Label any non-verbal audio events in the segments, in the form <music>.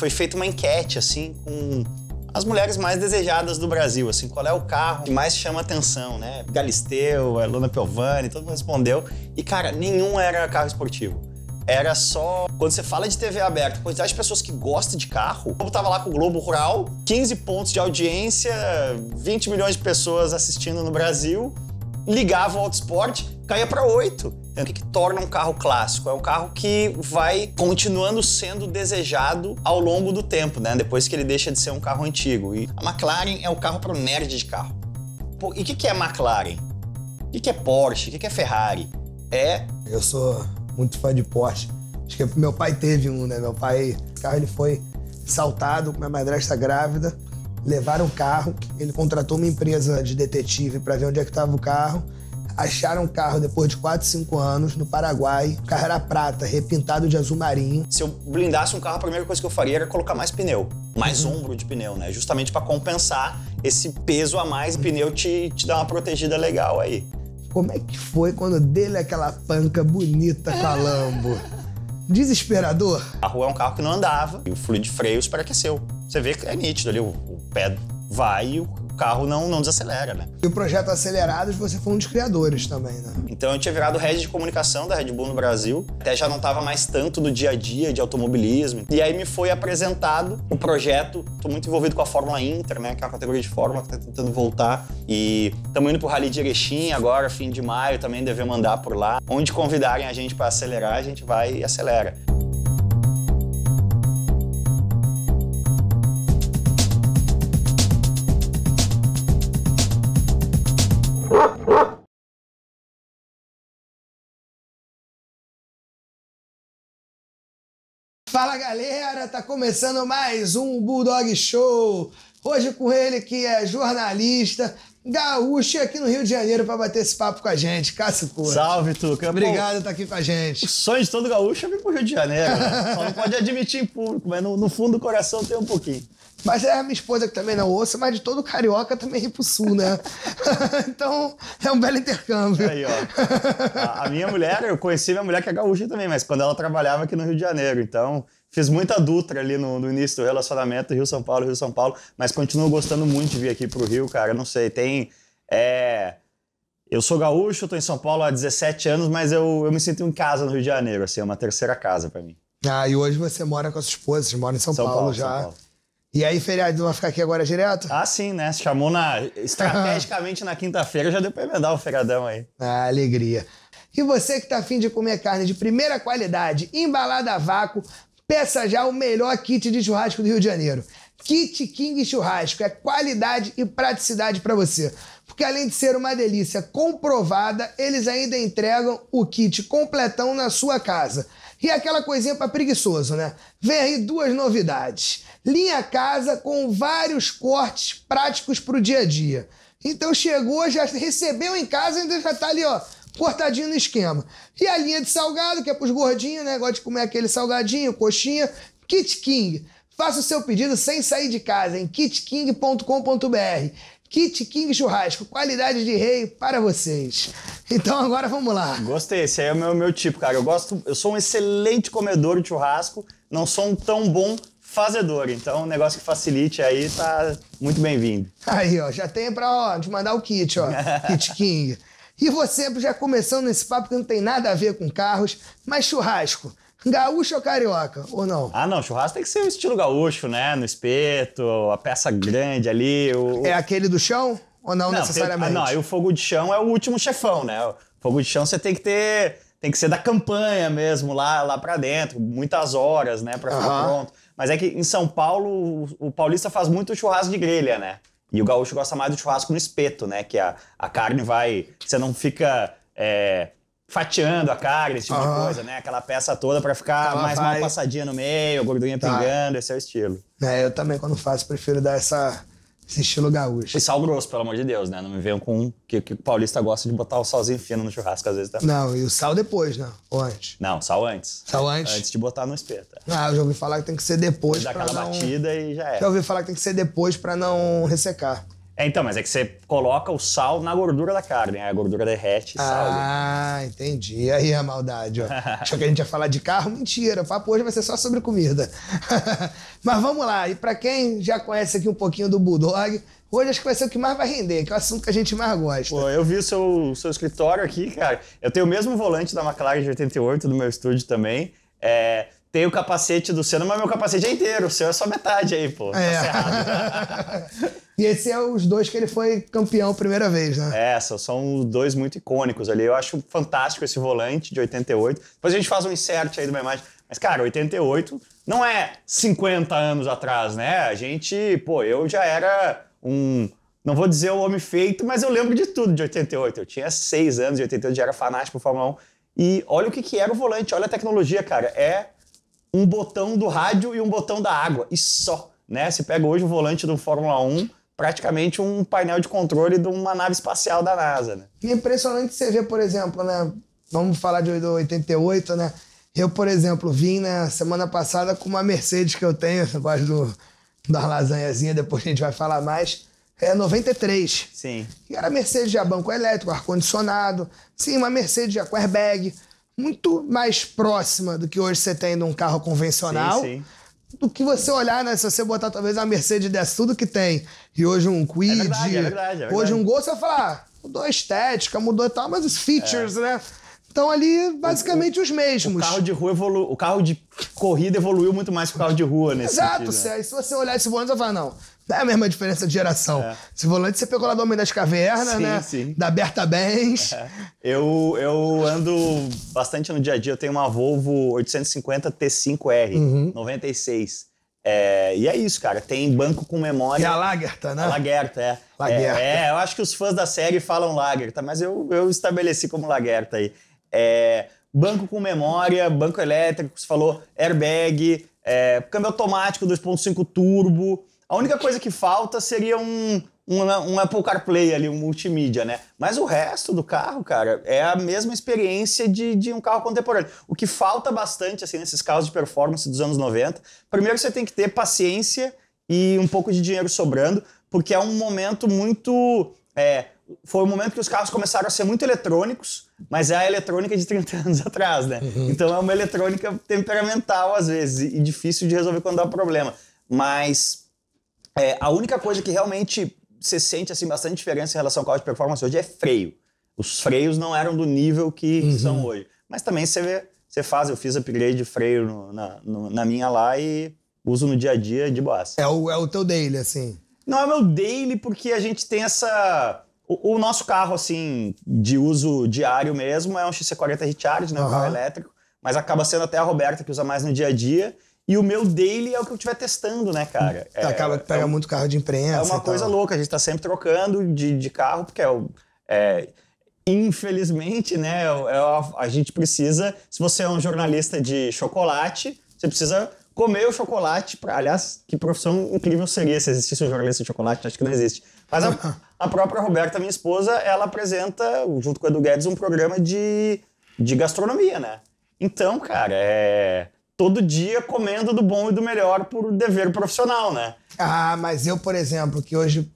Foi feita uma enquete, assim, com as mulheres mais desejadas do Brasil, assim, qual é o carro que mais chama atenção, né? Galisteu, é, Luna Piovani, todo mundo respondeu. E, cara, nenhum era carro esportivo. Era só. Quando você fala de TV aberta, quantidade de pessoas que gostam de carro. Eu tava lá com o Globo Rural, 15 pontos de audiência, 20 milhões de pessoas assistindo no Brasil ligava o autosport, caía para 8. Então, o que, que, torna um carro clássico? É um carro que vai continuando sendo desejado ao longo do tempo, né? Depois que ele deixa de ser um carro antigo. E a McLaren é o carro para o nerd de carro. Pô, e o que, que, é McLaren? O que, que, é Porsche? O que, é Ferrari? É. Eu sou muito fã de Porsche. Acho que meu pai teve um, né? Meu pai, o carro ele foi saltado com minha madrasta grávida levaram o carro, ele contratou uma empresa de detetive para ver onde é que estava o carro, acharam o carro depois de 4, 5 anos no Paraguai. O carro era prata, repintado de azul marinho. Se eu blindasse um carro, a primeira coisa que eu faria era colocar mais pneu, mais uhum. ombro de pneu, né? Justamente para compensar esse peso a mais, o pneu te, te dá uma protegida legal aí. Como é que foi quando dele aquela panca bonita com a Lambo? <laughs> desesperador. A rua é um carro que não andava e o fluido de freio esperaqueceu. É Você vê que é nítido ali, o, o pé vai e o o carro não, não desacelera, né? E o projeto Acelerados, você foi um dos criadores também, né? Então eu tinha virado head de comunicação da Red Bull no Brasil, até já não estava mais tanto do dia a dia de automobilismo. E aí me foi apresentado o projeto, Estou muito envolvido com a Fórmula Inter, né, que é uma categoria de Fórmula que está tentando voltar. E estamos indo pro Rally de Erechim agora, fim de maio, também devemos mandar por lá. Onde convidarem a gente para acelerar, a gente vai e acelera. Fala galera, tá começando mais um Bulldog Show. Hoje com ele que é jornalista, gaúcho aqui no Rio de Janeiro para bater esse papo com a gente. Cássio Cura. Salve, Tuca. Obrigado por estar tá aqui com a gente. O sonho de todo gaúcho é vir pro Rio de Janeiro. Né? <laughs> Só não pode admitir em público, mas no, no fundo do coração tem um pouquinho. Mas é a minha esposa que também não ouça, mas de todo carioca também ir pro sul, né? <laughs> então, é um belo intercâmbio. Aí, ó. A, a, minha mulher, eu conheci minha mulher que é gaúcha também, mas quando ela trabalhava aqui no Rio de Janeiro. Então, fiz muita Dutra ali no, no início do relacionamento, Rio-São Paulo, Rio-São Paulo. Mas continuo gostando muito de vir aqui pro Rio, cara. Não sei, tem... É... Eu sou gaúcho, tô em São Paulo há 17 anos, mas eu, eu me sinto em casa no Rio de Janeiro, assim, é uma terceira casa para mim. Ah, e hoje você mora com a sua esposa, você mora em São, São Paulo, Paulo, já. São Paulo. E aí, feriado, não vai ficar aqui agora direto? Ah, sim, né? Se chamou na, estrategicamente na quinta-feira, já deu pra emendar o feriadão aí. Ah, alegria. E você que tá afim de comer carne de primeira qualidade, embalada a vácuo, peça já o melhor kit de churrasco do Rio de Janeiro. Kit King Churrasco é qualidade e praticidade para você. Porque além de ser uma delícia comprovada, eles ainda entregam o kit completão na sua casa. E aquela coisinha para preguiçoso, né? Vem aí duas novidades. Linha Casa com vários cortes práticos para o dia a dia. Então chegou, já recebeu em casa, ainda já tá ali, ó, cortadinho no esquema. E a linha de salgado, que é para os gordinhos, né? Gosta de comer aquele salgadinho, coxinha, Kit King. Faça o seu pedido sem sair de casa em kitking.com.br. Kit King Churrasco, qualidade de rei para vocês. Então agora vamos lá. Gostei, esse aí é o meu, meu tipo, cara. Eu gosto, eu sou um excelente comedor de churrasco, não sou um tão bom fazedor. Então, um negócio que facilite aí tá muito bem-vindo. Aí, ó, já tem pra ó, te mandar o kit, ó. <laughs> kit King. E você já começando esse papo que não tem nada a ver com carros, mas churrasco. Gaúcho ou carioca, ou não? Ah, não, churrasco tem que ser o estilo gaúcho, né? No espeto, a peça grande ali. O... É aquele do chão? Ou não, não necessariamente? Tem... Ah, não, aí o fogo de chão é o último chefão, né? O fogo de chão você tem que ter. Tem que ser da campanha mesmo, lá, lá pra dentro, muitas horas, né, pra ficar uhum. pronto. Mas é que em São Paulo, o, o paulista faz muito churrasco de grelha, né? E o gaúcho gosta mais do churrasco no espeto, né? Que a, a carne vai. Você não fica. É, fatiando a carne, esse tipo de coisa, né? Aquela peça toda para ficar Ela mais vai... mal passadinha no meio, a gordurinha tá. pingando, esse é o estilo. É, eu também quando faço prefiro dar essa esse estilo gaúcho. E sal grosso, pelo amor de Deus, né? Não me venham com que, que o paulista gosta de botar o salzinho fino no churrasco às vezes também. Tá? Não, e o sal depois, né? Ou antes? Não, sal antes. Sal antes? Antes de botar no espeto. É. Ah, eu já ouvi falar que tem que ser depois. Dá aquela não... batida e já é. Já ouvi falar que tem que ser depois para não ressecar. É, então, mas é que você coloca o sal na gordura da carne, a gordura derrete e salga. Né? Ah, entendi. Aí a maldade, ó. <laughs> Achou que a gente ia falar de carro? Mentira, o papo hoje vai ser só sobre comida. <laughs> mas vamos lá, e para quem já conhece aqui um pouquinho do Bulldog, hoje acho que vai ser o que mais vai render, que é o assunto que a gente mais gosta. Pô, eu vi o seu, seu escritório aqui, cara. Eu tenho o mesmo volante da McLaren de 88 do meu estúdio também. É, tem o capacete do Senna, mas meu capacete é inteiro, o seu é só metade aí, pô. Tá é. <laughs> E esses são é os dois que ele foi campeão primeira vez, né? É, são dois muito icônicos ali. Eu acho fantástico esse volante de 88. Depois a gente faz um insert aí de uma imagem. Mas, cara, 88 não é 50 anos atrás, né? A gente, pô, eu já era um. Não vou dizer o homem feito, mas eu lembro de tudo de 88. Eu tinha seis anos de 88, já era fanático do Fórmula 1. E olha o que, que era o volante, olha a tecnologia, cara. É um botão do rádio e um botão da água. E só, né? Você pega hoje o volante do Fórmula 1 praticamente um painel de controle de uma nave espacial da NASA. Né? E é impressionante você ver, por exemplo, né? Vamos falar de 88, né? Eu, por exemplo, vim na né, semana passada com uma Mercedes que eu tenho, eu <laughs> gosto do, da lasanhazinha, depois a gente vai falar mais. É 93. Sim. E era Mercedes já banco elétrico, ar-condicionado. Sim, uma Mercedes já com airbag. Muito mais próxima do que hoje você tem de um carro convencional. Sim, sim do que você olhar, né? Se você botar talvez a Mercedes desse tudo que tem, e hoje um é Quid, é verdade, é verdade, é hoje um Gol, você vai falar, ah, mudou a estética, mudou e tal, mas os features, é. né? Estão ali basicamente o, os mesmos. O carro de rua evoluiu, O carro de corrida evoluiu muito mais que o carro de rua nesse Exato, sentido. Exato, né? se você olhar esse volante, você vai falar, não, é a mesma diferença de geração. É. Esse volante você pegou lá do Homem das Cavernas, sim, né? Sim. Da Berta Bens. É. Eu, eu ando bastante no dia a dia. Eu tenho uma Volvo 850 T5R, uhum. 96. É, e é isso, cara. Tem banco com memória. E a Lagerta, né? A Lagerta, é. Lagerta. É, é, eu acho que os fãs da série falam Lagerta, mas eu, eu estabeleci como Lagerta aí. É, banco com memória, banco elétrico, você falou airbag, é, câmbio automático 2.5 turbo, a única coisa que falta seria um, um, um Apple CarPlay ali, um multimídia, né? Mas o resto do carro, cara, é a mesma experiência de, de um carro contemporâneo. O que falta bastante, assim, nesses carros de performance dos anos 90, primeiro você tem que ter paciência e um pouco de dinheiro sobrando, porque é um momento muito. É, foi o um momento que os carros começaram a ser muito eletrônicos, mas é a eletrônica de 30 <laughs> anos atrás, né? Uhum. Então é uma eletrônica temperamental às vezes e difícil de resolver quando dá um problema. Mas é, a única coisa que realmente você sente assim, bastante diferença em relação ao carro de performance hoje é freio. Os freios não eram do nível que uhum. são hoje. Mas também você vê, você faz, eu fiz upgrade de freio no, na, no, na minha lá e uso no dia a dia de boas. É o, é o teu daily, assim? Não é meu daily, porque a gente tem essa. O, o nosso carro, assim, de uso diário mesmo, é um XC40 richard né? Um carro elétrico. Mas acaba sendo até a Roberta que usa mais no dia a dia. E o meu daily é o que eu estiver testando, né, cara? Hum. É, acaba que pega é, muito carro de imprensa. É uma coisa tal. louca, a gente está sempre trocando de, de carro, porque é o. É, infelizmente, né, a, é é a gente precisa. Se você é um jornalista de chocolate, você precisa comer o chocolate. Pra, aliás, que profissão incrível seria se existisse um jornalista de chocolate? Acho que não existe. Mas a, <laughs> a própria Roberta, minha esposa, ela apresenta, junto com o Edu Guedes, um programa de, de gastronomia, né? Então, cara, é todo dia comendo do bom e do melhor por dever profissional, né? Ah, mas eu, por exemplo, que hoje,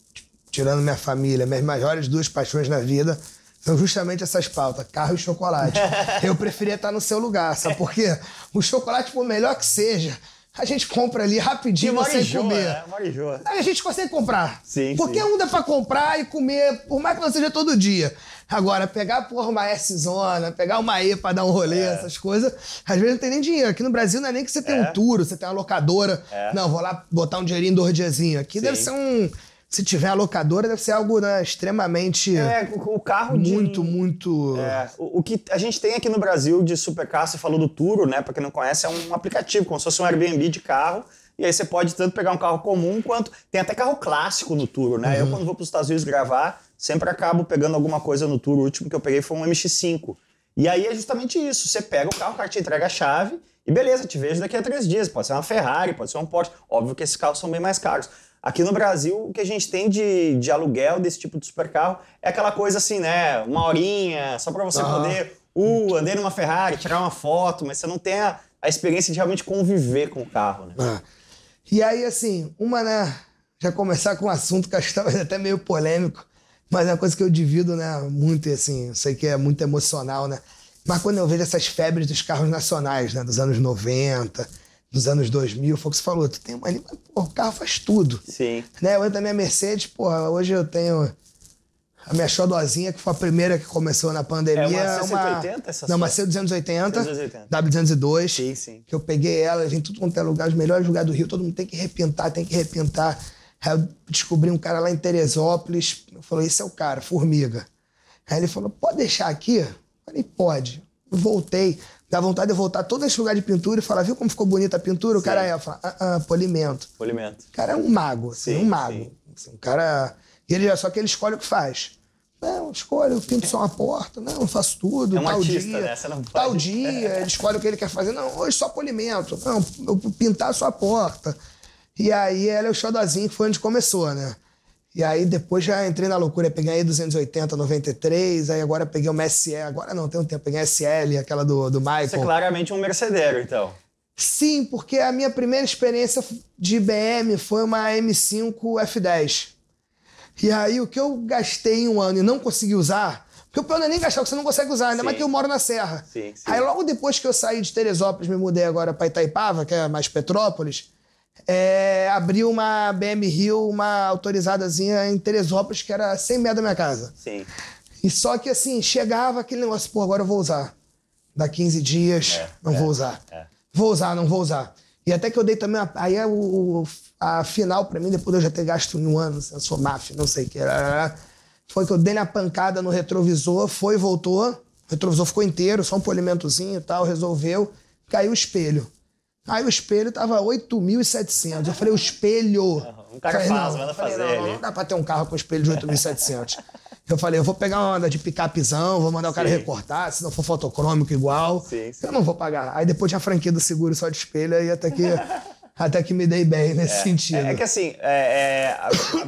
tirando minha família, minhas maiores duas paixões na vida são justamente essas pautas, carro e chocolate. <laughs> eu preferia estar no seu lugar, sabe por quê? O chocolate, por melhor que seja, a gente compra ali rapidinho e enjoa, comer. Né? Aí a gente consegue comprar. Sim, Porque sim. um dá pra comprar e comer, por mais que não seja todo dia. Agora, pegar, porra, uma S-Zona, pegar uma E pra dar um rolê, é. essas coisas, às vezes não tem nem dinheiro. Aqui no Brasil não é nem que você tem é. um tour, você tem uma locadora. É. Não, vou lá botar um dinheirinho, dois diazinhos. Aqui Sim. deve ser um se tiver a locadora, deve ser algo né, extremamente. É, o carro Muito, de... muito. É, o, o, que a gente tem aqui no Brasil de supercar, você falou do Turo, né? Pra quem não conhece, é um aplicativo, como se fosse um Airbnb de carro. E aí você pode tanto pegar um carro comum quanto. Tem até carro clássico no Turo, né? Uhum. Eu, quando vou para os Estados Unidos gravar, sempre acabo pegando alguma coisa no tour. O último que eu peguei foi um MX5. E aí é justamente isso. Você pega o carro, o cara te entrega a chave e beleza, te vejo daqui a três dias. Pode ser uma Ferrari, pode ser um Porsche. Óbvio que esses carros são bem mais caros. Aqui no Brasil, o que a gente tem de, de aluguel desse tipo de supercarro é aquela coisa assim, né? Uma horinha, só para você ah. poder. Uh, andei numa Ferrari, tirar uma foto, mas você não tem a, a experiência de realmente conviver com o carro, né? Ah. E aí, assim, uma, né? Já começar com um assunto que acho que talvez até meio polêmico, mas é uma coisa que eu divido, né? Muito, assim, sei que é muito emocional, né? Mas quando eu vejo essas febres dos carros nacionais, né? Dos anos 90, dos anos 2000, foi o que você falou. Tu tem uma anima... Pô, o carro faz tudo. Sim. Né? Eu entro minha Mercedes, porra, hoje eu tenho a minha xodozinha, que foi a primeira que começou na pandemia. É uma C180 uma... essa Não, uma C280, 280. W202. Sim, sim. Que eu peguei ela, vim tudo quanto é lugar, os melhores lugares do Rio, todo mundo tem que repintar, tem que repintar. Aí eu descobri um cara lá em Teresópolis, eu falei, esse é o cara, Formiga. Aí ele falou, pode deixar aqui? Eu falei, pode. Eu voltei, dá vontade de voltar todo esse lugar de pintura e falar, viu como ficou bonita a pintura? Sim. O cara é, falo, ah, ah, polimento. Polimento. O cara é um mago, assim, sim, assim, um mago. Assim, um cara... Ele, só que ele escolhe o que faz. Não, escolhe, eu pinto só uma porta, não, eu faço tudo, é um tal artista, dia. Né? não pode... Tal dia, <laughs> ele escolhe o que ele quer fazer. Não, hoje só polimento. Não, eu pintar só a porta. E aí ela é o xodozinho que foi onde começou, né? E aí depois já entrei na loucura, peguei aí E280, 93, aí agora peguei uma SE, agora não, tem um tempo, peguei a SL, aquela do, do Michael. Você é claramente um mercedeiro, então. Sim, porque a minha primeira experiência de IBM foi uma M5 F10. E aí o que eu gastei em um ano e não consegui usar, porque o pior é nem gastar, porque você não consegue usar, ainda sim. mais que eu moro na Serra. Sim, sim. Aí logo depois que eu saí de Teresópolis, me mudei agora para Itaipava, que é mais Petrópolis, é, abri uma BM Hill, uma autorizadazinha em Teresópolis, que era 100 metros da minha casa. Sim. E só que assim, chegava aquele negócio, pô, agora eu vou usar. Dá 15 dias, é, não é, vou usar. É. Vou usar, não vou usar. E até que eu dei também, uma, aí é o, a final para mim, depois eu já ter gasto um ano, eu sou mafia, não sei o que. Foi que eu dei na pancada no retrovisor, foi e voltou. O retrovisor ficou inteiro, só um polimentozinho e tal, resolveu. Caiu o espelho. Aí o espelho tava 8.700. Eu falei, o espelho. Um cara falei, faz, manda fazer. Falei, não, não, não dá pra ter um carro com espelho de 8.700. Eu falei, eu vou pegar uma onda de picapizão, vou mandar o cara Sim. recortar, se não for fotocrômico igual. Sim, sim. Eu não vou pagar. Aí depois tinha a franquia do seguro só de espelho, aí até que, <laughs> até que me dei bem nesse é, sentido. É, é, que assim, é, é a, a,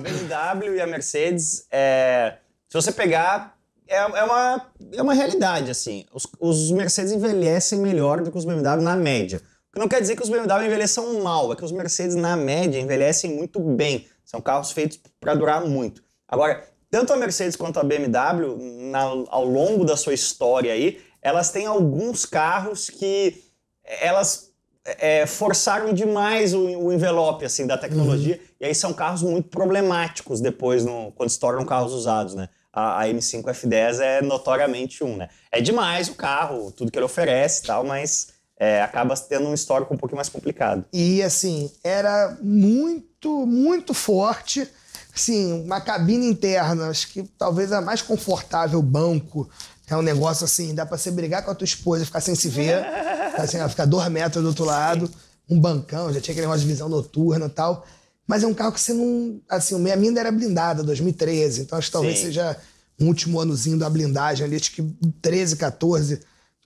BMW e a Mercedes, é, se você pegar, é, é, uma, é uma realidade, assim. Os, os Mercedes envelhecem melhor do que os BMW na média. Não quer dizer que os BMW envelheçam mal, é que os Mercedes, na média, envelhecem muito bem. São carros feitos para durar muito. Agora, tanto a Mercedes quanto a BMW, na, ao longo da sua história aí, elas têm alguns carros que eh, elas é, forçaram demais o, o, envelope assim da tecnologia uhum. e aí são carros muito problemáticos depois no, quando se tornam carros usados, né? A, a, M5 F10 é notoriamente um, né? É demais o carro, tudo que ele oferece, e tal, mas é, acaba tendo um histórico um pouquinho mais complicado. E assim, era muito, muito forte. Sim, uma cabine interna, acho que talvez a mais confortável banco. É um negócio assim, dá para você brigar com a tua esposa e ficar sem se ver, <laughs> ficar, assim, ficar dois metros do outro lado, um bancão, já tinha aquele negócio de visão noturna e tal. Mas é um carro que você não. Assim, a minha ainda era blindada, 2013, então acho que talvez Sim. seja um último anozinho da blindagem ali, acho que 13, 14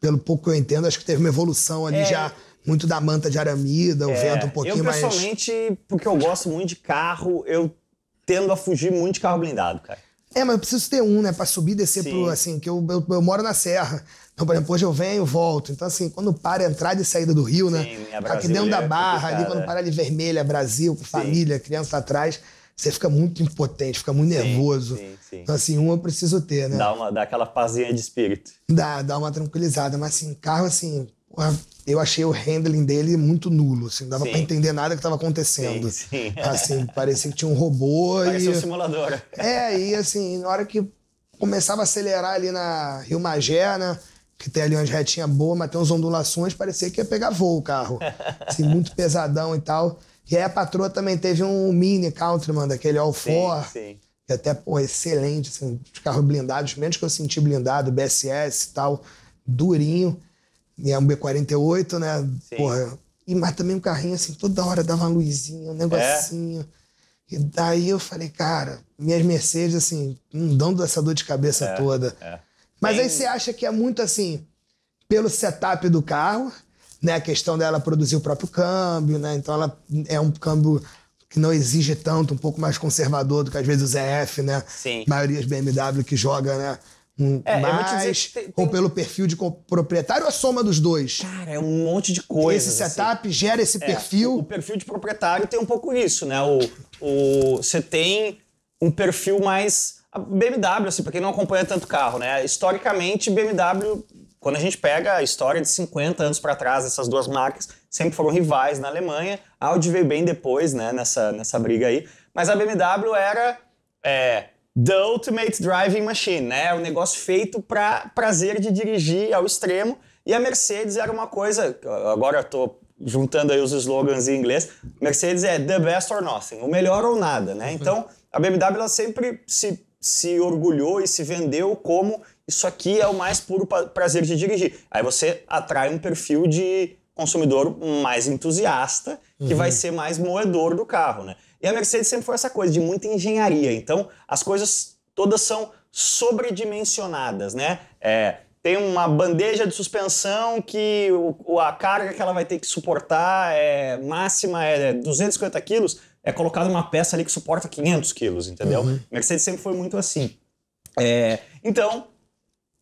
pelo pouco que eu entendo, acho que teve uma evolução ali é. já muito da manta de aramida, o é, vento um pouquinho mais. Eu pessoalmente, mais... porque eu gosto muito de carro, eu tendo a fugir muito de carro blindado, cara. É, mas eu preciso ter um, né, para subir e descer Sim. pro assim, que eu, eu, eu, moro na serra. Então, por exemplo, hoje eu venho, volto. Então, assim, quando para entrada e saída do Rio, né, Sim, né? aqui dentro da é barra, é ali, quando para ali vermelha, Brasil, com família, criança atrás você fica muito impotente, fica muito sim, nervoso. Sim, sim. Então, assim, uma eu preciso ter, né? Dá, uma, dá aquela pazinha de espírito. Dá, dá uma tranquilizada. Mas, assim, carro, assim, eu achei o handling dele muito nulo, assim, não dava para entender nada que estava acontecendo. Sim, sim. <laughs> Assim, parecia que tinha um robô Parecia e... um simulador. É, e assim, na hora que começava a acelerar ali na Rio Magé, né, que tem ali umas retinhas boas, mas tem umas ondulações, parecia que ia pegar voo o carro. <laughs> Assim, muito pesadão e tal. E aí a patroa também teve um mini Countryman, daquele All Four. Sim, Que até, pô, excelente, assim, os carros blindados, menos que eu senti blindado, BSS e tal, durinho. E é um B48, né? Sim. Porra. E, mas também um carrinho, assim, toda hora dava uma luzinha, um negocinho. É. E daí eu falei, cara, minhas Mercedes, assim, não dão essa dor de cabeça é. toda. É. Mas aí você acha que é muito assim, pelo setup do carro, né, a questão dela produzir o próprio câmbio, né? Então ela é um câmbio que não exige tanto, um pouco mais conservador do que às vezes o ZF, né? Sim. maioria BMW que joga, né? Um, é, mais, tem, ou pelo perfil de proprietário, ou a soma dos dois? Cara, é um monte de coisa. Esse assim. setup assim. gera esse é, perfil. O, perfil de proprietário tem um pouco isso, né? O, você tem um perfil mais. A BMW, assim, pra quem não acompanha tanto carro, né? Historicamente, BMW quando a gente pega a história de 50 anos para trás, essas duas marcas sempre foram rivais na Alemanha. A Audi veio bem depois, né, nessa, nessa briga aí. Mas a BMW era é, the ultimate driving machine, né? O um negócio feito para prazer de dirigir ao extremo. E a Mercedes era uma coisa, agora eu tô juntando aí os slogans em inglês, Mercedes é the best or nothing, o melhor ou nada, né? Uhum. Então, a BMW ela sempre se se orgulhou e se vendeu como isso aqui é o mais puro prazer de dirigir. Aí você atrai um perfil de consumidor mais entusiasta, que uhum. vai ser mais moedor do carro, né? E a Mercedes sempre foi essa coisa de muita engenharia. Então, as coisas todas são sobredimensionadas, né? É, tem uma bandeja de suspensão que o, a carga que ela vai ter que suportar é máxima é 250 quilos é colocada uma peça ali que suporta 500 quilos, entendeu? Uhum. Mercedes sempre foi muito assim. É, então,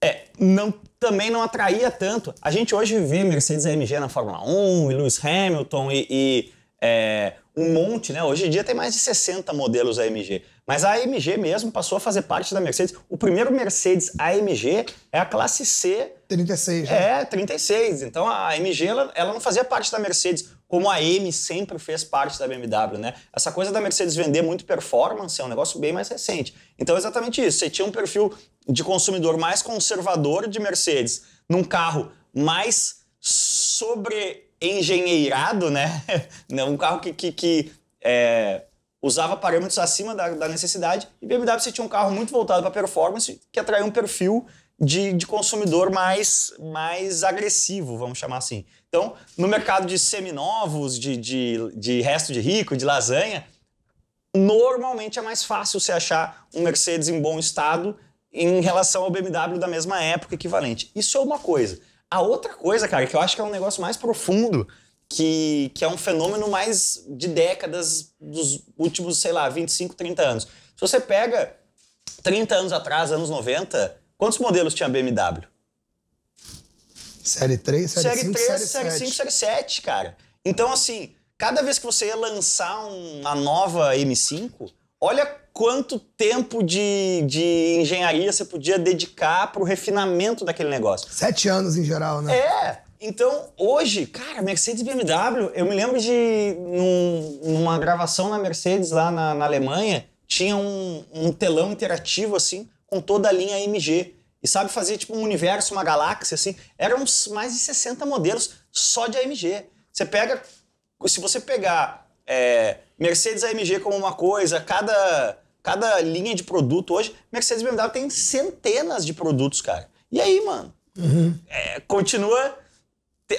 é, não, também não atraía tanto. A gente hoje vê Mercedes AMG na Fórmula 1, e Lewis Hamilton e, e é, um monte, né? Hoje em dia tem mais de 60 modelos AMG. Mas a AMG mesmo passou a fazer parte da Mercedes. O primeiro Mercedes AMG é a classe C. 36, né? É, 36. Então a AMG ela, ela não fazia parte da Mercedes como a M sempre fez parte da BMW, né? Essa coisa da Mercedes vender muito performance é um negócio bem mais recente. Então, é exatamente isso. Você tinha um perfil de consumidor mais conservador de Mercedes num carro mais sobre engenheirado, né? <laughs> um carro que, que, que é, usava parâmetros acima da, da necessidade. E BMW você tinha um carro muito voltado para performance que atraiu um perfil de, de consumidor mais, mais agressivo, vamos chamar assim. Então, no mercado de seminovos, de, de, de resto de rico, de lasanha, normalmente é mais fácil você achar um Mercedes em bom estado em relação ao BMW da mesma época equivalente. Isso é uma coisa. A outra coisa, cara, que eu acho que é um negócio mais profundo, que, que é um fenômeno mais de décadas dos últimos, sei lá, 25, 30 anos. Se você pega 30 anos atrás, anos 90, Quantos modelos tinha a BMW? Série 3, Série, série 5, 3, Série, série 7. 5, Série 7, cara. Então, assim, cada vez que você ia lançar uma nova M5, olha quanto tempo de, de engenharia você podia dedicar para o refinamento daquele negócio. Sete anos em geral, né? É. Então, hoje, cara, Mercedes BMW, eu me lembro de num, numa gravação na Mercedes lá na, na Alemanha, tinha um, um telão interativo assim, com toda a linha MG. E sabe fazer tipo um universo, uma galáxia, assim. Eram mais de 60 modelos só de AMG. Você pega. Se você pegar é, Mercedes AMG como uma coisa, cada, cada linha de produto hoje, Mercedes BMW tem centenas de produtos, cara. E aí, mano? Uhum. É, continua.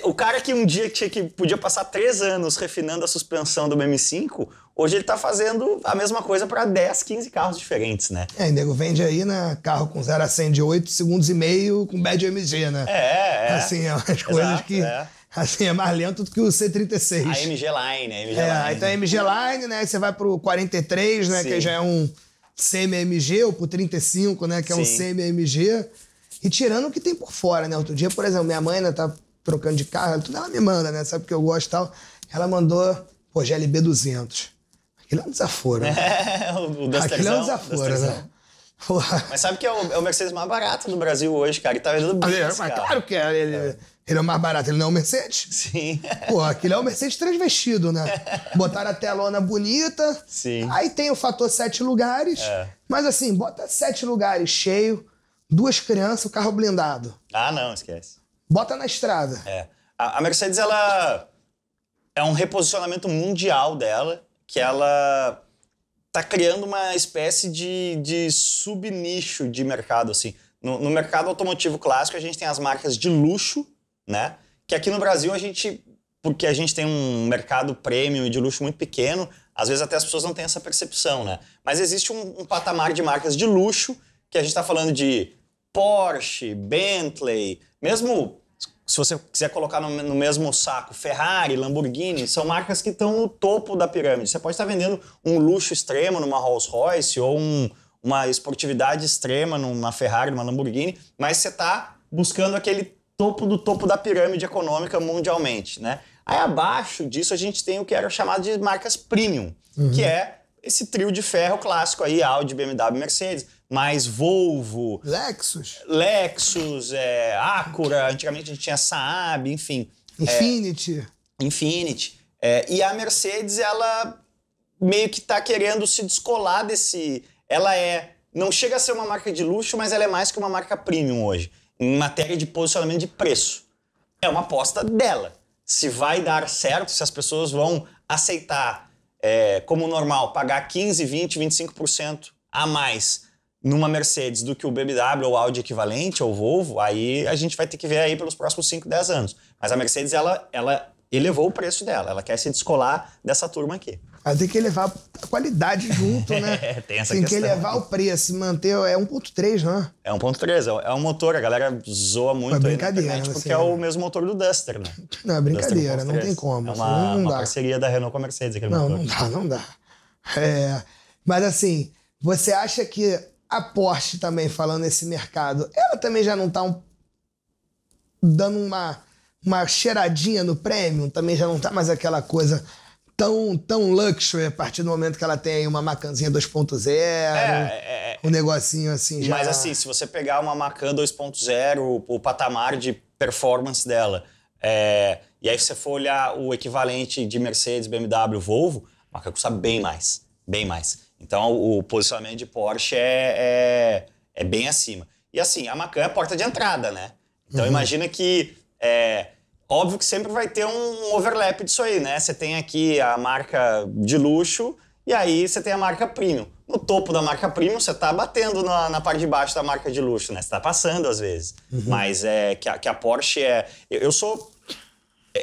o cara que um dia tinha que podia passar três anos refinando a suspensão do m 5 Hoje ele está fazendo a mesma coisa para 10, 15 carros diferentes, né? É, e nego vende aí, né? Carro com 0 a 100 de 8 segundos e meio com bad MG, né? É, é. Assim, é umas Exato, coisas que. É. Assim, é mais lento do que o C36. A MG Line, a MG é, Line. então a MG Line, né? Você vai pro 43, né? Sim. Que já é um CMMG, ou pro 35, né? Que é Sim. um CMMG. E tirando o que tem por fora, né? Outro dia, por exemplo, minha mãe, né? Tá trocando de carro, tudo ela me manda, né? Sabe que eu gosto e tal. Ela mandou, pô, GLB 200. Aquilo é um desaforo. Né? <laughs> É, o, Aquilo é um desaforo, né? Mas sabe que é o, é o, Mercedes mais barato do Brasil hoje, cara, e tá vendendo bem. Mas, é, mas claro que é. Ele, é. ele é o mais barato, ele não é o Mercedes. Sim. <laughs> Pô, aquilo é o Mercedes transvestido, né? Botaram a telona bonita. Sim. Aí tem o fator sete lugares. É. Mas assim, bota sete lugares cheio, duas crianças, o carro blindado. Ah, não, esquece. Bota na estrada. É. A, a Mercedes, ela. É um reposicionamento mundial dela que ela tá criando uma espécie de, de nicho de mercado, assim. No, no, mercado automotivo clássico, a gente tem as marcas de luxo, né? Que aqui no Brasil a gente, porque a gente tem um mercado premium e de luxo muito pequeno, às vezes até as pessoas não têm essa percepção, né? Mas existe um, um patamar de marcas de luxo, que a gente está falando de Porsche, Bentley, mesmo se você quiser colocar no, no, mesmo saco Ferrari, Lamborghini, são marcas que estão no topo da pirâmide. Você pode estar vendendo um luxo extremo numa Rolls Royce ou um, uma esportividade extrema numa Ferrari, numa Lamborghini, mas você está buscando aquele topo do topo da pirâmide econômica mundialmente, né? Aí abaixo disso a gente tem o que era chamado de marcas premium, uhum. que é esse trio de ferro clássico aí, Audi, BMW, Mercedes, mais Volvo. Lexus. Lexus, é, Acura, antigamente a gente tinha Saab, enfim. É, Infinity. É, Infinity. É, e a Mercedes, ela meio que está querendo se descolar desse. Ela é. Não chega a ser uma marca de luxo, mas ela é mais que uma marca premium hoje, em matéria de posicionamento de preço. É uma aposta dela. Se vai dar certo, se as pessoas vão aceitar, é, como normal, pagar 15, 20, 25% a mais numa Mercedes do que o BMW ou Audi equivalente ou Volvo, aí a gente vai ter que ver aí pelos próximos 5, 10 anos. Mas a Mercedes, ela, ela elevou o preço dela, ela quer se descolar dessa turma aqui. Ela tem que elevar a qualidade junto, né? <laughs> é, tem essa tem questão. Tem que elevar o preço, manter... É 1.3, né? É 1.3, é, é, é um motor, a galera zoa muito é brincadeira, aí na né, porque é o é- mesmo motor do Duster, né? <laughs> Não, é brincadeira, não tem como. É uma, não, não uma dá. parceria da Renault com a Mercedes aquele não, motor. Não, não dá, não dá. É, mas assim, você acha que a Porsche também, falando nesse mercado, ela também já não está um, dando uma, uma cheiradinha no prêmio, também já não está mais aquela coisa tão, tão luxury a partir do momento que ela tem uma macanzinha 2.0, é, é, é, um negocinho assim já. Mas assim, se você pegar uma Macan 2.0, o, o patamar de performance dela, é, e aí você for olhar o equivalente de Mercedes, BMW, Volvo, a Macan custa bem mais, bem mais. Então, o posicionamento de Porsche é, é, é bem acima. E assim, a Macan é a porta de entrada, né? Então, uhum. imagina que. É, óbvio que sempre vai ter um overlap disso aí, né? Você tem aqui a marca de luxo e aí você tem a marca premium. No topo da marca premium, você tá batendo na, na parte de baixo da marca de luxo, né? Você tá passando às vezes. Uhum. Mas é que a, que a Porsche é. Eu, eu sou.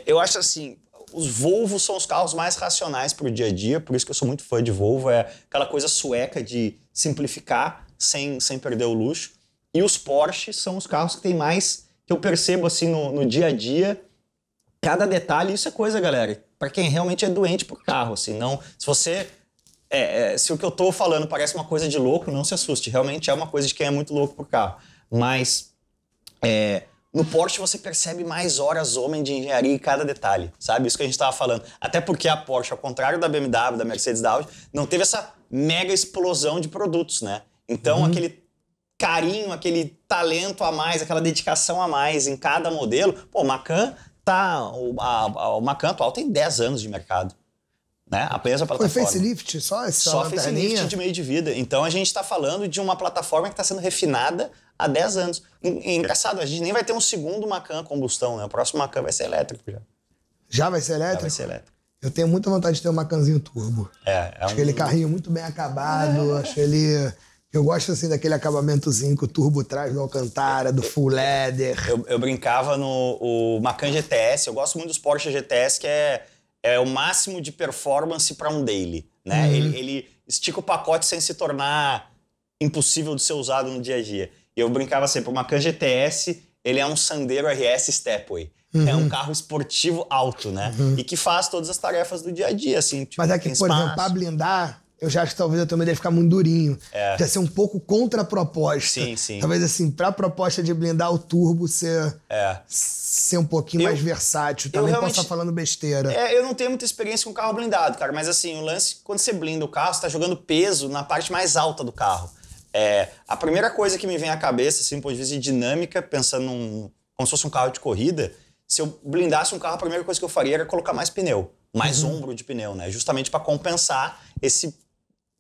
Eu acho assim, os Volvo são os carros mais racionais para o dia a dia, por isso que eu sou muito fã de Volvo. É aquela coisa sueca de simplificar sem, sem perder o luxo. E os Porsche são os carros que tem mais, que eu percebo assim no, no dia a dia, cada detalhe. Isso é coisa, galera, para quem realmente é doente por carro. Assim, não, se você. É, é, se o que eu estou falando parece uma coisa de louco, não se assuste. Realmente é uma coisa de quem é muito louco por carro. Mas. É, no Porsche você percebe mais horas homem de engenharia em cada detalhe, sabe? Isso que a gente estava falando. Até porque a Porsche, ao contrário da BMW, da Mercedes, da Audi, não teve essa mega explosão de produtos, né? Então, uhum. aquele carinho, aquele talento a mais, aquela dedicação a mais em cada modelo. Pô, Macan tá. O, a, a, o Macan atual tem 10 anos de mercado. Né? Apenas a plataforma. Foi facelift, só essa Só facelift de meio de vida. Então a gente está falando de uma plataforma que está sendo refinada há 10 anos. engraçado, a gente nem vai ter um segundo Macan combustão, né? O próximo Macan vai ser elétrico já. Já vai ser elétrico? Já vai ser elétrico. Eu tenho muita vontade de ter um Macanzinho turbo. É, é um... Acho aquele carrinho muito bem acabado, é. acho ele... Eu gosto, assim, daquele acabamentozinho que o turbo traz do Alcantara, do full leather. Eu, eu brincava no o Macan GTS, eu gosto muito dos Porsche GTS, que é é o máximo de performance para um daily. Né? Uhum. Ele, ele, estica o pacote sem se tornar impossível de ser usado no dia a dia. Eu brincava sempre, uma Macan GTS, ele é um Sandero RS Stepway. Uhum. É um uhum. carro esportivo alto, né? Uhum. E que faz todas as tarefas do dia a dia, assim. Tipo, Mas é que, por espaço. exemplo, para blindar, eu já acho que talvez eu também deve ficar muito durinho. É. ser um pouco contra a proposta. Sim, sim. Talvez assim, pra proposta de blindar o turbo ser, é. ser um pouquinho eu, mais versátil. Também posso estar falando besteira. É, eu não tenho muita experiência com carro blindado, cara. Mas assim, o lance, quando você blinda o carro, você tá jogando peso na parte mais alta do carro. É, a primeira coisa que me vem à cabeça, assim, do ponto de vista de dinâmica, pensando num, como se fosse um carro de corrida, se eu blindasse um carro, a primeira coisa que eu faria era colocar mais pneu, mais uhum. ombro de pneu, né? Justamente para compensar esse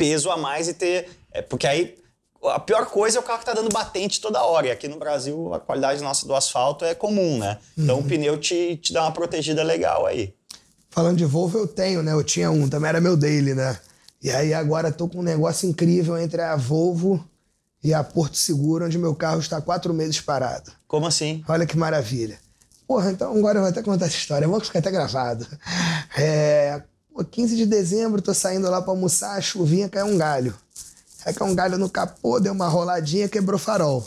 peso a mais e ter. É, porque aí a pior coisa é o carro que tá dando batente toda hora. E aqui no Brasil a qualidade nossa do asfalto é comum, né? Então uhum. o pneu te, te dá uma protegida legal aí. Falando de Volvo, eu tenho, né? Eu tinha um, também era meu daily, né? E aí agora tô com um negócio incrível entre a Volvo e a Porto Seguro, onde meu carro está quatro meses parado. Como assim? Olha que maravilha. Porra, então agora eu vou até contar essa história. É bom que fica até gravado. É, 15 de dezembro, tô saindo lá para almoçar, a chuvinha caiu um galho. Aí caiu um galho no capô, deu uma roladinha, quebrou farol.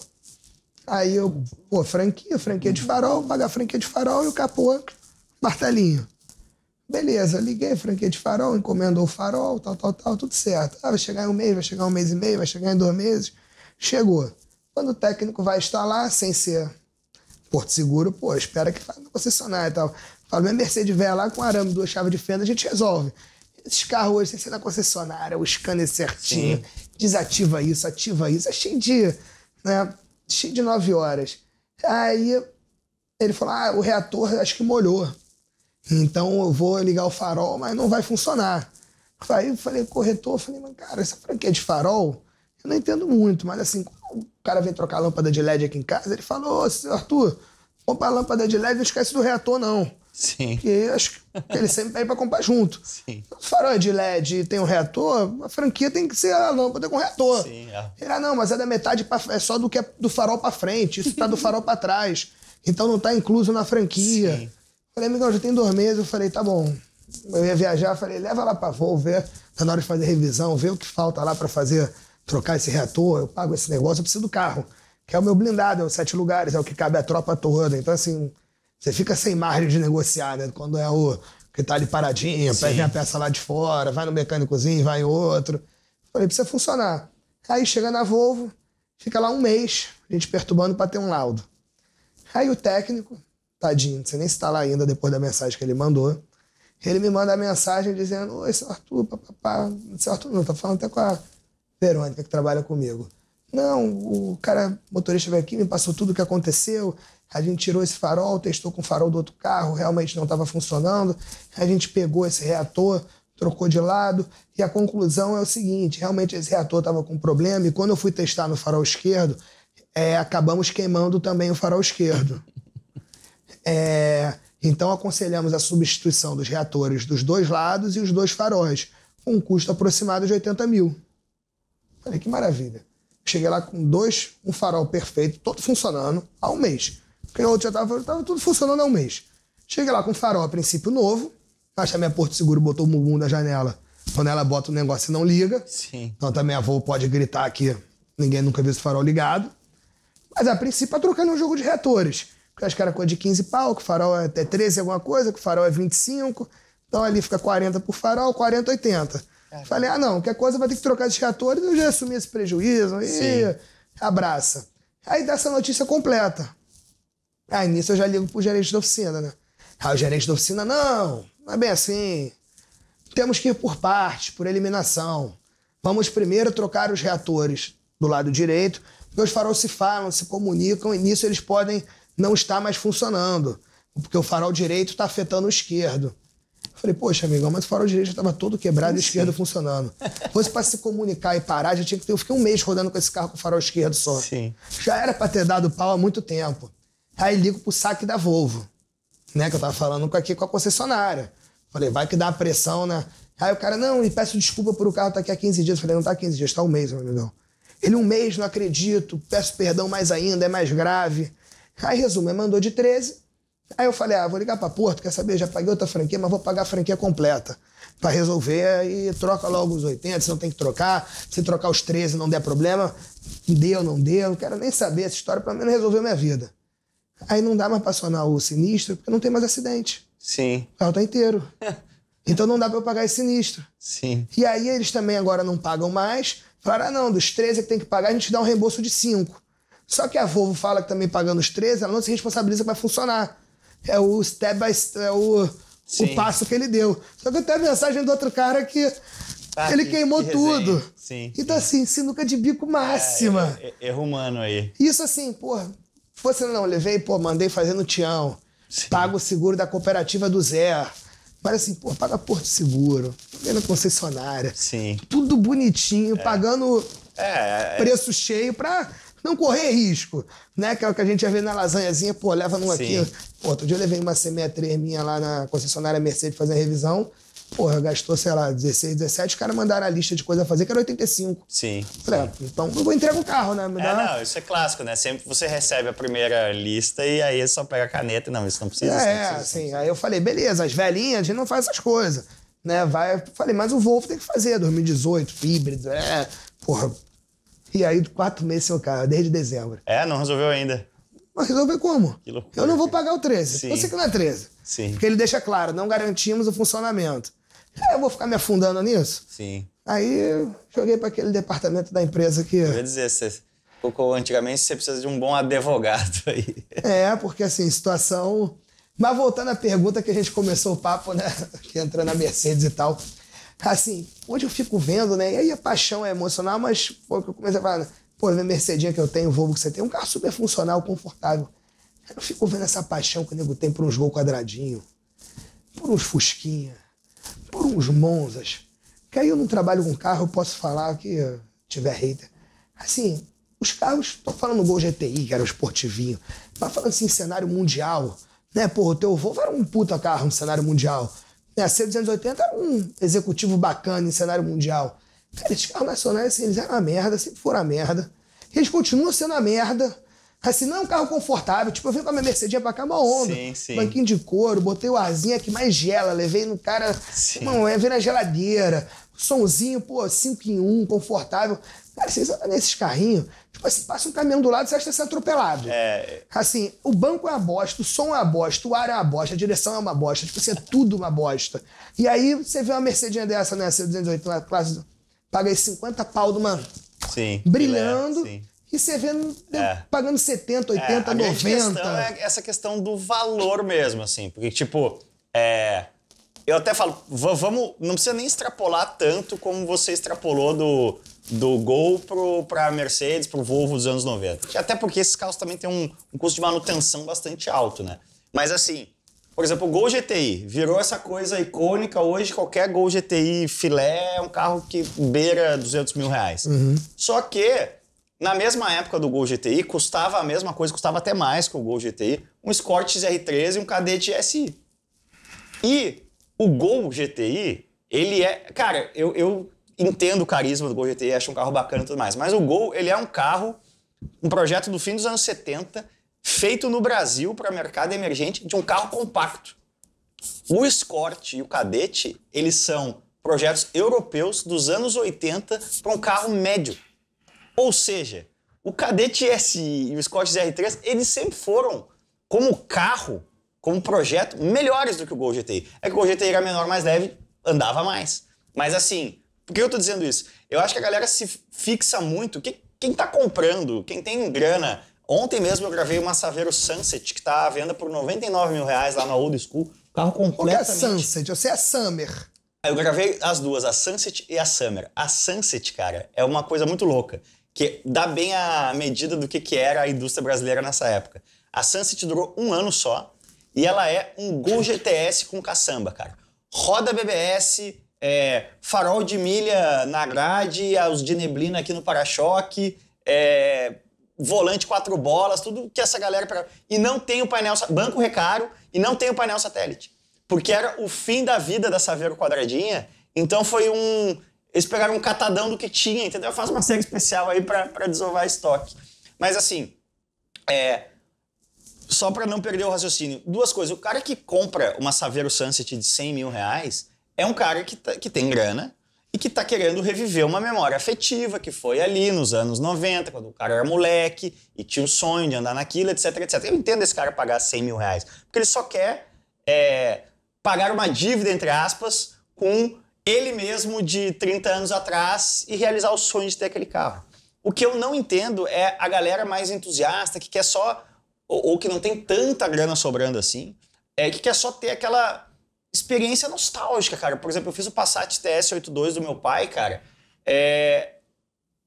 Aí eu, pô, franquia, franquia de farol, paga a franquia de farol e o capô, martelinho. Beleza, liguei, franquia de farol, encomendou o farol, tal, tal, tal, tudo certo. Ah, vai chegar em um mês, vai chegar em um mês e meio, vai chegar em dois meses. Chegou. Quando o técnico vai instalar, sem ser Porto Seguro, pô, espera que faça no concessionário e tal. Fala, minha Mercedes velha lá com arame, duas chaves de fenda, a gente resolve. Esses carros hoje, sem ser da concessionária, o scanner certinho, Sim. desativa isso, ativa isso, é cheio de, né, cheio de nove horas. Aí ele falou, ah, o reator acho que molhou. Então eu vou ligar o farol, mas não vai funcionar. Aí eu falei, corretor, falei, mas cara, essa franquia de farol, eu não entendo muito, mas assim, o cara vem trocar a lâmpada de LED aqui em casa, ele falou, ô, senhor Arthur, compra a lâmpada de LED, não esquece do reator, não. Sim. Porque acho que ele sempre pede para comprar junto. Sim. O farol é de LED tem um reator, a franquia tem que ser a lâmpada com reator. Sim, é. Ah, não, mas é da metade pra, é só do que é do farol para frente, isso tá do farol para trás. Então não tá incluso na franquia. Sim. Falei, amigão, já tem dois meses. Eu falei, tá bom. Eu ia viajar, falei, leva lá pra voo, ver. Tá na hora de fazer revisão, ver o que falta lá para fazer, trocar esse reator, eu pago esse negócio, eu preciso do carro. Que é o meu blindado, é os sete lugares, é o que cabe a tropa toda. Então, assim, você fica sem margem de negociar, né? Quando é o que tá ali paradinho, Sim. vem a peça lá de fora, vai no mecânicozinho, vai em outro. Falei, precisa funcionar. Aí chega na Volvo, fica lá um mês, a gente perturbando para ter um laudo. Aí o técnico, tadinho, não sei nem se tá lá ainda depois da mensagem que ele mandou, ele me manda a mensagem dizendo: Oi, seu Arthur, papapá. Seu Arthur, não, tá falando até com a Verônica, que trabalha comigo. Não, o cara motorista veio aqui, me passou tudo o que aconteceu, a gente tirou esse farol, testou com o farol do outro carro, realmente não estava funcionando. A gente pegou esse reator, trocou de lado. E a conclusão é o seguinte: realmente esse reator estava com problema. E quando eu fui testar no farol esquerdo, é, acabamos queimando também o farol esquerdo. <laughs> É, então aconselhamos a substituição dos reatores dos dois lados e os dois faróis, com um custo aproximado de 80 mil. Olha que maravilha. Cheguei lá com dois, um farol perfeito, todo funcionando, há um mês canhoto já estava tudo funcionando há um mês. Cheguei lá com farol a princípio novo, acho que a minha Porto Seguro botou o mugum da janela. Quando ela bota o negócio e não liga. Sim. Então também a avó pode gritar aqui, ninguém nunca viu esse farol ligado. Mas a princípio tá trocando um jogo de reatores. Porque acho que era coisa de 15 pau, que o farol é até 13 alguma coisa, que o farol é 25. Então ali fica 40 por farol, 40, 80. Caramba. Falei, ah não, qualquer coisa vai ter que trocar de reatores, eu já assumi esse prejuízo, e abraça. Aí dá essa notícia completa. Aí nisso eu já ligo pro gerente da oficina, né? Aí ah, o gerente da oficina, não, não é bem assim. Temos que ir por partes, por eliminação. Vamos primeiro trocar os reatores do lado direito, porque os faróis se falam, se comunicam, e nisso eles podem não estar mais funcionando, porque o farol direito está afetando o esquerdo. Eu falei, poxa, amigo, mas o farol direito já estava todo quebrado e o assim? esquerdo funcionando. Fosse para se comunicar e parar, já tinha que ter. Eu fiquei um mês rodando com esse carro com o farol esquerdo só. Sim. Já era para ter dado pau há muito tempo. Aí ligo pro saque da Volvo, né? Que eu tava falando aqui com a concessionária. Falei, vai que dá pressão, né? Aí o cara, não, e peço desculpa por o carro tá aqui há 15 dias. Eu falei, não tá 15 dias, tá um mês, meu amigão. Ele, um mês, não acredito, peço perdão mais ainda, é mais grave. Aí, resumo, ele mandou de 13. Aí eu falei, ah, vou ligar pra Porto, quer saber? Já paguei outra franquia, mas vou pagar a franquia completa para resolver aí troca logo os 80, se não tem que trocar. Se trocar os 13 não der problema, deu, não deu, não quero nem saber essa história, pelo menos resolveu minha vida. Aí não dá mais pra acionar o sinistro, porque não tem mais acidente. Sim. O carro tá inteiro. <laughs> então não dá para eu pagar esse sinistro. Sim. E aí eles também agora não pagam mais. Falaram, ah, não, dos 13 que tem que pagar, a gente dá um reembolso de 5. Só que a Volvo fala que também pagando os 13, ela não se responsabiliza para funcionar. É o step by step, é o, o passo que ele deu. Só que eu tenho a mensagem do outro cara que ah, ele que, queimou que tudo. Sim, então, sim. assim, sinuca de bico é, máxima. É, é, é, humano aí. Isso, assim, porra, você não, levei, pô, mandei fazer no Tião. Sim. Pago o seguro da cooperativa do Zé. parece assim, pô, paga Porto Seguro, na concessionária. Sim. Tudo bonitinho, é. pagando é, é, preço cheio pra não correr risco. Né? Que é o que a gente já vê na lasanhazinha, pô, leva num aqui. Pô, outro dia eu levei uma C63 minha lá na concessionária Mercedes fazer a revisão porra, gastou, sei lá, 16, 17, os caras mandaram a lista de coisa a fazer, que era 85. Sim. Falei, ah, sim. então eu vou entregar o um carro, né? Me é, não, isso é clássico, né? Sempre você recebe a primeira lista e aí só pega a caneta. Não, isso não precisa. É, não precisa, assim, precisa. aí eu falei, beleza, as velhinhas, a gente não faz essas coisas. Né, vai, falei, mas o Volvo tem que fazer, 2018, híbrido, é, porra. E aí, quatro meses sem o carro, desde dezembro. É, não resolveu ainda. Mas resolveu como? Eu não vou pagar o 13. Sim. Eu sei que não é 13. Sim. Porque ele deixa claro, não garantimos o funcionamento. É, eu vou ficar me afundando nisso? Sim. Aí joguei para aquele departamento da empresa que. Quer dizer, você, antigamente você precisa de um bom advogado aí. É, porque assim, situação. Mas voltando à pergunta que a gente começou o papo, né? Que entrando na Mercedes e tal. Assim, onde eu fico vendo, né? E aí a paixão é emocional, mas foi que eu comecei a falar, né? pô, a Mercedinha que eu tenho, o Volvo que você tem, é um carro super funcional, confortável. Eu fico vendo essa paixão que o nego tem por uns gol quadradinho, por uns fusquinha, por uns monzas. Que aí eu não trabalho com carro, eu posso falar que tiver hater. Assim, os carros, tô falando Gol GTI, que era o esportivinho, mas falando assim, cenário mundial, né? Porra, o teu Volvo era um puta carro no cenário mundial. Né? A C280 era um executivo bacana em cenário mundial. Cara, esses carros nacionais, assim, eles eram a merda, sempre foram a merda. eles continuam sendo a merda, Assim, não é um carro confortável. Tipo, eu vim com a minha Mercedinha pra cá, uma onda. Sim, sim. Banquinho de couro, botei o arzinho aqui mais gela, levei no cara, sim. mano, é na geladeira. Sonzinho, pô, 5 em 1, um, confortável. Cara, vocês andam nesses carrinhos, tipo assim, passa um caminhão do lado, você acha que tá atropelado. É. Assim, o banco é uma bosta, o som é uma bosta, o ar é uma bosta, a direção é uma bosta, tipo assim, é tudo uma bosta. E aí você vê uma Mercedinha dessa, né, C208, na classe, paga aí 50 pau do mano Sim. Brilhando. sim e você vê é. pagando 70, 80, é, 90. Questão é essa questão do valor mesmo, assim. Porque, tipo, é, eu até falo, vamos. Não precisa nem extrapolar tanto como você extrapolou do, do Gol pro, pra Mercedes, pro Volvo dos anos 90. Até porque esses carros também têm um, um custo de manutenção bastante alto, né? Mas assim, por exemplo, o Gol GTI virou essa coisa icônica hoje. Qualquer Gol GTI filé é um carro que beira 200 mil reais. Uhum. Só que na mesma época do Gol GTI, custava a mesma coisa, custava até mais que o Gol GTI, um Escort R 13 e um Cadete SI. E o Gol GTI, ele é... Cara, eu, eu entendo o carisma do Gol GTI, acho um carro bacana e tudo mais, mas o Gol, ele é um carro, um projeto do fim dos anos 70, feito no Brasil para mercado emergente, de um carro compacto. O Escort e o Cadete, eles são projetos europeus dos anos 80 para um carro médio. Ou seja, o Cadete S e o Scott ZR3, eles sempre foram, como carro, como projeto, melhores do que o Gol GTI. É que o Gol GTI era menor, mais leve, andava mais. Mas assim, por que eu tô dizendo isso? Eu acho que a galera se fixa muito. Quem, quem tá comprando, quem tem grana. Ontem mesmo eu gravei uma Saveiro Sunset, que tá à venda por 99 mil reais lá na Old School. Carro é completamente... Qual é Sunset? Você é Summer. Eu gravei as duas, a Sunset e a Summer. A Sunset, cara, é uma coisa muito louca que dá bem a medida do que, que era a indústria brasileira nessa época. A Sunset durou um ano só e ela é um Gol GTS com caçamba, cara. Roda BBS, é, farol de milha na grade, os de neblina aqui no para-choque, é, volante quatro bolas, tudo que essa galera... Pra... E não tem o painel... Banco Recaro e não tem o painel satélite. Porque era o fim da vida da Saveiro Quadradinha, então foi um eles pegaram um catadão do que tinha, entendeu? Eu faço uma série especial aí para desovar estoque. Mas assim, é, só para não perder o raciocínio, duas coisas. O cara que compra uma Saveiro Sunset de 100 mil reais é um cara que, tá, que tem grana e que está querendo reviver uma memória afetiva que foi ali nos anos 90, quando o cara era moleque e tinha o sonho de andar naquilo, etc, etc. Eu entendo esse cara pagar 100 mil reais, porque ele só quer é, pagar uma dívida, entre aspas, com ele mesmo de 30 anos atrás e realizar o sonho de ter aquele carro. O que eu não entendo é a galera mais entusiasta que quer só, ou, ou que não tem tanta grana sobrando assim, é que quer só ter aquela experiência nostálgica, cara. Por exemplo, eu fiz o Passat TS82 do meu pai, cara. É...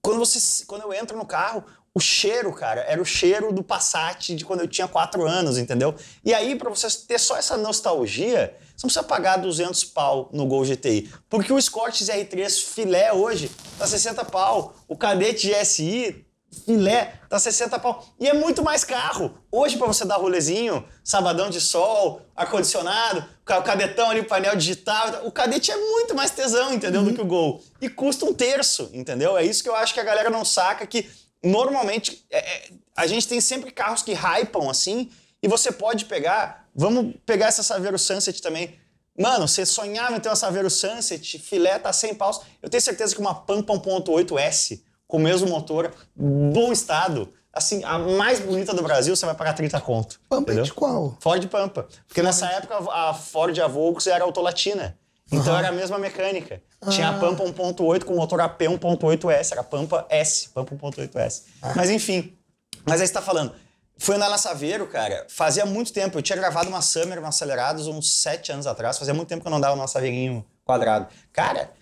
Quando, você, quando eu entro no carro, o cheiro, cara, era o cheiro do Passat de quando eu tinha quatro anos, entendeu? E aí, para você ter só essa nostalgia, você não precisa pagar 200 pau no Gol GTI, porque o Escort R3 filé hoje tá 60 pau, o Cadete GSI filé tá 60 pau. E é muito mais carro. Hoje para você dar rolezinho, sabadão de sol, ar-condicionado, o cadetão ali, painel digital, o cadete é muito mais tesão, entendeu, uhum. do que o Gol. E custa um terço, entendeu? É isso que eu acho que a galera não saca, que normalmente é, é, a gente tem sempre carros que hypam assim, e você pode pegar Vamos pegar essa Saveiro Sunset também. Mano, você sonhava em ter uma Saveiro Sunset, filé tá sem paus. Eu tenho certeza que uma Pampa 1.8S, com o mesmo motor, bom estado, assim, a mais bonita do Brasil, você vai pagar 30 conto. Pampa é entendeu? de qual? Ford Pampa. Porque Ford. nessa época a Ford, a Volks, era autolatina. Então uhum. era a mesma mecânica. Ah. Tinha a Pampa 1.8 com motor AP 1.8S, era a Pampa S, Pampa 1.8S. Ah. Mas enfim, mas aí você tá falando, fui andar na Saveiro, cara. Fazia muito tempo. Eu tinha gravado uma Summer, uma Acelerados, uns sete anos atrás. Fazia muito tempo que eu não andava numa Saveirinho quadrado. Cara,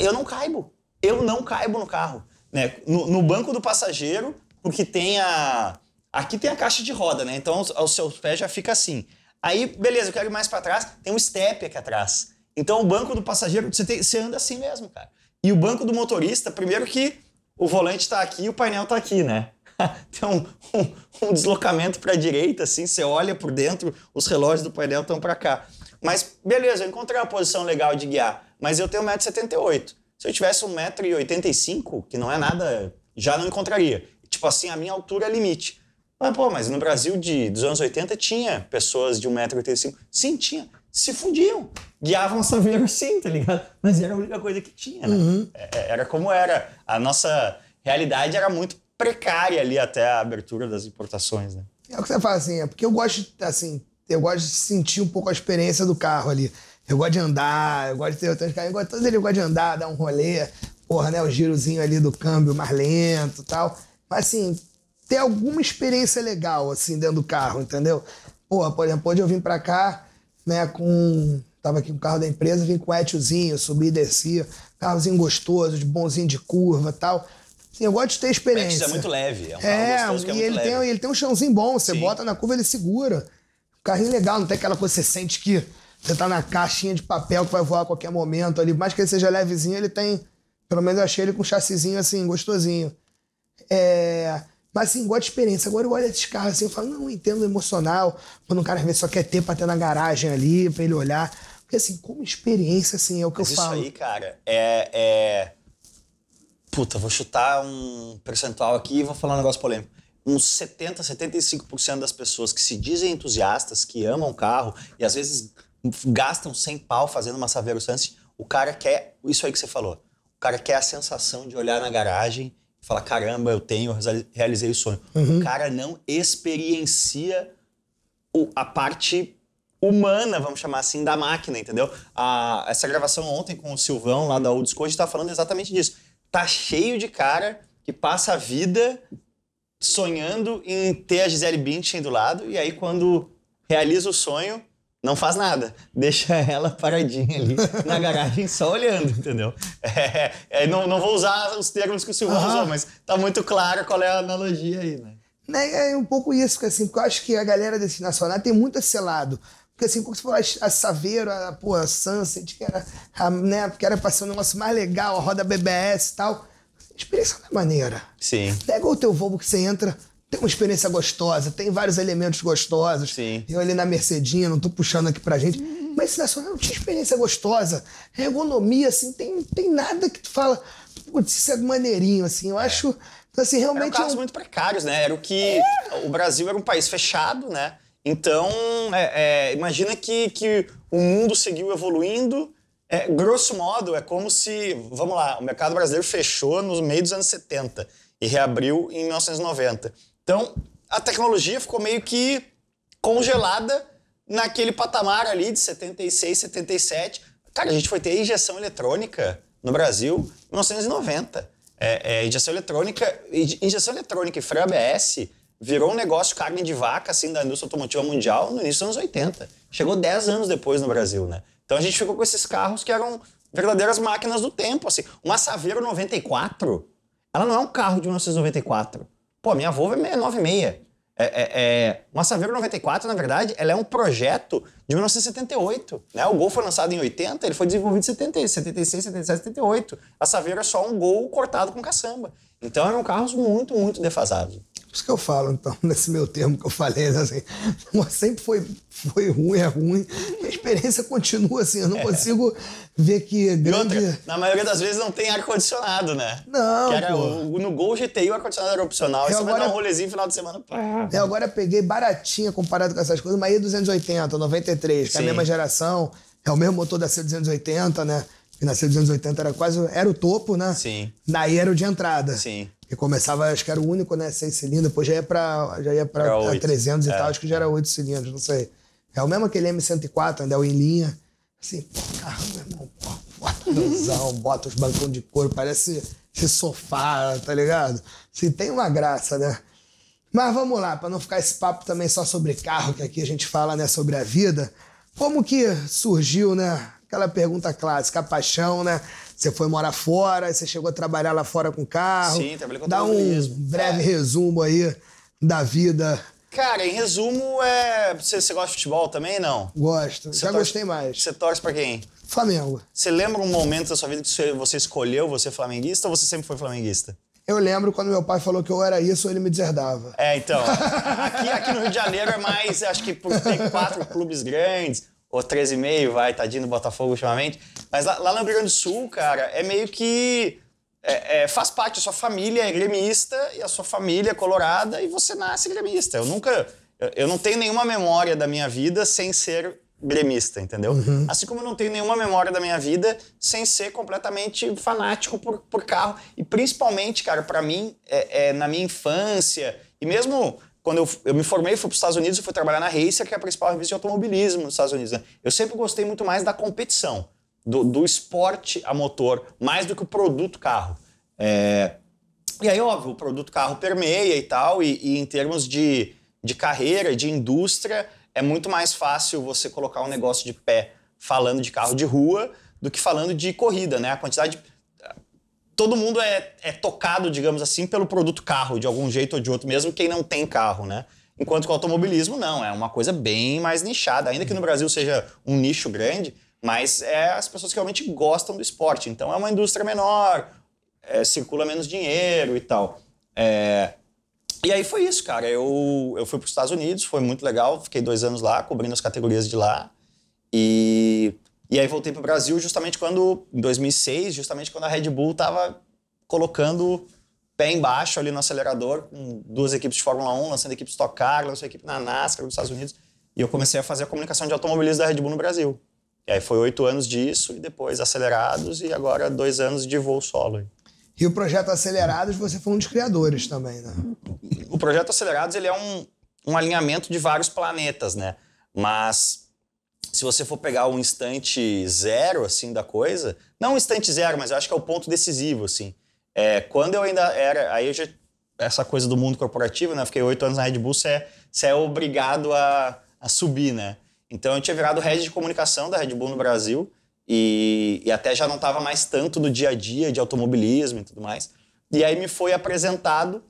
eu não caibo. Eu não caibo no carro. Né? No, no, banco do passageiro, porque tem a... Aqui tem a caixa de roda, né? Então, os seus pés já fica assim. Aí, beleza, eu quero ir mais para trás. Tem um step aqui atrás. Então, o banco do passageiro, você, tem, você anda assim mesmo, cara. E o banco do motorista, primeiro que o volante tá aqui e o painel tá aqui, né? <laughs> tem um, um, um deslocamento para a direita, assim, você olha por dentro, os relógios do painel estão para cá. Mas beleza, eu encontrei uma posição legal de guiar, mas eu tenho 1,78m. Se eu tivesse 1,85m, que não é nada, já não encontraria. Tipo assim, a minha altura é limite. Mas, pô, mas no Brasil de, dos anos 80 tinha pessoas de 1,85m. Sim, tinha. Se fundiam. Guiavam o saveiro assim, tá ligado? Mas era a única coisa que tinha, né? Uhum. É, é, era como era. A nossa realidade era muito precária ali até a abertura das importações, né? É o que você fala assim, é porque eu gosto, assim, eu gosto de sentir um pouco a experiência do carro ali. Eu gosto de andar, eu gosto de ter outros carros, eu gosto, todos eles gostam de andar, dar um rolê, porra, né? O girozinho ali do câmbio mais lento e tal. Mas assim, ter alguma experiência legal, assim, dentro do carro, entendeu? Porra, por exemplo, hoje eu vim pra cá, né, com. Tava aqui com o carro da empresa, vim com o Etiozinho, subi e descia, carrozinho gostoso, de bonzinho de curva e tal sim eu gosto de ter experiência. O é muito leve. É, um é, gostoso, é e ele, Tem, ele tem um chãozinho bom. Você Sim. bota na curva, ele segura. Um carrinho é legal, não tem aquela coisa que você sente que você tá na caixinha de papel que vai voar a qualquer momento ali. Mais que ele seja levezinho, ele tem... Pelo menos eu achei ele com um chassizinho assim, gostosinho. É... Mas assim, gosto de experiência. Agora eu olho esses carros assim, eu falo, não, eu entendo emocional. Quando um cara às vezes só quer ter pra ter na garagem ali, pra ele olhar. Porque assim, como experiência, assim, é o que Mas eu isso falo. Isso aí, cara, é... é puta, vou chutar um percentual aqui e vou falar um negócio polêmico. Uns 70, 75% das pessoas que se dizem entusiastas, que amam carro e às vezes gastam 100 pau fazendo uma Saveiro Sans, o cara quer isso aí que você falou. O cara quer a sensação de olhar na garagem e falar: caramba, eu tenho, eu realizei o sonho. Uhum. O cara não experiencia o, a parte humana, vamos chamar assim, da máquina, entendeu? A, essa gravação ontem com o Silvão, lá da Old School, a gente tá falando exatamente disso tá cheio de cara que passa a vida sonhando em ter a Gisele Bündchen do lado e aí quando realiza o sonho não faz nada, <laughs> deixa ela paradinha ali na garagem só olhando, entendeu? <laughs> É, é, não, não vou usar os termos que o Silvão ah. usou, mas tá muito claro qual é a analogia aí, né? né é um pouco isso, assim, porque eu acho que a galera desse nacional tem muito esse lado. Porque assim, como você falou, a Saveiro, a, pô, a Sunset, que era, a, né, que era pra ser um negócio mais legal, a roda BBS e tal. A experiência não é maneira. Sim. Pega o teu voo que você entra, tem uma experiência gostosa, tem vários elementos gostosos. Sim. Eu ali na Mercedinha, não tô puxando aqui pra gente. Mas esse nacional é não tinha experiência gostosa. ergonomia, assim, tem, tem nada que tu fala, putz, isso é maneirinho, assim. Eu é. acho. Então, assim, realmente. Eram casos é muito precários, né? Era o que. É. O Brasil era um país fechado, né? Então, é, é, imagina que, que o mundo seguiu evoluindo. É, grosso modo, é como se, vamos lá, o mercado brasileiro fechou no meio dos anos 70 e reabriu em 1990. Então, a tecnologia ficou meio que congelada naquele patamar ali de 76, 77. Cara, a gente foi ter injeção eletrônica no Brasil em 1990. É, é, injeção eletrônica, injeção eletrônica e freio ABS virou um negócio carne de vaca, assim, da indústria automotiva mundial no início dos anos 80. Chegou 10 anos depois no Brasil, né? Então a gente ficou com esses carros que eram verdadeiras máquinas do tempo, assim. Uma Saveiro 94, ela não é um carro de 1994. Pô, minha Volvo é 696. É, é, é, uma Saveiro 94, na verdade, ela é um projeto de 1978. Né? O Gol foi lançado em 80, ele foi desenvolvido em 70, 76, 77, 78. A Saveiro é só um Gol cortado com caçamba. Então eram carros muito, muito defasados isso que eu falo, então, <laughs> nesse meu termo que eu falei, né, assim, sempre foi, foi ruim, é ruim. A experiência continua assim, eu não é. consigo ver que grande... outra, na maioria das vezes não tem ar-condicionado, né? Não, que era, o, no Gol GTI o ar-condicionado era opcional, eu é, você agora, vai dar um rolezinho final de semana. Pá. É, eu agora peguei baratinha comparado com essas coisas, uma é e 280, 93, que Sim. é a mesma geração, é o mesmo motor da C280, né? Que na C280 era quase, era o topo, né? Sim. Daí era o de entrada. Sim. E começava, acho que era o único, né? Seis cilindros, depois já ia para já ia para 300 e é. tal, acho que já era oito cilindros, não sei. É o mesmo aquele M104, ainda o em linha. Assim, pô, carro, meu irmão, pô, bota luzão, bota os bancos de couro, parece esse sofá, tá ligado? Assim, tem uma graça, né? Mas vamos lá, para não ficar esse papo também só sobre carro, que aqui a gente fala, né, sobre a vida. Como que surgiu, né? Aquela pergunta clássica, a paixão, né? Você foi morar fora, você chegou a trabalhar lá fora com carro. Sim, trabalhei com Dá um breve é. resumo aí da vida. Cara, em resumo, é... você, você gosta de futebol também, não? Gosto. Você Já torce... gostei mais. Você torce pra quem? Flamengo. Você lembra um momento da sua vida que você escolheu você flamenguista ou você sempre foi flamenguista? Eu lembro quando meu pai falou que eu era isso, ele me deserdava. É, então. <laughs> aqui, aqui no Rio de Janeiro é mais, acho que tem quatro clubes grandes, ou e meio vai, tadinho do Botafogo ultimamente. Mas lá, lá no Rio Grande do Sul, cara, é meio que. É, é, faz parte, a sua família é gremista e a sua família é colorada e você nasce gremista. Eu nunca. Eu, eu não tenho nenhuma memória da minha vida sem ser gremista, entendeu? Uhum. Assim como eu não tenho nenhuma memória da minha vida sem ser completamente fanático por, por carro. E principalmente, cara, para mim, é, é, na minha infância, e mesmo quando eu, eu me formei, fui para os Estados Unidos e fui trabalhar na Racer, que é a principal revista de automobilismo nos Estados Unidos. Né? Eu sempre gostei muito mais da competição do, do esporte a motor, mais do que o produto carro. É, e aí, óbvio, o produto carro permeia e tal, e, e em termos de, de carreira, de indústria, é muito mais fácil você colocar um negócio de pé falando de carro de rua do que falando de corrida, né? A quantidade. Todo mundo é, é, tocado, digamos assim, pelo produto carro, de algum jeito ou de outro, mesmo quem não tem carro, né? Enquanto que o automobilismo não, é uma coisa bem mais nichada. Ainda que no Brasil seja um nicho grande, mas é as pessoas que realmente gostam do esporte. Então é uma indústria menor, é, circula menos dinheiro e tal. É, e aí foi isso, cara. Eu, eu fui para os Estados Unidos, foi muito legal. Fiquei dois anos lá, cobrindo as categorias de lá. E, e aí voltei para o Brasil justamente quando, em 2006, justamente quando a Red Bull estava colocando pé embaixo ali no acelerador, com duas equipes de Fórmula 1, lançando equipes equipe Stock Car, lançando a equipe na NASCAR nos Estados Unidos. E eu comecei a fazer a comunicação de automobilismo da Red Bull no Brasil. E aí foi oito anos disso, e depois acelerados, e agora dois anos de voo solo. E o projeto Acelerados, você foi um dos criadores também, né? O projeto Acelerados ele é um, um alinhamento de vários planetas, né? Mas se você for pegar o um instante zero assim da coisa, não um instante zero, mas eu acho que é o ponto decisivo, assim. É, quando eu ainda era, aí eu já essa coisa do mundo corporativo, né? Fiquei oito anos na Red Bull, você é, você é obrigado a, a subir, né? Então eu tinha virado head de comunicação da Red Bull no Brasil e, e até já não estava mais tanto no dia a dia de automobilismo e tudo mais. E aí me foi apresentado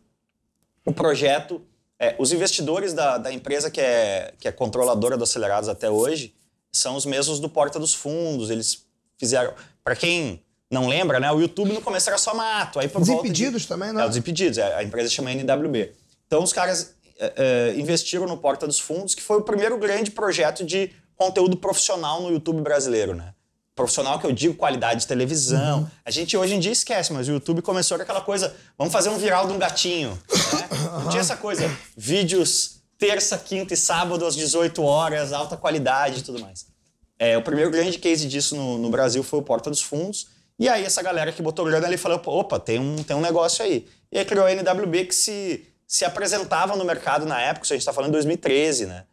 o projeto. É, os investidores da, da empresa que é, que é controladora do Acelerados até hoje são os mesmos do Porta dos Fundos. Eles fizeram. Para quem não lembra, né? O YouTube no começo era só mato. Aí por Desimpedidos de, também, né? É, os Impedidos. É, a empresa chama NWB. Então os caras uh, investiram no Porta dos Fundos, que foi o primeiro grande projeto de conteúdo profissional no YouTube brasileiro, né? Profissional que eu digo qualidade de televisão. Uhum. A gente hoje em dia esquece, mas o YouTube começou com aquela coisa: vamos fazer um viral de um gatinho. Né? Não <coughs> tinha essa coisa. Vídeos terça, quinta e sábado às 18 horas, alta qualidade e tudo mais. É, o primeiro grande case disso no, no, Brasil foi o Porta dos Fundos. E aí essa galera que botou grana ali falou, opa, tem um, tem um negócio aí. E aí criou a NWB que se se apresentava no mercado na época, isso a gente está falando de 2013, né?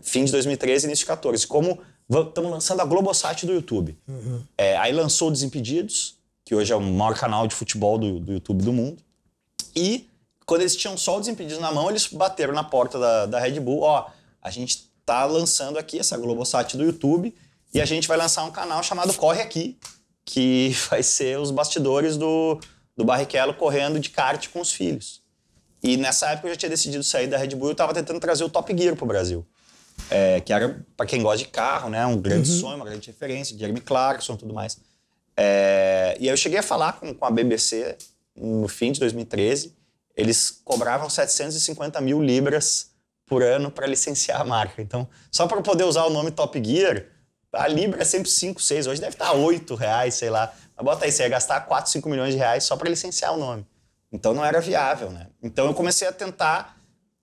Fim de 2013, início de 14. Como estamos lançando a Globosat do YouTube. Uhum. É, aí lançou Desimpedidos, que hoje é o maior canal de futebol do, do YouTube do mundo. E quando eles tinham só o Desimpedidos na mão, eles bateram na porta da, da Red Bull. Ó, a gente está lançando aqui essa Globosat do YouTube e a gente vai lançar um canal chamado Corre Aqui, que <laughs> vai ser os bastidores do, do Barrichello correndo de kart com os filhos. E nessa época eu já tinha decidido sair da Red Bull e eu tava tentando trazer o Top Gear pro Brasil. É, que era, para quem gosta de carro, né? Um grande uhum. sonho, uma grande referência, Jeremy Clarkson e tudo mais. É, e aí eu cheguei a falar com, com a BBC no fim de 2013. Eles cobravam 750 mil libras por ano para licenciar a marca. Então, só para poder usar o nome Top Gear, a Libra é sempre 5, 6, hoje deve estar tá 8 reais, sei lá. Mas bota aí, você ia gastar 4, 5 milhões de reais só para licenciar o nome. Então não era viável, né? Então eu comecei a tentar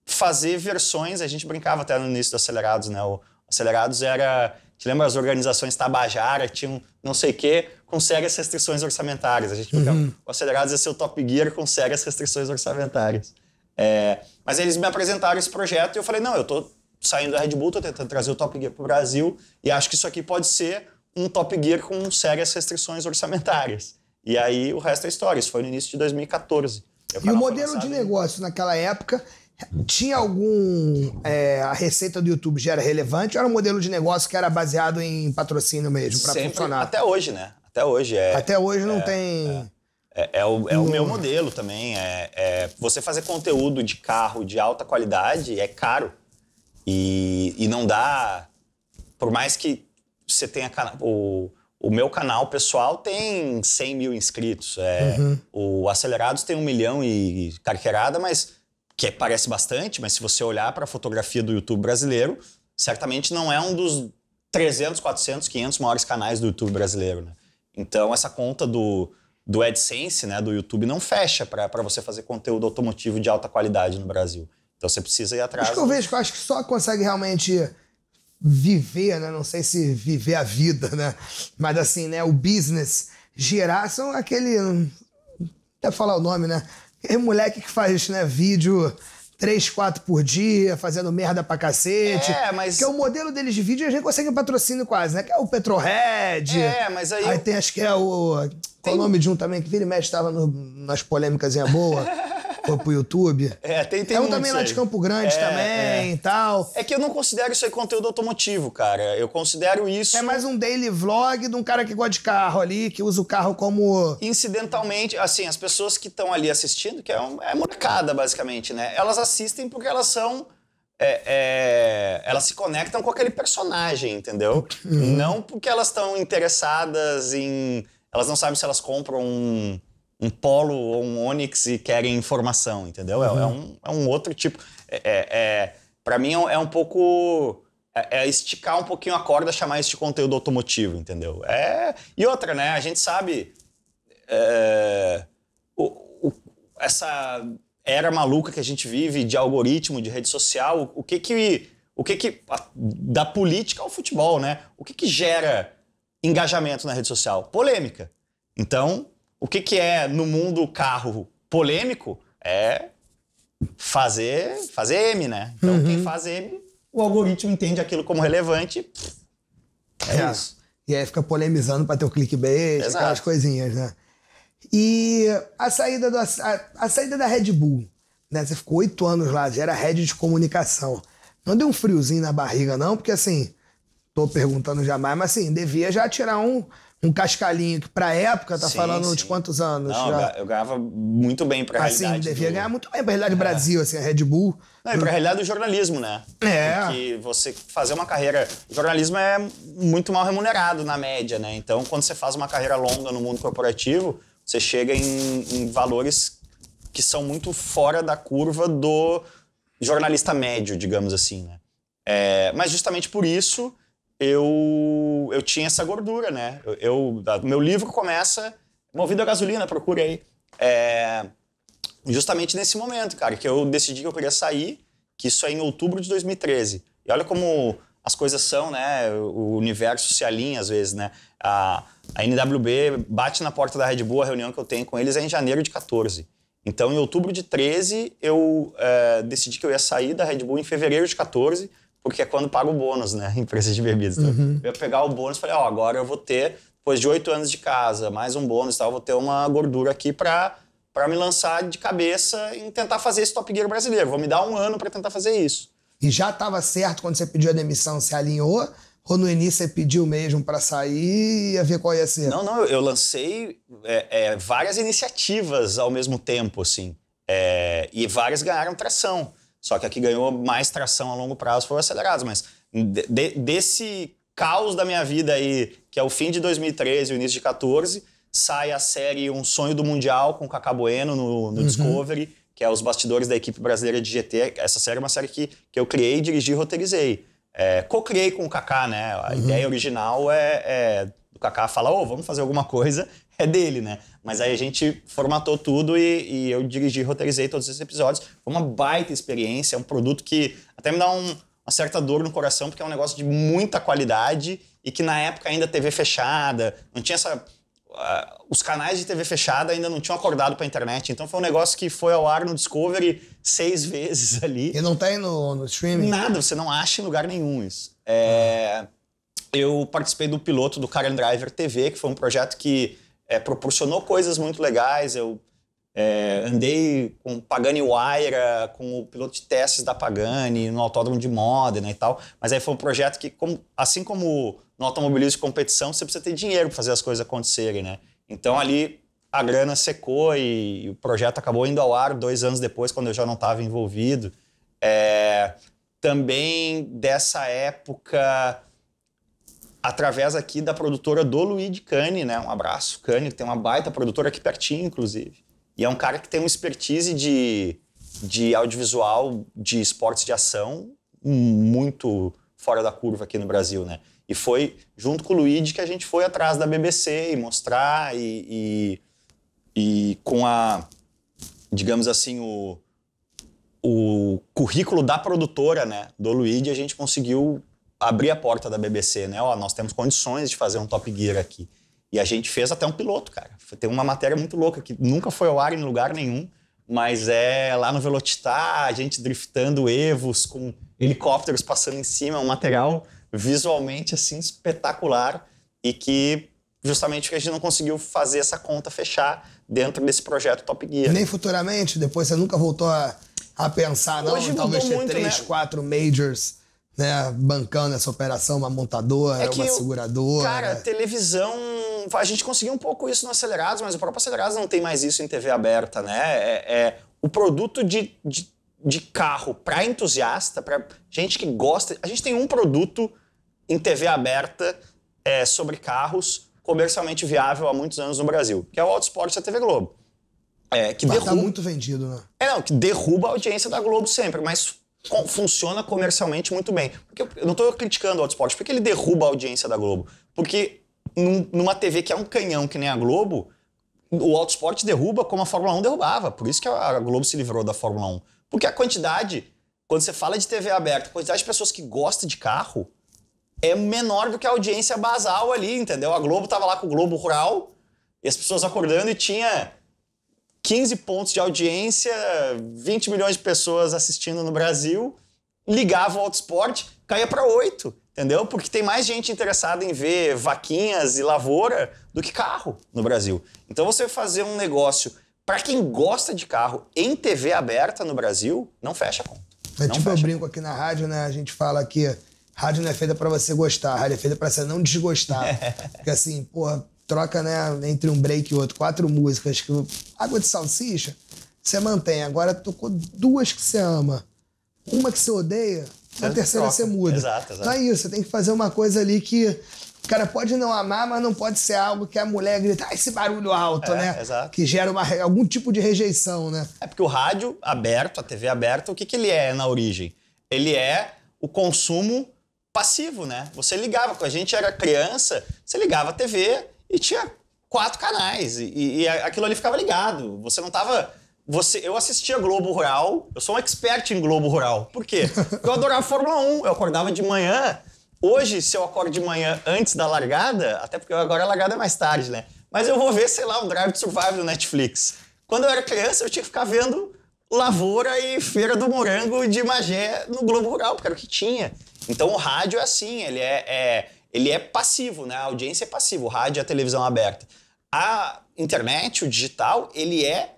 fazer versões, a gente brincava até no início do Acelerados, né? O Acelerados era, te lembra as organizações Tabajara, tinham não sei o quê, com sérias restrições orçamentárias. A gente brincava, uhum. o Acelerados ia ser o Top Gear com sérias restrições orçamentárias. É, mas eles me apresentaram esse projeto e eu falei, não, eu tô saindo da Red Bull, tô tentando trazer o Top Gear pro Brasil e acho que isso aqui pode ser um Top Gear com sérias restrições orçamentárias. E aí o resto é história. Isso foi no início de 2014. E, o modelo de negócio naquela época tinha algum. É, a receita do YouTube já era relevante ou era um modelo de negócio que era baseado em patrocínio mesmo, para funcionar? Até hoje, né? Até hoje. É, até hoje não é, tem. É, é, é o, é o meu modelo também. É, é, você fazer conteúdo de carro de alta qualidade é caro. E, e não dá. Por mais que você tenha. O, o meu canal pessoal tem 100 mil inscritos. É, uhum. O Acelerados tem um milhão e, carqueirada, mas que parece bastante, mas se você olhar para a fotografia do YouTube brasileiro, certamente não é um dos 300, 400, 500 maiores canais do YouTube brasileiro. Né? Então, essa conta do, do AdSense, né, do YouTube, não fecha para você fazer conteúdo automotivo de alta qualidade no Brasil. Então, você precisa ir atrás. Acho que eu vejo que eu acho que só consegue realmente viver, né? Não sei se viver a vida, né? Mas assim, né? O business, gerar, são aquele. Até falar o nome, né? É moleque que faz né, vídeo três, quatro por dia, fazendo merda pra cacete. É, mas. Porque o modelo deles de vídeo a gente consegue um patrocínio quase, né? Que é o Petrohead. É, mas aí. Aí tem, acho que é o. Tem... Qual o nome de um também que vira e mexe, tava no, nas polêmicas boa. <laughs> Foi pro YouTube. É, tem, tem É um também lá de Campo Grande é, também é. e é. tal. É que eu não considero isso aí conteúdo automotivo, cara. Eu considero isso... É mais um daily vlog de um cara que gosta de carro ali, que usa o carro como... Incidentalmente, assim, as pessoas que estão ali assistindo, que é, um, é molecada, basicamente, né? Elas assistem porque elas são... É, é, elas se conectam com aquele personagem, entendeu? Uhum. Não porque elas estão interessadas em. Elas não sabem se elas compram um, um Polo ou um Onix e querem informação, entendeu? Uhum. É, é, uhum. um, é um outro tipo. É, é, é para mim é, um é pouco. É, é, esticar um pouquinho a corda, chamar isso de conteúdo automotivo, entendeu? É, e outra, né? A gente sabe. O, o, essa era maluca que a gente vive de algoritmo, de rede social, o, o que que. O que que. A, da política ao futebol, né? O que que gera engajamento na rede social? Polêmica. Então, o que, que é no mundo carro polêmico é fazer, fazer M, né? Então uhum. quem faz M, o algoritmo entende aquilo como relevante. É, é. isso. E aí fica polemizando para ter o clickbait, Exato. aquelas coisinhas, né? E a saída, do, a, a saída da Red Bull, né? Você ficou oito anos lá, já era head de comunicação. Não deu um friozinho na barriga, não, porque assim, tô perguntando jamais, mas assim, devia já tirar um, um cascalinho que pra época tá sim, falando sim. de quantos anos? Não, já? eu ganhava muito bem pra assim, realidade. Assim, devia do... ganhar muito bem pra realidade é. do Brasil, assim, a Red Bull. Não, e pra realidade do jornalismo, né? É. Porque você fazer uma carreira... O jornalismo é muito mal remunerado na média, né? Então, quando você faz uma carreira longa no mundo corporativo, você chega em, em valores que são muito fora da curva do jornalista médio, digamos assim, né? É, mas justamente por isso eu, eu tinha essa gordura, né? Eu, eu meu livro começa movido a gasolina, procura aí. É, justamente nesse momento, cara, que eu decidi que eu queria sair, que isso é em outubro de 2013. E olha como as coisas são, né? O universo se alinha às vezes, né? A, a NWB bate na porta da Red Bull, a reunião que eu tenho com eles é em janeiro de 14. Então, em outubro de 13, eu é, decidi que eu ia sair da Red Bull em fevereiro de 14, porque é quando paga o bônus, né? <laughs> Empresas de bebidas. Então, uhum. Eu ia pegar o bônus e falei, ó, oh, agora eu vou ter, depois de oito anos de casa, mais um bônus e tal, vou ter uma gordura aqui para para me lançar de cabeça e tentar fazer esse Top Gear brasileiro. Vou me dar um ano para tentar fazer isso. E já estava certo quando você pediu a demissão, se alinhou? Ou no início você pediu mesmo para sair e ia ver qual ia ser? Não, não, eu lancei é, é, várias iniciativas ao mesmo tempo, assim. É, e várias ganharam tração. Só que a que ganhou mais tração a longo prazo foi o Acelerados. Mas de, desse caos da minha vida aí, que é o fim de 2013 e o início de 14, sai a série Um Sonho do Mundial com o Cacá Bueno no, no uhum. Discovery, que é os bastidores da equipe brasileira de GT. Essa série é uma série que, que eu criei, dirigi e roteirizei. É, co-criei com o Kaká, né? A uhum. ideia original é, é do Kaká falar, ô, oh, vamos fazer alguma coisa é dele, né? Mas aí a gente formatou tudo e, e eu dirigi, roteirizei todos esses episódios. Foi uma baita experiência, é um produto que até me dá um, uma certa dor no coração, porque é um negócio de muita qualidade e que na época ainda TV fechada, não tinha essa. Uh, os canais de TV fechada ainda não tinham acordado para a internet. Então foi um negócio que foi ao ar no Discovery seis <laughs> vezes ali. E não tem no, no streaming? Nada, você não acha em lugar nenhum isso. É, uhum. Eu participei do piloto do and Driver TV, que foi um projeto que é, proporcionou coisas muito legais. Eu é, andei com Pagani Huayra, com o piloto de testes da Pagani, no autódromo de Modena e tal. Mas aí foi um projeto que, como, assim como no automobilismo de competição, você precisa ter dinheiro para fazer as coisas acontecerem, né? Então ali a grana secou e, e o projeto acabou indo ao ar dois anos depois, quando eu já não estava envolvido. É, também dessa época através aqui da produtora do Luigi Cane, né? Um abraço, Cane, que tem uma baita produtora aqui pertinho, inclusive. E é um cara que tem uma expertise de, de audiovisual, de esportes de ação, muito fora da curva aqui no Brasil, né? E foi junto com o Luigi que a gente foi atrás da BBC e mostrar e, e, e com a, digamos assim, o, o currículo da produtora, né, do Luigi, a gente conseguiu abrir a porta da BBC, né? Ó, nós temos condições de fazer um Top Gear aqui. E a gente fez até um piloto, cara. Tem uma matéria muito louca que nunca foi ao ar em lugar nenhum, mas é lá no Velocitar, a gente driftando Evos com helicópteros passando em cima, é um material visualmente assim espetacular e que justamente que a gente não conseguiu fazer essa conta fechar dentro desse projeto Top Gear. Nem futuramente, depois você nunca voltou a, a pensar, não, Hoje não, talvez muito, três, né? majors né, bancando essa operação, uma montadora, é uma seguradora. Cara, televisão. A gente conseguiu um pouco isso no Acelerados, mas o próprio Acelerados não tem mais isso em TV aberta, né? É, é o produto de, de, de carro para entusiasta, para gente que gosta. A gente tem um produto em TV aberta é, sobre carros comercialmente viável há muitos anos no Brasil, que é o Autosport e a TV Globo. É, que tá derruba... Tá muito vendido, né? É, não, que derruba a audiência da Globo sempre, mas funciona comercialmente muito bem. Porque eu não estou criticando o Autosport, porque ele derruba a audiência da Globo. Porque num, numa TV que é um canhão que nem a Globo, o Autosport derruba como a Fórmula 1 derrubava. Por isso que a Globo se livrou da Fórmula 1. Porque a quantidade, quando você fala de TV aberta, a quantidade de pessoas que gostam de carro é menor do que a audiência basal ali, entendeu? A Globo tava lá com o Globo Rural, e as pessoas acordando e tinha 15 pontos de audiência, 20 milhões de pessoas assistindo no Brasil, ligava o autosporte, caía para 8, entendeu? Porque tem mais gente interessada em ver vaquinhas e lavoura do que carro no Brasil. Então você fazer um negócio para quem gosta de carro em TV aberta no Brasil, não fecha a conta. É tipo o eu brinco aqui na rádio, né? A gente fala que rádio não é feita para você gostar, rádio é feita para você não desgostar. <laughs> Porque assim, porra, troca né, entre um break e outro quatro músicas, que água de salsicha, você mantém. Agora tocou duas que você ama, uma que você odeia, na terceira troca. você muda. Exato, exato. Então é isso, você tem que fazer uma coisa ali que o cara pode não amar, mas não pode ser algo que a mulher grita, ah, esse barulho alto, é, né? Exato. Que gera uma, algum tipo de rejeição, né? É porque o rádio aberto, a TV aberta, o que, que ele é na origem? Ele é o consumo passivo, né? Você ligava, quando a gente era criança, você ligava a TV, e tinha quatro canais. E, e aquilo ali ficava ligado. Você não tava. Você, eu assistia Globo Rural, eu sou um expert em Globo Rural. Por quê? Porque eu adorava Fórmula 1, eu acordava de manhã. Hoje, se eu acordo de manhã antes da largada, até porque agora a largada é mais tarde, né? Mas eu vou ver, sei lá, um Drive to Survive no Netflix. Quando eu era criança, eu tinha que ficar vendo Lavoura e Feira do Morango de Magé no Globo Rural, porque era o que tinha. Então o rádio é assim, ele é, é ele é passivo, né? A audiência é passiva, o rádio é a televisão aberta. A internet, o digital, ele é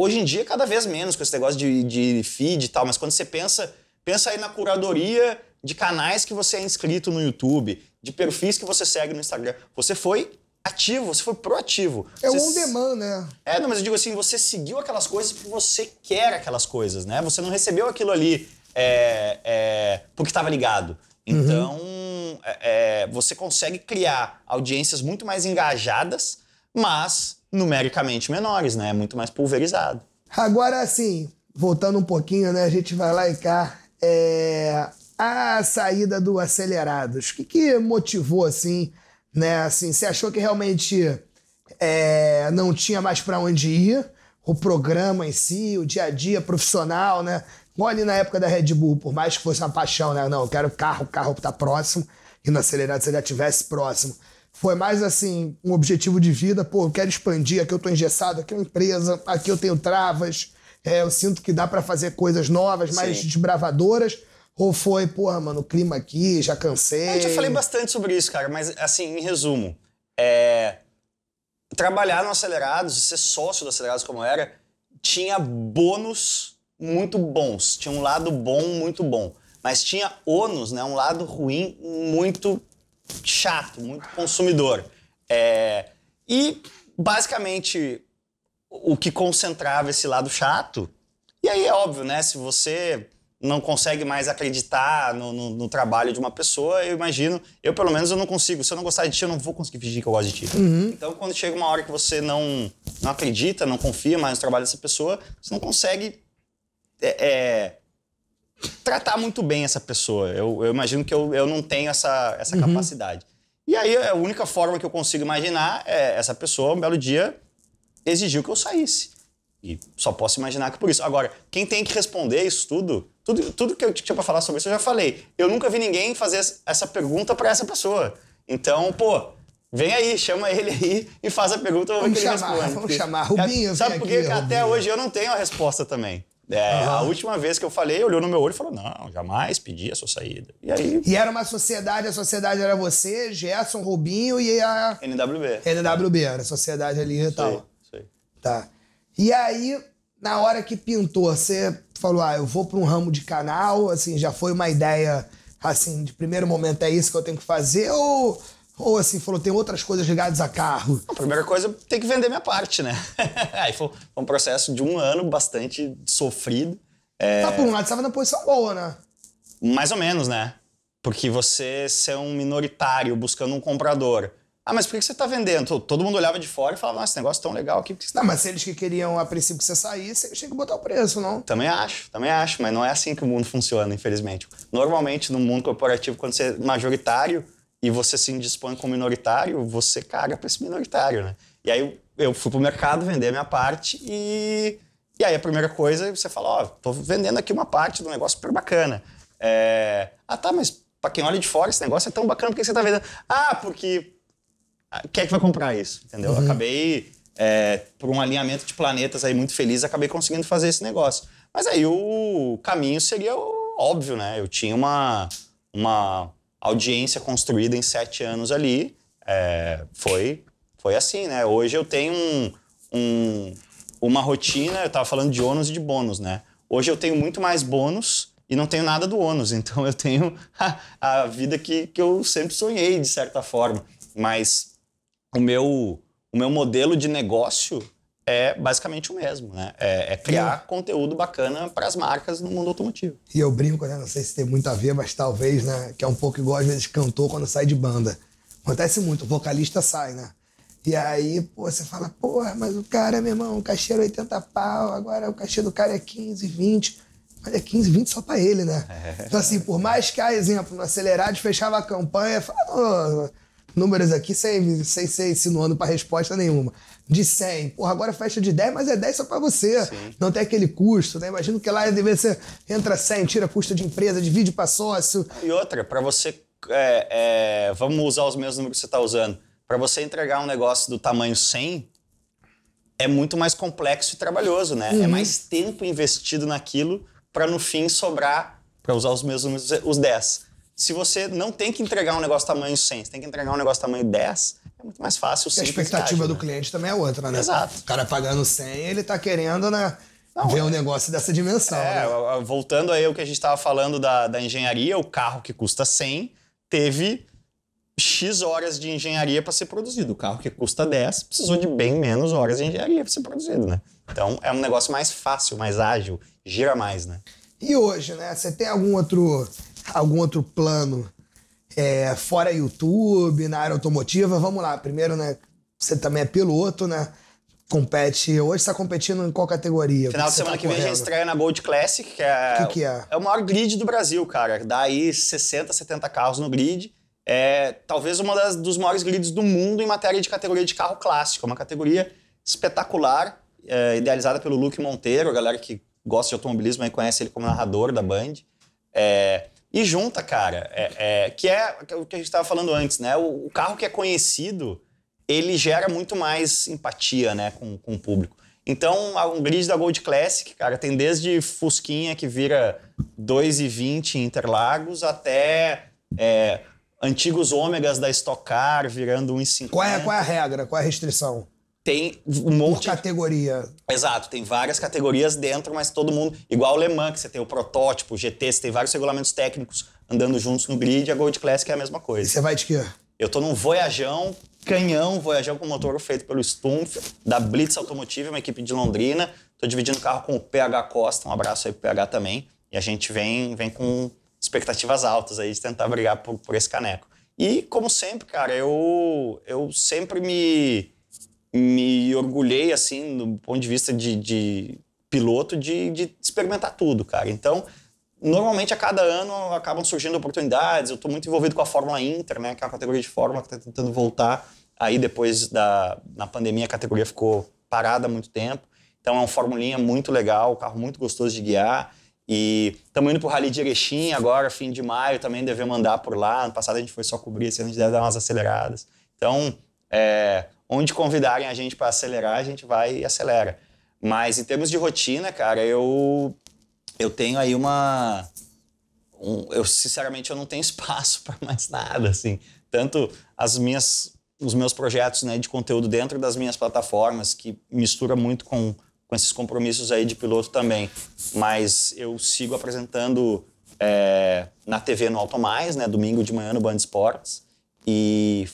hoje em dia cada vez menos com esse negócio de, de feed e tal, mas quando você pensa, pensa aí na curadoria de canais que você é inscrito no YouTube, de perfis que você segue no Instagram. Você foi ativo, você foi proativo. É você... on demand, né? É, não, mas eu digo assim, você seguiu aquelas coisas porque você quer aquelas coisas, né? Você não recebeu aquilo ali é, é, porque estava ligado. Uhum. Então, uhum. é, você consegue criar audiências muito mais engajadas, mas numericamente menores, né? Muito mais pulverizado. Agora, assim, voltando um pouquinho, né? A gente vai lá e cá. É... A saída do Acelerados, o que, que motivou, assim, né? Assim, você achou que realmente é... não tinha mais para onde ir? O programa em si, o dia a dia profissional, né? Bom, ali na época da Red Bull, por mais que fosse uma paixão, né? Não, eu quero carro, carro tá próximo, e no acelerado ele já tivesse próximo. Foi mais assim, um objetivo de vida, pô, eu quero expandir, aqui eu tô engessado, aqui é uma empresa, aqui eu tenho travas, é, eu sinto que dá para fazer coisas novas, mais Sim. desbravadoras. Ou foi, porra, mano, o clima aqui, já cansei. Eu já falei bastante sobre isso, cara, mas assim, em resumo, é... trabalhar no Acelerados, ser sócio do Acelerados como era, tinha bônus muito bons, tinha um lado bom muito bom, mas tinha ônus, né? Um lado ruim muito chato, muito consumidor. É, e basicamente o que concentrava esse lado chato. E aí é óbvio, né? Se você não consegue mais acreditar no, no, no, trabalho de uma pessoa, eu imagino. Eu, pelo menos, eu não consigo. Se eu não gostar de ti, eu não vou conseguir fingir que eu gosto de ti. Uhum. Então, quando chega uma hora que você não, não acredita, não confia mais no trabalho dessa pessoa, você não consegue é, é, tratar muito bem essa pessoa. Eu, eu imagino que eu, eu não tenho essa, essa uhum. capacidade. E aí a única forma que eu consigo imaginar é essa pessoa, um belo dia, exigiu que eu saísse. E só posso imaginar que por isso. Agora, quem tem que responder isso tudo, tudo, tudo que eu tinha para falar sobre isso, eu já falei. Eu nunca vi ninguém fazer essa pergunta para essa pessoa. Então, pô, vem aí, chama ele aí e faz a pergunta, Vamos chamar, responde. Vamos chamar, Rubinho, Sabe por que até Rubinho. hoje eu não tenho a resposta também. É, uhum. A última vez que eu falei, olhou no meu olho e falou: não, jamais pedi a sua saída. E aí. E era uma sociedade, a sociedade era você, Gerson, Rubinho e a. NWB. NWB, era a sociedade ali e tal. Sei. Tá. E aí, na hora que pintou, você falou: ah, eu vou para um ramo de canal, assim, já foi uma ideia, assim, de primeiro momento é isso que eu tenho que fazer, ou ou assim, falou, tem outras coisas ligadas a carro? A primeira coisa, tem que vender minha parte, né? <laughs> Aí foi um processo de um ano bastante sofrido. É... Tá, por um lado, você tava na posição boa, né? Mais ou menos, né? Porque você ser é um minoritário buscando um comprador. Ah, mas por que você tá vendendo? Todo mundo olhava de fora e falava, nossa, esse negócio é tão legal aqui. que você tá... Não, mas se eles que queriam, a princípio, que você saísse, eles tinham que botar o preço, não? Também acho, também acho. Mas não é assim que o mundo funciona, infelizmente. Normalmente, no mundo corporativo, quando você é majoritário e você se indispõe com minoritário, você caga para esse minoritário, né? E aí eu fui pro mercado vender a minha parte e, e aí a primeira coisa você fala, ó, oh, tô vendendo aqui uma parte do negócio super bacana. É... Ah, tá, mas para quem olha de fora esse negócio é tão bacana, por que você tá vendendo? Ah, porque ah, quem é que vai comprar isso? Entendeu? Uhum. Acabei, é, por um alinhamento de planetas aí muito feliz, acabei conseguindo fazer esse negócio. Mas aí o caminho seria óbvio, né? Eu tinha uma, uma, audiência construída em sete anos ali é, foi, foi assim, né? Hoje eu tenho um, um, uma rotina, eu estava falando de ônus e de bônus, né? Hoje eu tenho muito mais bônus e não tenho nada do ônus, <laughs> então eu tenho a, a vida que, que eu sempre sonhei, de certa forma. Mas o meu, o meu modelo de negócio é basicamente o mesmo, né? É, é criar Sim. conteúdo bacana para as marcas no mundo automotivo. E eu brinco, né? Não sei se tem muito a ver, mas talvez, né? Que é um pouco igual às vezes cantor quando sai de banda. Acontece muito, o vocalista sai, né? E aí, pô, você fala, porra, mas o cara, meu irmão, o cachê era 80 pau, agora o cachê do cara é 15, 20. Mas é 15, 20 só pra ele, né? É. Então, assim, por mais que, ah, exemplo, no Acelerado fechava a campanha, fala, números aqui sem, sem ser insinuando pra resposta nenhuma de 100. Porra, agora é fecha de 10, mas é 10 só para você. Sim. Não tem aquele custo, né? Imagino que lá deve ser, entra 100, tira custo de empresa, divide para sócio. E outra, para você, é, é, vamos usar os mesmos números que você está usando. Para você entregar um negócio do tamanho 100, é muito mais complexo e trabalhoso, né? É uhum. É mais tempo investido naquilo para no fim sobrar, para usar os mesmos números, os 10. Se você não tem que entregar um negócio tamanho 100, você tem que entregar um negócio tamanho 10, muito mais fácil. E a expectativa caixa, do né? cliente também é outra, né? Exato. O cara pagando 100, ele está querendo né, Não, ver um é. negócio dessa dimensão. É, né? Voltando aí ao que a gente estava falando da, da engenharia, o carro que custa 100 teve X horas de engenharia para ser produzido. O carro que custa 10 precisou de bem menos horas de engenharia para ser produzido, né? Então é um negócio mais fácil, mais ágil, gira mais, né? E hoje, né? Você tem algum outro, algum outro plano é, fora YouTube, na área automotiva. Vamos lá, primeiro, né? Você também é piloto, né? Compete. Hoje você tá competindo em qual categoria? Final de tá semana tá que vem gente estreia na Gold Classic, que é. O que, que é? É o maior grid do Brasil, cara. Dá aí 60, 70 carros no grid. É talvez uma das dos maiores grids do mundo em matéria de categoria de carro clássico. É uma categoria espetacular, é, idealizada pelo Luke Monteiro, a galera que gosta de automobilismo e conhece ele como narrador da Band. É, e junta, cara. É, é, que é o que a gente estava falando antes, né? O, o, carro que é conhecido, ele gera muito mais empatia, né, com, com o público. Então, a um grid da Gold Classic, cara, tem desde Fusquinha que vira 2,20 Interlagos até é, antigos ômegas da Stock Car virando 1,50. Qual é, qual é a regra? Qual é a restrição? tem um monte. Por categoria. Exato, tem várias categorias dentro, mas todo mundo. Igual o Le Mans, que você tem o protótipo, o GT, você tem vários regulamentos técnicos andando juntos no grid, a Gold Classic é a mesma coisa. E você vai de quê? Eu tô num Voyajão, canhão, Voyajão com motor feito pelo Stumpf, da Blitz Automotive, uma equipe de Londrina. Tô dividindo o carro com o PH Costa, um abraço aí pro PH também. E a gente vem, vem com expectativas altas aí de tentar brigar por, por esse caneco. E, como sempre, cara, eu, eu sempre me me orgulhei, assim, do ponto de vista de, de piloto, de, de, experimentar tudo, cara. Então, normalmente a cada ano acabam surgindo oportunidades. Eu estou muito envolvido com a Fórmula Inter, né? Que é uma categoria de Fórmula que está tentando voltar. Aí, depois da na pandemia, a categoria ficou parada há muito tempo. Então, é um formulinha muito legal, um carro muito gostoso de guiar. E estamos indo para o Rally de Erechim agora, fim de maio, também devemos andar por lá. Ano passado a gente foi só cobrir, esse assim, ano a gente deve dar umas aceleradas. Então, é, onde convidarem a gente para acelerar, a gente vai e acelera. Mas em termos de rotina, cara, eu eu tenho aí uma um, eu sinceramente eu não tenho <laughs> espaço para mais nada assim. Tanto as minhas os meus projetos, né, de conteúdo dentro das minhas plataformas que mistura muito com com esses compromissos aí de piloto também, mas eu sigo apresentando é, na TV no Alto Mais, né, domingo de manhã no Band Esportes e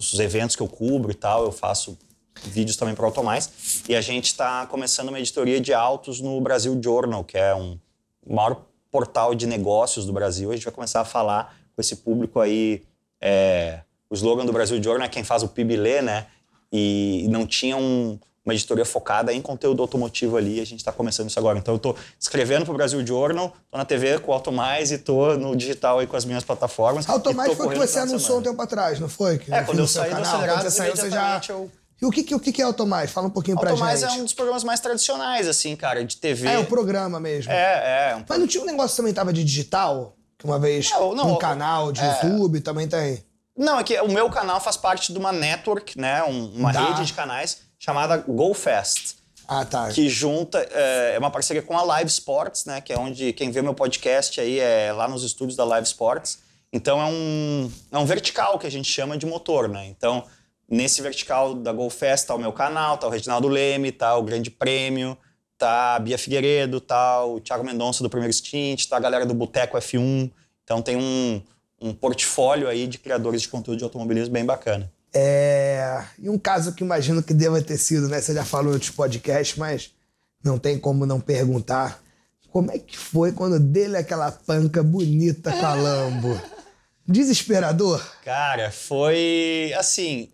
os eventos que eu cubro e tal, eu faço vídeos também para o Automais. E a gente está começando uma editoria de autos no Brasil Journal, que é um maior portal de negócios do Brasil. A gente vai começar a falar com esse público aí. É, o slogan do Brasil Journal é quem faz o PIB lê, né? E não tinha um, uma editoria focada em conteúdo automotivo ali. A gente está começando isso agora. Então eu estou escrevendo para o Brasil Journal, estou na TV com o Auto Mais e estou no digital aí com as minhas plataformas. Auto Mais foi o que você anunciou um tempo atrás, não foi? Que é, quando eu saí do Acelerado, você saiu, você já... Eu... E o que, o que é Automais? Fala um pouquinho Automais pra gente. Automais é um dos programas mais tradicionais, assim, cara, de TV. É, o programa mesmo. É, é. Um... Mas não tinha um negócio que também tava de digital? Que uma vez não, não um canal de é... YouTube também tem? Não, é que o meu canal faz parte de uma network, né? uma rede de canais chamada GoFest. Ah, tá. Que junta, é, é, uma parceria com a Live Sports, né? Que é onde quem vê meu podcast aí é lá nos estúdios da Live Sports. Então é um, é um vertical que a gente chama de motor, né? Então, nesse vertical da GoFest Fest tá o meu canal, tá o Reginaldo Leme, tá o Grande Prêmio, tá a Bia Figueiredo, tá o Thiago Mendonça do Primeiro Stint, tá a galera do Boteco F1. Então tem um, um portfólio aí de criadores de conteúdo de automobilismo bem bacana. É... E um caso que imagino que deva ter sido, né? Você já falou em outros podcasts, mas não tem como não perguntar. Como é que foi quando dele aquela panca bonita calambo, Desesperador? Cara, foi assim.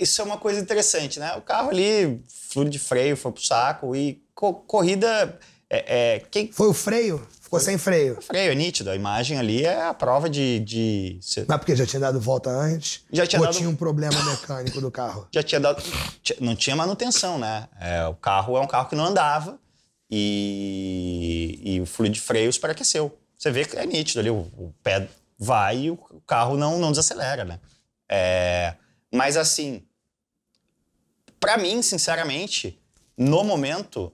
Isso é uma coisa interessante, né? O carro ali, fluido de freio, foi pro saco e co corrida. É, é, quem... Foi o freio? Ficou sem freio. Freio, é nítido. A imagem ali é a prova de. de... Mas porque já tinha dado volta antes? Já tinha ou dado... tinha um problema mecânico do carro? Já tinha dado. Não tinha manutenção, né? É, o carro é um carro que não andava e, e o fluido de freio esperaqueceu. Você vê que é nítido ali, o, o pé vai e o carro não, não desacelera, né? É... Mas assim, para mim, sinceramente, no momento,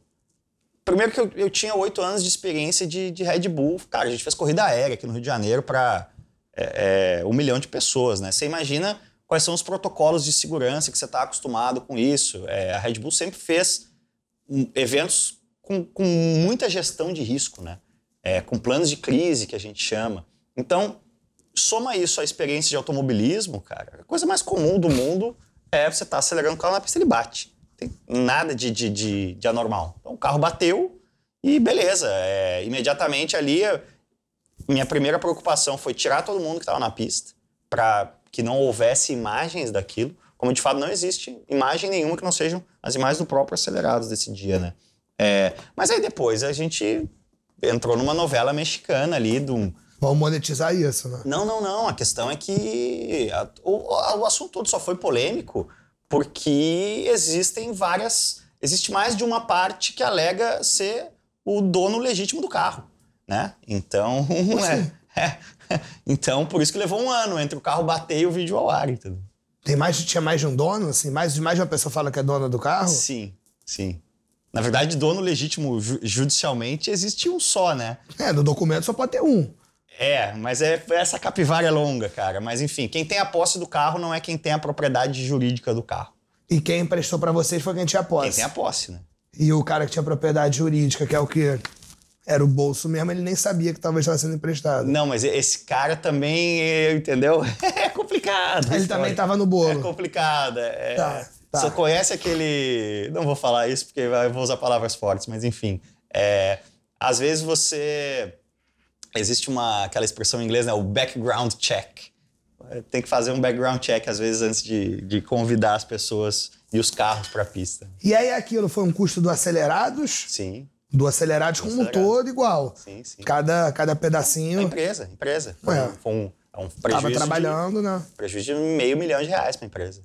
Primeiro que eu, eu tinha oito anos de experiência de, de, Red Bull. Cara, a gente fez corrida aérea aqui no Rio de Janeiro para é, é, um milhão de pessoas, né? Você imagina quais são os protocolos de segurança que você está acostumado com isso. É, a Red Bull sempre fez hum, eventos com, com muita gestão de risco, né? É, com planos de crise, que a gente chama. Então, soma isso à experiência de automobilismo, cara. A coisa mais comum do mundo é você estar tá acelerando o carro na pista, e ele bate tem nada de, de, de, de anormal. Então o carro bateu e beleza. É, imediatamente ali, minha primeira preocupação foi tirar todo mundo que estava na pista para que não houvesse imagens daquilo. Como de fato não existe imagem nenhuma que não sejam as imagens do próprio acelerados desse dia, né? É, mas aí depois a gente entrou numa novela mexicana ali do Vão monetizar isso, né? Não, não, não. A questão é que a, o, o assunto todo só foi polêmico porque existem várias. Existe mais de uma parte que alega ser o dono legítimo do carro, né? Então. Assim? <laughs> É, é, então, por isso que levou um ano entre o carro bater e o vídeo ao ar, entendeu? Tem mais, tinha mais de um dono, assim? Mais de mais de uma pessoa fala que é dona do carro? Sim, sim. Na verdade, dono legítimo judicialmente existe um só, né? É, no documento só pode ter um. É, mas é essa capivara é longa, cara. Mas enfim, quem tem a posse do carro não é quem tem a propriedade jurídica do carro. E quem emprestou para vocês foi quem tinha a posse. Quem tem a posse, né? E o cara que tinha propriedade jurídica, que é o que era o bolso mesmo, ele nem sabia que talvez estava sendo emprestado. Não, mas esse cara também, eh, entendeu? <laughs> é complicado. Ele também estava no bolo. É complicado. É... Tá, tá. conhece aquele. Não vou falar isso porque eu vou usar palavras fortes, mas enfim. É... Às vezes você existe uma, aquela expressão em inglês, né, o background check. Tem que fazer um background check, às vezes, antes de, de convidar as pessoas e os carros para a pista. E aí aquilo foi um custo do Acelerados? Sim. Do Acelerados como acelerado. um todo igual? Sim, sim. Cada, cada pedacinho... É empresa, empresa. Foi, é. foi um, um é prejuízo Tava trabalhando, de, né? Prejuízo de meio milhão de reais para a empresa.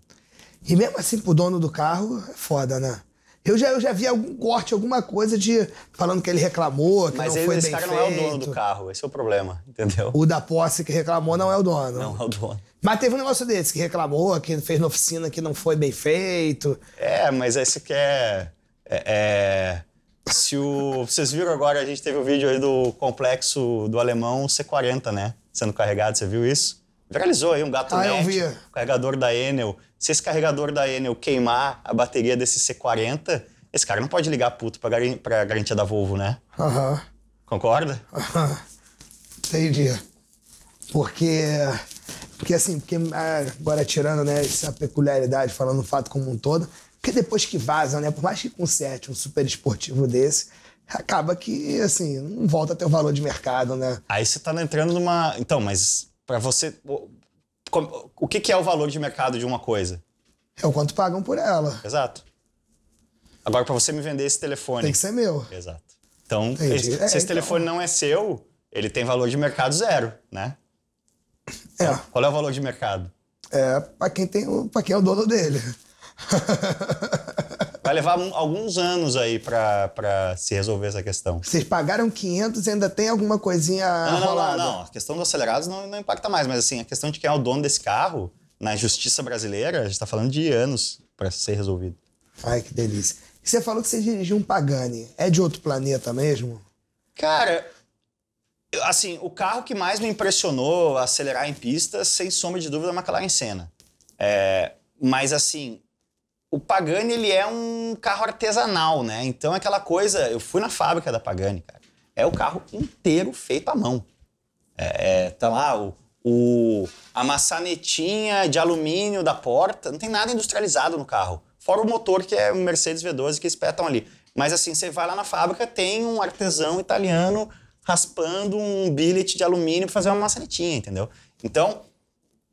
E mesmo assim, pro dono do carro, é foda, né? Eu já, eu já vi algum corte, alguma coisa de. falando que ele reclamou, que Mas não ele, foi esse bem cara feito. não é o dono do carro, esse é o problema, entendeu? O da posse que reclamou não é o dono. Não é o dono. Mas teve um negócio desse que reclamou, que fez na oficina que não foi bem feito. É, mas esse que é. é, é se o. vocês viram agora, a gente teve o um vídeo aí do complexo do alemão C40, né? Sendo carregado, você viu isso? Viralizou aí um gato ah, net, carregador da Enel. Se esse carregador da Enel queimar a bateria desse C40, esse cara não pode ligar puto pra, pra garantia da Volvo, né? Aham. Concorda? Aham. Entendi. Porque... Porque assim, porque ah, agora tirando né, essa peculiaridade, falando o fato como um todo, porque depois que vazam, né, por mais que conserte um super esportivo desse, acaba que, assim, não volta a ter o valor de mercado, né? Aí você tá entrando numa... Então, mas para você. O que, que é o valor de mercado de uma coisa? É o quanto pagam por ela. Exato. Agora, para você me vender esse telefone. Tem que ser meu. Exato. Então, Entendi. É, se, é, esse então... telefone não é seu, ele tem valor de mercado zero, né? É. Então, qual é o valor de mercado? É para quem tem, para quem é o dono dele. <laughs> Vai levar alguns anos aí para se resolver essa questão. Vocês pagaram 500 e ainda tem alguma coisinha não, não, rolada? Não, não, não. A questão dos acelerados não, não impacta mais, mas assim, a questão de quem é o dono desse carro, na justiça brasileira, a gente está falando de anos para ser resolvido. Ai, que delícia. Você falou que você dirigiu um Pagani. É de outro planeta mesmo? Cara, assim, o carro que mais me impressionou acelerar em pista, sem sombra de dúvida, é o McLaren Senna. É, mas assim, o Pagani ele é um carro artesanal, né? Então é aquela coisa, eu fui na fábrica da Pagani, cara. É o carro inteiro feito à mão. É, é, tá lá o, o, a maçanetinha de alumínio da porta, não tem nada industrializado no carro. Fora o motor que é um Mercedes V12 que espetam ali. Mas assim, você vai lá na fábrica, tem um artesão italiano raspando um billet de alumínio para fazer uma maçanetinha, entendeu? Então,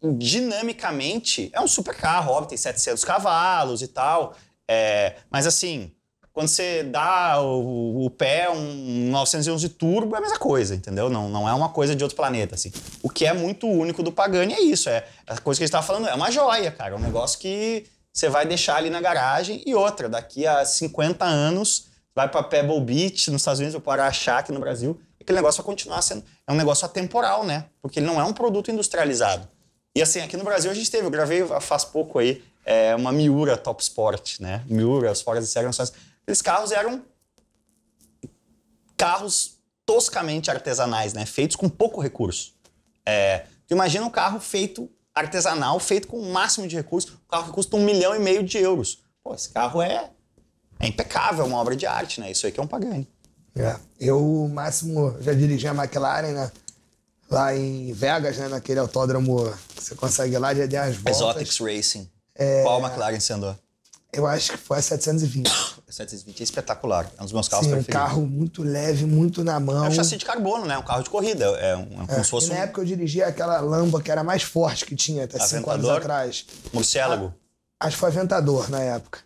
dinamicamente, é um super carro, óbvio, tem 700 cavalos e tal. É, mas assim, quando você dá o, o, pé um 911 turbo, é a mesma coisa, entendeu? Não, não é uma coisa de outro planeta, assim. O que é muito único do Pagani é isso, é a coisa que a gente tava falando, é uma joia, cara, é um negócio que você vai deixar ali na garagem e outra, daqui a 50 anos, vai para Pebble Beach nos Estados Unidos ou para achar aqui no Brasil, aquele negócio vai continuar sendo, é um negócio atemporal, né? Porque ele não é um produto industrializado. E assim, aqui no Brasil a gente teve, eu gravei faz pouco aí, é, uma Miura Top Sport, né? Miura, as fora de série, esses carros eram carros toscamente artesanais, né? Feitos com pouco recurso. É, tu imagina um carro feito artesanal, feito com o máximo de recurso, um carro que custa um milhão e meio de euros. Pô, esse carro é, é impecável, é uma obra de arte, né? Isso aí que é um Pagani. É, eu, o máximo, já dirigi a McLaren, né? lá em Vegas, né, naquele autódromo que você consegue lá de dar as voltas. Exotics Racing. É... Qual McLaren você andou? Eu acho que foi a 720. 720 <coughs> é espetacular. É um dos meus carros Sim, preferidos. um carro muito leve, muito na mão. É um chassi de carbono, né? Um carro de corrida. É, um, é como é. se fosse... E na um... época eu dirigia aquela Lamba que era mais forte que tinha, até cinco anos atrás. Murciélago. acho que foi Aventador na época.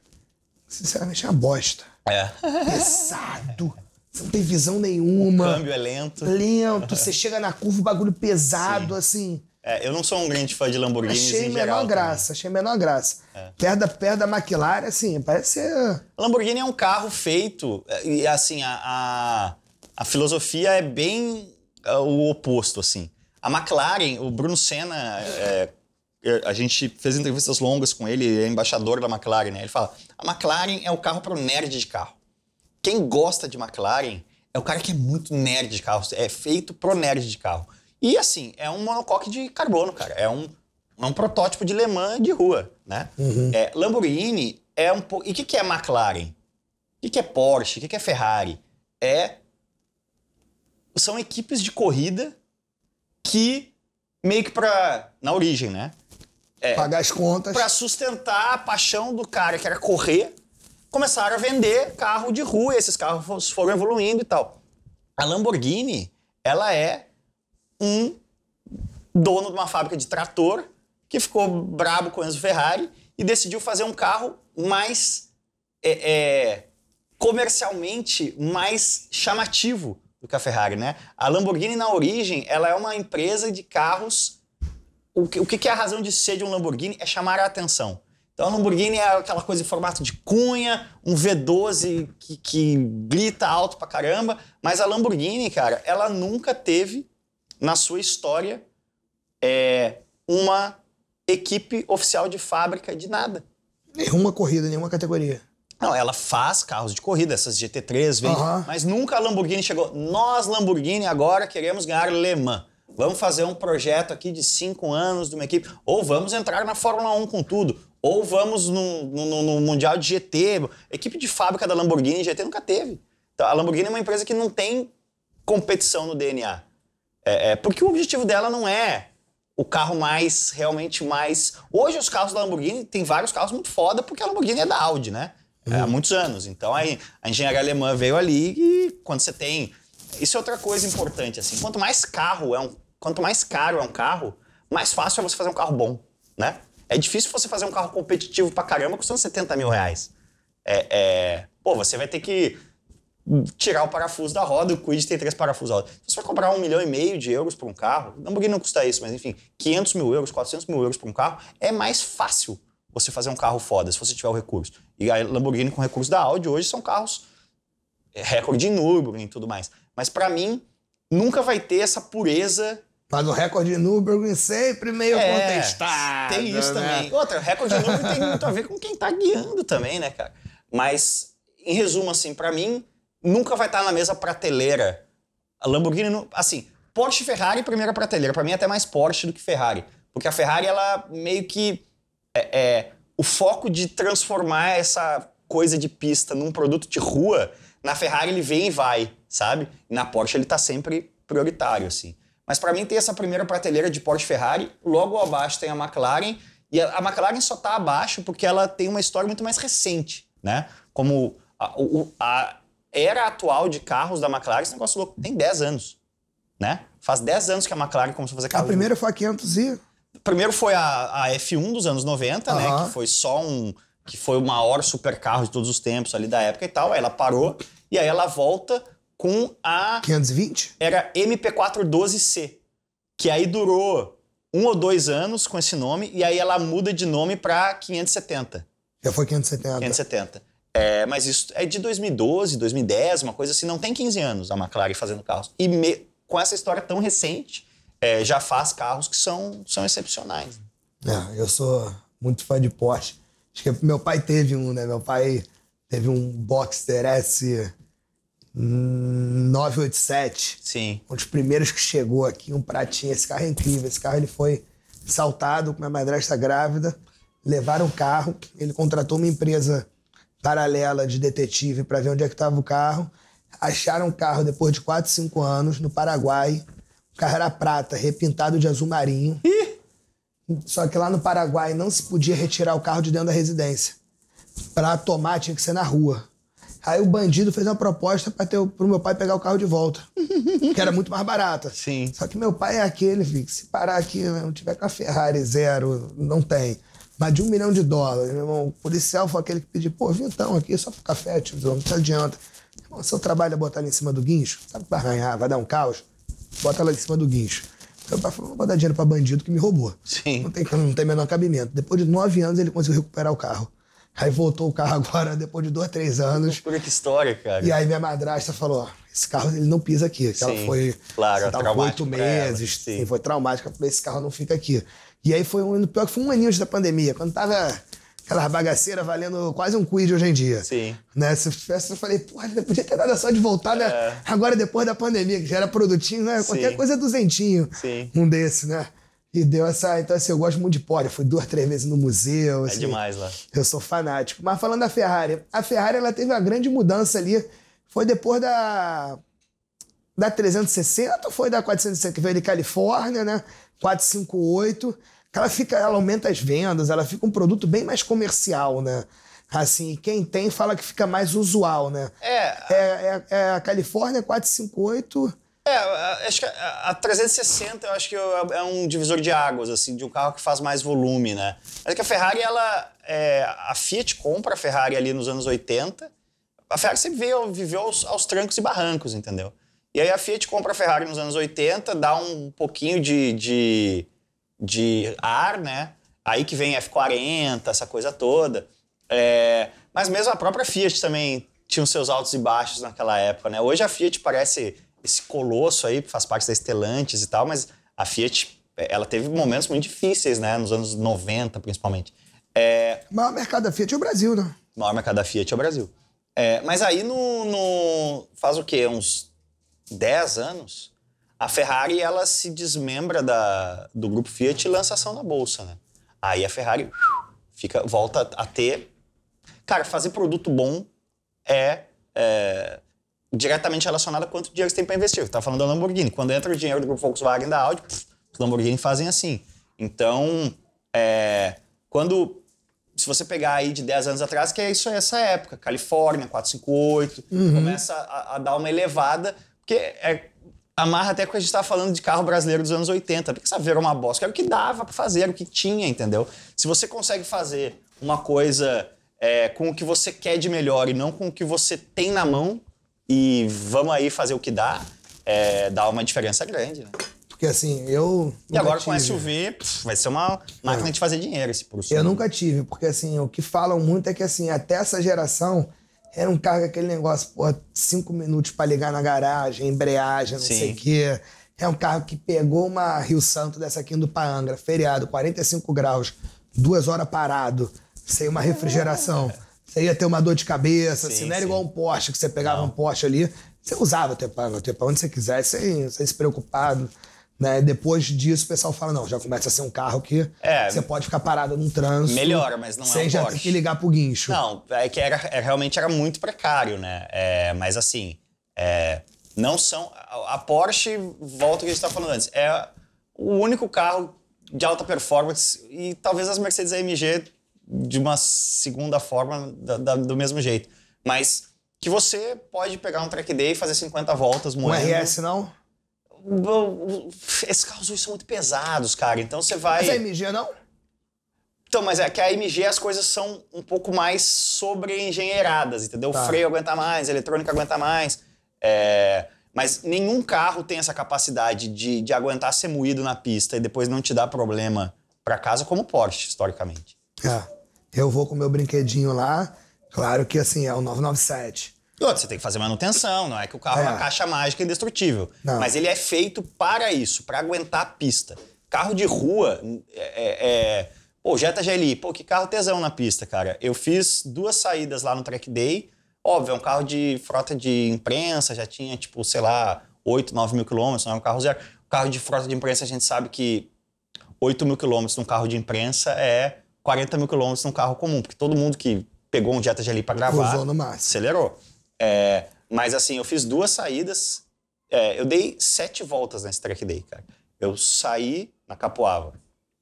Sinceramente, é uma bosta. É. Pesado. Você não tem visão nenhuma. O câmbio é lento. Lento, você chega na curva, o bagulho pesado, Sim. assim. É, eu não sou um grande fã de Lamborghini. Achei em menor graça, também. achei menor graça. É. Perto, da, McLaren, assim, parece. ser ah. Lamborghini é um carro feito. É, e assim, a, a, a filosofia é bem ah, o oposto, assim. A McLaren, o Bruno Senna. É, é, a gente fez entrevistas longas com ele, ele é embaixador da McLaren, né? Ele fala: a McLaren é o carro para o nerd de carro quem gosta de McLaren é o cara que é muito nerd de carro, é feito pro nerd de carro. E assim, é um monocoque de carbono, cara. É um, é um protótipo de Le Mans de rua, né? Uhum. É, Lamborghini é um pouco. E o que, que é McLaren? O que, que é Porsche? O que, que é Ferrari? É. São equipes de corrida que meio que pra. Na origem, né? É, Pagar as contas. Pra sustentar a paixão do cara que era correr começaram a vender carro de rua, esses carros foram evoluindo e tal. A Lamborghini, ela é um dono de uma fábrica de trator que ficou brabo com o Enzo Ferrari e decidiu fazer um carro mais é, é, comercialmente mais chamativo do que a Ferrari, né? A Lamborghini na origem, ela é uma empresa de carros. O que, o que é a razão de ser de um Lamborghini é chamar a atenção. Então a Lamborghini é aquela coisa em formato de cunha, um V12 que, que grita alto pra caramba, mas a Lamborghini, cara, ela nunca teve na sua história é, uma equipe oficial de fábrica de nada. Nenhuma corrida, nenhuma categoria. Não, ela faz carros de corrida, essas GT3, vem, uhum. mas nunca a Lamborghini chegou. Nós, Lamborghini, agora queremos ganhar Le Mans. Vamos fazer um projeto aqui de cinco anos de uma equipe, ou vamos entrar na Fórmula 1 com tudo, ou vamos no, no, no Mundial de GT. Equipe de fábrica da Lamborghini GT nunca teve. Então, a Lamborghini é uma empresa que não tem competição no DNA. É, é, porque o objetivo dela não é o carro mais, realmente mais... Hoje os carros da Lamborghini, tem vários carros muito foda, porque a Lamborghini é da Audi, né? É, há uhum. muitos anos. Então aí, a engenharia alemã veio ali e quando você tem... Isso é outra coisa importante, assim. Quanto mais carro é um... Quanto mais caro é um carro, mais fácil é você fazer um carro bom, né? É difícil você fazer um carro competitivo pra caramba custando 70 mil reais. É, é, pô, você vai ter que tirar o parafuso da roda, o Quid tem três parafusos Se você vai comprar um milhão e meio de euros por um carro, Lamborghini não custa isso, mas enfim, 500 mil euros, 400 mil euros por um carro, é mais fácil você fazer um carro foda, se você tiver o recurso. E a Lamborghini com recurso da Audi hoje são carros é, recorde em Nürburgring e tudo mais. Mas para mim, nunca vai ter essa pureza Faz o recorde de Nürburgring sempre meio é, contestado. Tem isso né? também. Outra, o recorde de Nürburgring tem muito a ver com quem tá guiando também, né, cara? Mas, em resumo, assim, para mim, nunca vai estar tá na mesma prateleira. A Lamborghini, assim, Porsche e Ferrari, primeira prateleira. Para mim, é até mais Porsche do que Ferrari. Porque a Ferrari, ela meio que. É, é, o foco de transformar essa coisa de pista num produto de rua, na Ferrari ele vem e vai, sabe? na Porsche ele tá sempre prioritário, assim. Mas para mim tem essa primeira prateleira de Porsche Ferrari, logo abaixo tem a McLaren, e a, McLaren só está abaixo porque ela tem uma história muito mais recente, né? Como a, a era atual de carros da McLaren, esse negócio louco, tem 10 anos, né? Faz 10 anos que a McLaren começou a fazer carro. A primeira foi a 500 e... Primeiro foi a, a F1 dos anos 90, né? Que foi só um... Que foi o maior supercarro de todos os tempos ali da época e tal. Aí ela parou e aí ela volta com a. 520? Era MP412C. Que aí durou um ou dois anos com esse nome, e aí ela muda de nome para 570. Já foi 570. 570. É, mas isso é de 2012, 2010, uma coisa assim. Não tem 15 anos a McLaren fazendo carros. E me, com essa história tão recente, é, já faz carros que são, são excepcionais. É, eu sou muito fã de Porsche. Acho que meu pai teve um, né? Meu pai teve um Boxster S 987. Sim. Um dos primeiros que chegou aqui, um pratinho. Esse carro é incrível. Esse carro ele foi saltado com minha madrasta grávida. Levaram o carro. Ele contratou uma empresa paralela de detetive para ver onde é que estava o carro. Acharam o carro depois de 4, 5 anos no Paraguai. O carro era prata, repintado de azul marinho. Ih! Só que lá no Paraguai não se podia retirar o carro de dentro da residência. Para tomar tinha que ser na rua. Aí o bandido fez uma proposta para ter, pro meu pai pegar o carro de volta. <laughs> que era muito mais barata. Sim. Só que meu pai é aquele, filho, que se parar aqui, não tiver com a Ferrari zero, não tem. Mas de um milhão de dólares, meu irmão, o policial foi aquele que pediu, pô, então aqui, só pro café, tio, não te adianta. irmão, seu trabalho é botar ela em cima do guincho, sabe que vai arranhar, vai dar um caos? Bota ela em cima do guincho. Meu pai falou, não vou dar dinheiro pra bandido que me roubou. Sim. Não tem, não tem menor cabimento. Depois de nove anos, ele conseguiu recuperar o carro. Aí voltou o carro agora, <laughs> depois de dois, três anos. Por que história, cara. E aí minha madrasta falou: ó, esse carro ele não pisa aqui. Sim. ela foi. Claro, tava tá com oito meses, ela, sim. foi traumática. esse carro não fica aqui. E aí foi um. Pior que foi um aninho antes da pandemia, quando tava aquelas bagaceiras valendo quase um quid hoje em dia. Sim. Nessa né, festa, eu falei, porra, podia ter dado só de voltar, né? É. Agora depois da pandemia, que já era produtinho, né? Qualquer Sim. coisa é duzentinho. Sim. Um desse, né? E deu essa. Então, assim, eu gosto muito de pódio. Fui duas, três vezes no museu. É assim, é demais lá. Eu sou fanático. Mas falando da Ferrari, a Ferrari ela teve uma grande mudança ali. Foi depois da. Da 360 ou foi da 460 que veio de Califórnia, né? 458. Ela fica, ela aumenta as vendas, ela fica um produto bem mais comercial, né? Assim, quem tem fala que fica mais usual, né? É. É, é, é a Califórnia 458 é, acho que a, 360 eu acho que é, é um divisor de águas, assim, de um carro que faz mais volume, né? Mas é que a Ferrari, ela. É, a Fiat compra a Ferrari ali nos anos 80. A Ferrari sempre veio, viveu aos, aos trancos e barrancos, entendeu? E aí a Fiat compra a Ferrari nos anos 80, dá um pouquinho de, de, de ar, né? Aí que vem F40, essa coisa toda. É, mas mesmo a própria Fiat também tinha os seus altos e baixos naquela época, né? Hoje a Fiat parece esse colosso aí, faz parte da Stellantis e tal, mas a Fiat, é, ela teve momentos muito difíceis, né? Nos anos 90, principalmente. É... O maior mercado da Fiat é o Brasil, né? O maior mercado da Fiat é o Brasil. É, mas aí, no, no, faz o quê? Uns 10 anos, a Ferrari, ela se desmembra da, do grupo Fiat e lança ação na bolsa, né? Aí a Ferrari fica, volta a ter... Cara, fazer produto bom é, é diretamente relacionada a quanto dinheiro você tem para investir. Você tá falando da Lamborghini. Quando entra o dinheiro do Volkswagen da Audi, pff, os Lamborghini fazem assim. Então, é, quando. Se você pegar aí de 10 anos atrás, que é isso essa época, Califórnia, 458, uhum. começa a, a, dar uma elevada, porque é, amarra até que a gente estava falando de carro brasileiro dos anos 80, porque essa era uma bosta, era o que dava para fazer, era o que tinha, entendeu? Se você consegue fazer uma coisa é, com o que você quer de melhor e não com o que você tem na mão, e vamos aí fazer o que dá, é, dá uma diferença grande, né? Porque assim, eu. E agora tive. com SUV, pff, vai ser uma máquina é. de fazer dinheiro esse pulso. Eu né? nunca tive, porque assim, o que falam muito é que assim, até essa geração era um carro aquele negócio, pô, cinco minutos para ligar na garagem, embreagem, não Sim. sei o quê. É um carro que pegou uma Rio Santo dessa aqui indo Paangra, Angra, feriado, 45 graus, duas horas parado, sem uma refrigeração. <laughs> você ia ter uma dor de cabeça, assim, sim, assim, não era sim. igual um poste, que você pegava não. um poste ali, você usava o teu, teu pra onde você quiser, sem, sem se preocupar. Né? Depois disso, o pessoal fala: não, já começa a ser um carro que é, você pode ficar parado num trânsito. Melhora, mas não é Sem um já Porsche. ter que ligar pro guincho. Não, é que era, é, realmente era muito precário, né? É, mas assim, é, não são. A Porsche, volta o que a gente estava tá falando antes, é o único carro de alta performance e talvez as Mercedes AMG de uma segunda forma, da, da, do mesmo jeito. Mas que você pode pegar um track day e fazer 50 voltas moendo. Um RS, não? Esses carros hoje são muito pesados, cara. Então você vai. Mas a é MG não? Então, mas é que a MG as coisas são um pouco mais sobre-engenheiradas, entendeu? Tá. O freio aguenta mais, a eletrônica aguenta mais. É... Mas nenhum carro tem essa capacidade de, de aguentar ser moído na pista e depois não te dar problema para casa, como o Porsche, historicamente. É. Eu vou com o meu brinquedinho lá. Claro que assim, é o 997. você tem que fazer manutenção, não é que o carro é, é uma caixa mágica indestrutível. Não. Mas ele é feito para isso, para aguentar a pista. Carro de rua é. é... é pô, Jetta GLI, pô, que carro tesão na pista, cara. Eu fiz duas saídas lá no track day. Óbvio, é um carro de frota de imprensa, já tinha, tipo, sei lá, 8, 9 mil quilômetros, não é um carro zero. O carro de frota de imprensa, a gente sabe que 8 mil quilômetros num carro de imprensa é 40 mil quilômetros num carro comum, porque todo mundo que pegou um Jetta GLI para gravar Usou no máximo. acelerou. É, mas assim, eu fiz duas saídas, é, eu dei sete voltas nesse track day, cara. Eu saí na Capoava.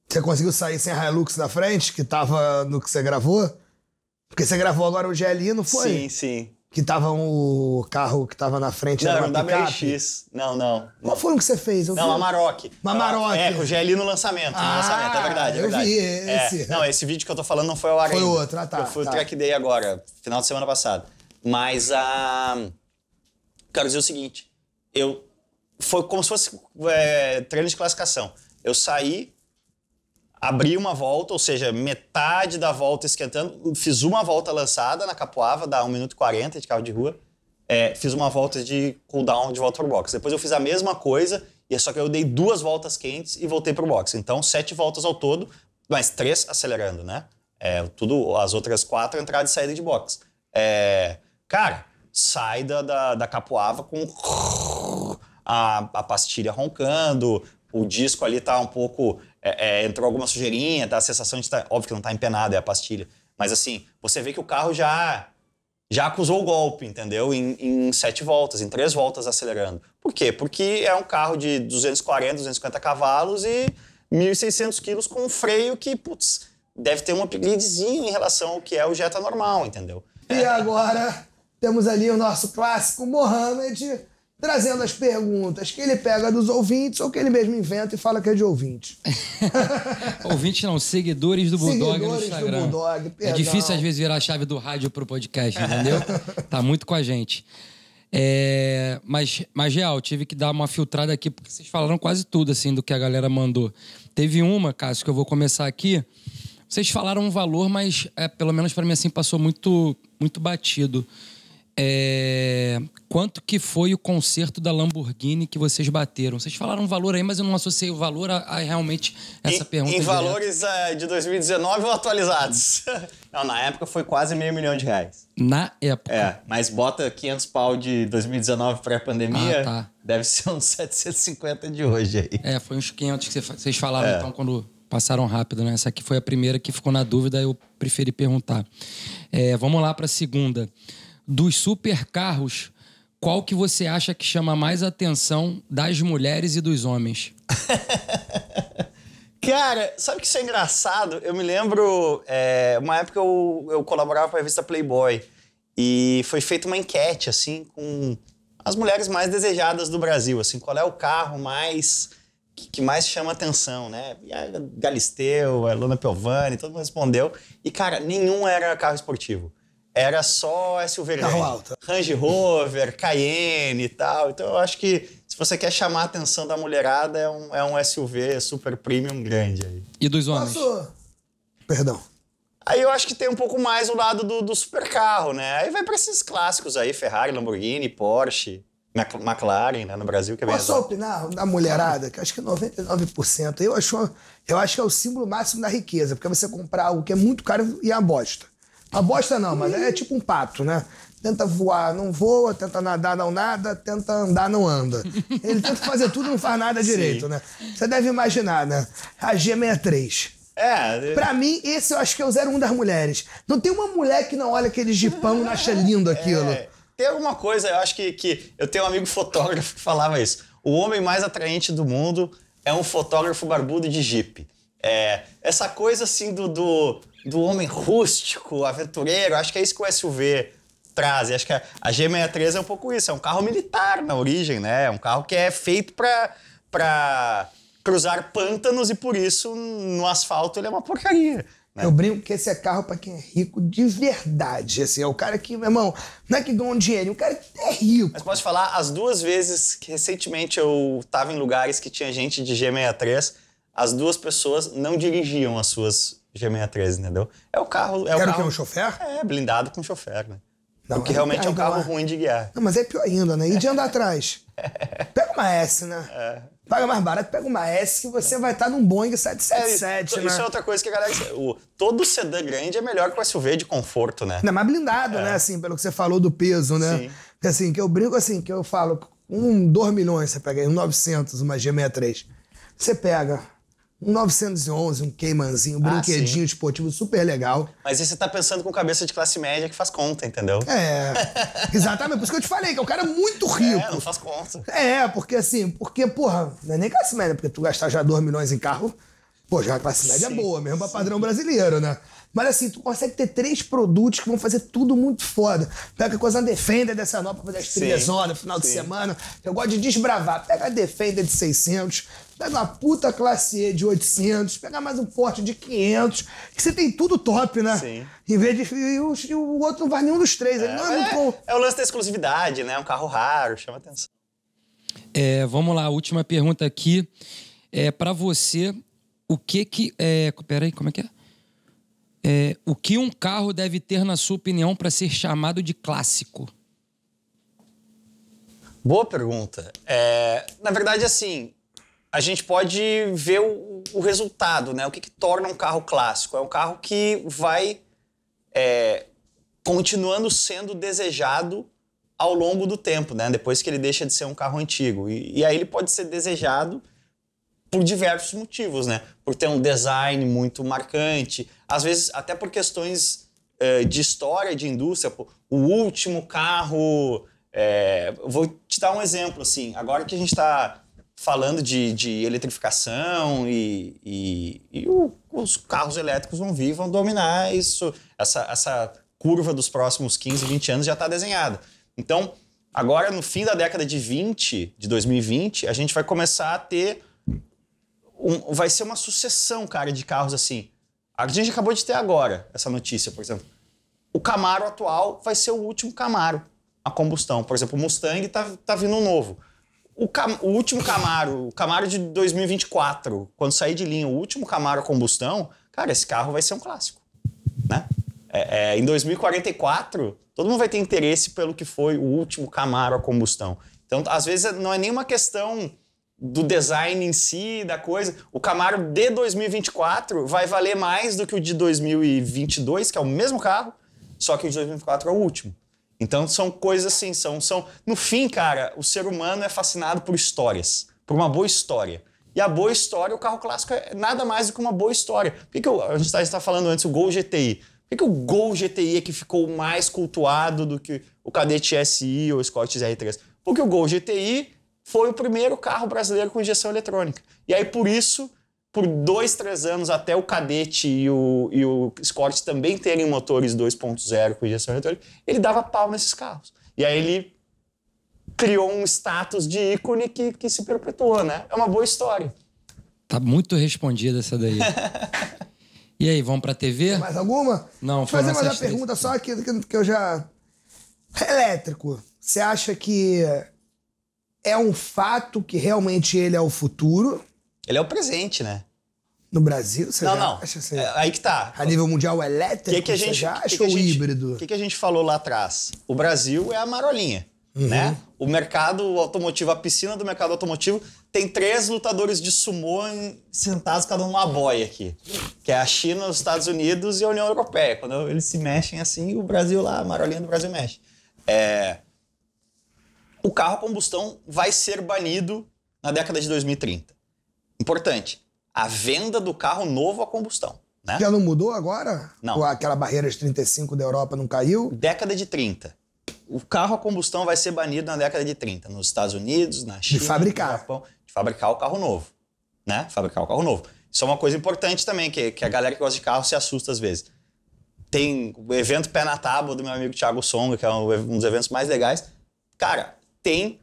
Você conseguiu sair sem a Hilux na frente, que tava no que você gravou? Porque você gravou agora o GLI, não foi? Sim, sim. Que tava o carro que tava na frente. Não, era, era da WRX. Não, não. Qual foi o que você fez? Eu não, vi... Mamarok. Maroc. É, o GL no lançamento. Ah, no lançamento, é verdade, é verdade. Eu vi é. esse. É. Não, esse vídeo que eu tô falando não foi ao ar Foi outro, ah, tá. Eu fui tá. o track day agora, final de semana passado. Mas a. Ah, quero dizer o seguinte. Eu. Foi como se fosse é, treino de classificação. Eu saí abri uma volta, ou seja, metade da volta esquentando, fiz uma volta lançada na Capoava, dá 1 minuto e 40 de carro de rua, é, fiz uma volta de cooldown de volta pro box. Depois eu fiz a mesma coisa, e é só que eu dei duas voltas quentes e voltei pro box. Então, sete voltas ao todo, mais três acelerando, né? É, tudo, as outras quatro entrada e saída de box. É, cara, sai da, da, da capoava com a, a pastilha roncando, o disco ali tá um pouco é, é, entrou alguma sujeirinha, tá? A sensação de estar. Tá, óbvio que não tá empenado, é a pastilha. Mas assim, você vê que o carro já já acusou o golpe, entendeu? Em, em, sete voltas, em três voltas acelerando. Por quê? Porque é um carro de 240, 250 cavalos e 1.600 quilos com um freio que, putz, deve ter um upgradezinho em relação ao que é o Jetta normal, entendeu? E é. agora temos ali o nosso clássico Mohamed trazendo as perguntas que ele pega dos ouvintes ou que ele mesmo inventa e fala que é de ouvinte. <laughs> ouvinte não, seguidores do Bulldog seguidores no Instagram. Do Bulldog, É difícil às vezes virar a chave do rádio pro podcast, entendeu? tá muito com a gente. É, mas, mas real, tive que dar uma filtrada aqui porque vocês falaram quase tudo assim do que a galera mandou. Teve uma, Cássio, que eu vou começar aqui. Vocês falaram um valor, mas é, pelo menos para mim assim passou muito muito batido é... Quanto que foi o conserto da Lamborghini que vocês bateram? Vocês falaram um valor aí, mas eu não associei o valor a, a realmente essa em, pergunta. Em valores uh, de 2019 ou atualizados? <laughs> não, na época foi quase meio milhão de reais. Na época? É, mas bota 500 pau de 2019 pré-pandemia, ah, tá. deve ser uns 750 de hoje aí. É, foi uns 500 que vocês falaram é. então quando passaram rápido, né? Essa aqui foi a primeira que ficou na dúvida, eu preferi perguntar. É, vamos lá para a Segunda dos supercarros, qual que você acha que chama mais atenção das mulheres e dos homens? <laughs> Cara, sabe que isso é engraçado? Eu me lembro, é, uma época eu, eu colaborava com a revista Playboy e foi feita uma enquete, assim, com as mulheres mais desejadas do Brasil, assim, qual é o carro mais que, que mais chama atenção, né? Galisteu, Luna Piovani, todo mundo respondeu. E, cara, nenhum era carro esportivo era só SUV grande. Carro alto. Range Rover, Cayenne e tal. Então eu acho que se você quer chamar a atenção da mulherada, é um, é um SUV super premium grande aí. E dos homens? Perdão. Aí eu acho que tem um pouco mais o lado do, do supercarro, né? Aí vai para esses clássicos aí, Ferrari, Lamborghini, Porsche, McLaren, né? No Brasil, que é bem Posso exato. opinar da mulherada, que acho que 99%. Eu acho, eu acho que é o símbolo máximo da riqueza, porque você comprar algo que é muito caro e é uma bosta. Uma bosta não, mas é tipo um pato, né? Tenta voar, não voa, tenta nadar, não nada, tenta andar, não anda. Ele tenta fazer tudo, não faz nada direito, Sim. né? Você deve imaginar, né? A G63. É. Pra mim, esse eu acho que é o 01 das mulheres. Não tem uma mulher que não olha aquele jipão e não acha lindo aquilo. É. Tem alguma coisa, eu acho que, que. Eu tenho um amigo fotógrafo que falava isso. O homem mais atraente do mundo é um fotógrafo barbudo de jipe. É, essa coisa assim do, do, do, homem rústico, aventureiro, acho que é isso que o SUV traz. Acho que a, a G63 é um pouco isso, é um carro militar na origem, né? É um carro que é feito para pra cruzar pântanos e por isso no asfalto ele é uma porcaria. Né? Eu brinco que esse é carro para quem é rico de verdade. Assim, é o cara que, meu irmão, não é que ganha um dinheiro, o cara é rico. Mas posso falar, as duas vezes que recentemente eu estava em lugares que tinha gente de G63, as duas pessoas não dirigiam as suas G63, entendeu? É o carro. É Era o, carro, que? Um chofer? É, blindado com chofer, né? Não, Porque realmente é um então, carro então, ruim de guiar. Não, mas é pior ainda, né? E de andar atrás? <laughs> Pega uma S, né? É. Paga mais barato, pega uma S que você vai estar tá num Boeing 777, é, né? Isso é outra coisa que a galera... O, todo sedã grande é melhor que o SUV de conforto, né? Ainda é mais blindado, é. né? Assim, pelo que você falou do peso, né? Sim. Assim, que eu brinco assim, que eu falo, um, dois milhões você pega aí, um 900, uma G63. Você pega um 911, um queimanzinho, um ah, brinquedinho sim. esportivo super legal. Mas aí você tá pensando com cabeça de classe média que faz conta, entendeu? É. <laughs> Exatamente, por isso que eu te falei, que é um cara muito é, rico. É, não faz conta. É, porque assim, porque, porra, não é nem classe média, porque tu gastar já 2 milhões em carro, pô, já a classe média é sim, é boa, mesmo pra sim. padrão brasileiro, né? Mas assim, tu consegue ter três produtos que vão fazer tudo muito foda. Pega a Defender dessa nova pra fazer as trilhas horas, final Sim. de semana. Eu gosto de desbravar. Pega a Defender de 600, pega uma puta classe E de 800, pega mais um forte de 500, que você tem tudo top, né? Sim. Em vez de. E o, e o outro não vai nenhum dos três. É, ele não é, muito é, é o lance da exclusividade, né? Um carro raro, chama atenção. É, vamos lá, última pergunta aqui. É para você, o que que. É, peraí, como é que é? É, o que um carro deve ter, na sua opinião, para ser chamado de clássico? Boa pergunta. É, na verdade, assim, a gente pode ver o, o resultado, né? O que, que, torna um carro clássico? É um carro que vai é, continuando sendo desejado ao longo do tempo, né? Depois que ele deixa de ser um carro antigo. E, e aí ele pode ser desejado por diversos motivos, né? Por ter um design muito marcante, às vezes até por questões é, de história de indústria, o último carro. É, vou te dar um exemplo, assim, agora que a gente está falando de, de eletrificação e, e, e o, os carros elétricos vão vir, vão dominar isso, essa, essa curva dos próximos 15, 20 anos já está desenhada. Então, agora no fim da década de 20, de 2020, a gente vai começar a ter um, vai ser uma sucessão, cara, de carros assim. A gente acabou de ter agora essa notícia, por exemplo. O Camaro atual vai ser o último Camaro a combustão. Por exemplo, o Mustang tá, tá vindo um novo. O, cam, o último Camaro, o Camaro de 2024, quando sair de linha, o último Camaro a combustão, cara, esse carro vai ser um clássico, né? É, é, em 2044, todo mundo vai ter interesse pelo que foi o último Camaro a combustão. Então, às vezes, não é nenhuma questão do design em si, da coisa. O Camaro de 2024 vai valer mais do que o de 2022, que é o mesmo carro, só que o de 2024 é o último. Então são coisas assim, são, são. No fim, cara, o ser humano é fascinado por histórias, por uma boa história. E a boa história, o carro clássico é nada mais do que uma boa história. Por que, que eu, a gente estava tá falando antes, o Gol GTI? Por que, que o Gol GTI é que ficou mais cultuado do que o Cadete SI ou o Scott R3? Porque o Gol GTI foi o primeiro carro brasileiro com injeção eletrônica. E aí, por isso, por dois, três anos, até o Cadete e o, e o Escort também terem motores 2.0 com injeção eletrônica, ele dava pau nesses carros. E aí ele criou um status de ícone que, que se perpetuou, né? É uma boa história. Tá muito respondida essa daí. <laughs> e aí, vamos pra TV? Tem mais alguma? Não, foi fazer mais uma pergunta só que, que eu já... Elétrico, você acha que é um fato que realmente ele é o futuro. Ele é o presente, né? No Brasil, você não, já não. acha? Você... Assim? É, aí que tá. A nível mundial é elétrico, que que a gente, você já acha que, que gente, híbrido? O que, que a gente falou lá atrás? O Brasil é a marolinha, uhum. né? O mercado automotivo, a piscina do mercado automotivo, tem três lutadores de sumô sentados cada um numa boia aqui. Que é a China, os Estados Unidos e a União Europeia. Quando eles se mexem assim, o Brasil lá, a marolinha do Brasil mexe. É o carro a combustão vai ser banido na década de 2030. Importante, a venda do carro novo a combustão. Né? Já não mudou agora? Não. Aquela barreira de 35 da Europa não caiu? Década de 30. O carro a combustão vai ser banido na década de 30, nos Estados Unidos, na China, de fabricar. no Japão. De fabricar o carro novo. Né? Fabricar o carro novo. Isso é uma coisa importante também, que, que a galera que gosta de carro se assusta às vezes. Tem o evento Pé na Tábua do meu amigo Thiago Songa, que é um, um dos eventos mais legais. Cara, tem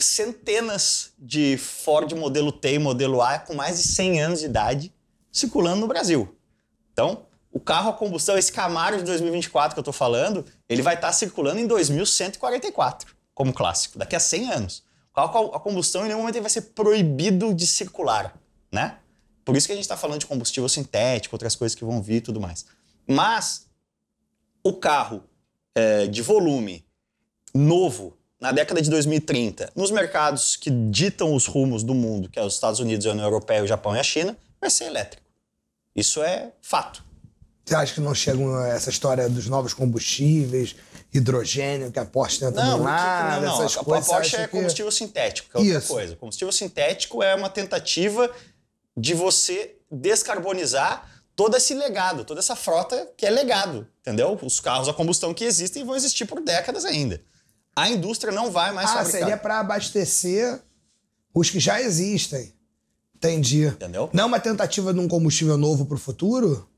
centenas de Ford modelo T e modelo A com mais de 100 anos de idade circulando no Brasil. Então, o carro a combustão, esse Camaro de 2024 que eu estou falando, ele vai estar tá circulando em 2144 como clássico, daqui a 100 anos. O carro a combustão em nenhum momento ele vai ser proibido de circular, né? Por isso que a gente está falando de combustível sintético, outras coisas que vão vir e tudo mais. Mas o carro é, de volume novo na década de 2030, nos mercados que ditam os rumos do mundo, que é os Estados Unidos, a União Europeia, o Japão e a China, vai ser elétrico. Isso é fato. Você acha que não chega essa história dos novos combustíveis, hidrogênio, que a Porsche tenta não, não, não, essas a, coisas? A Porsche é que... combustível sintético, que é outra Isso. coisa. Combustível sintético é uma tentativa de você descarbonizar todo esse legado, toda essa frota que é legado, entendeu? Os carros a combustão que existem vão existir por décadas ainda a indústria não vai mais ah, fabricar. seria para abastecer os que já existem. Entendi. Entendeu? Não é uma tentativa de um combustível novo para o futuro?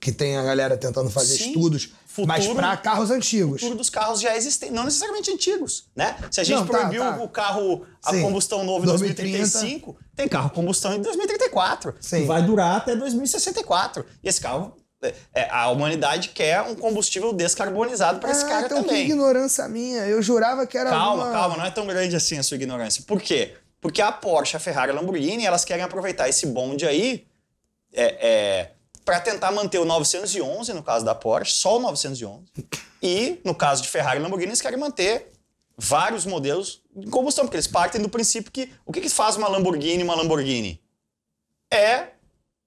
Que tem a galera tentando fazer Sim. estudos, futuro, mas para carros antigos. Futuro dos carros já existem, não necessariamente antigos, né? Se a gente não, tá, proibiu tá, tá. o carro a Sim. combustão novo em 2035, 2030. tem carro combustão em 2034. Sim. E vai durar até 2064. E esse carro é, a humanidade quer um combustível descarbonizado para ah, esse cara então também. Que ignorância minha. Eu jurava que era. Calma, uma... calma, não é tão grande assim a sua ignorância. Por quê? Porque a Porsche, a Ferrari, a Lamborghini, elas querem aproveitar esse bonde aí é, é, para tentar manter o 911, no caso da Porsche, só o 911. e, no caso de Ferrari e Lamborghini, eles querem manter vários modelos de combustão, porque eles partem do princípio que o que, que faz uma Lamborghini uma Lamborghini? É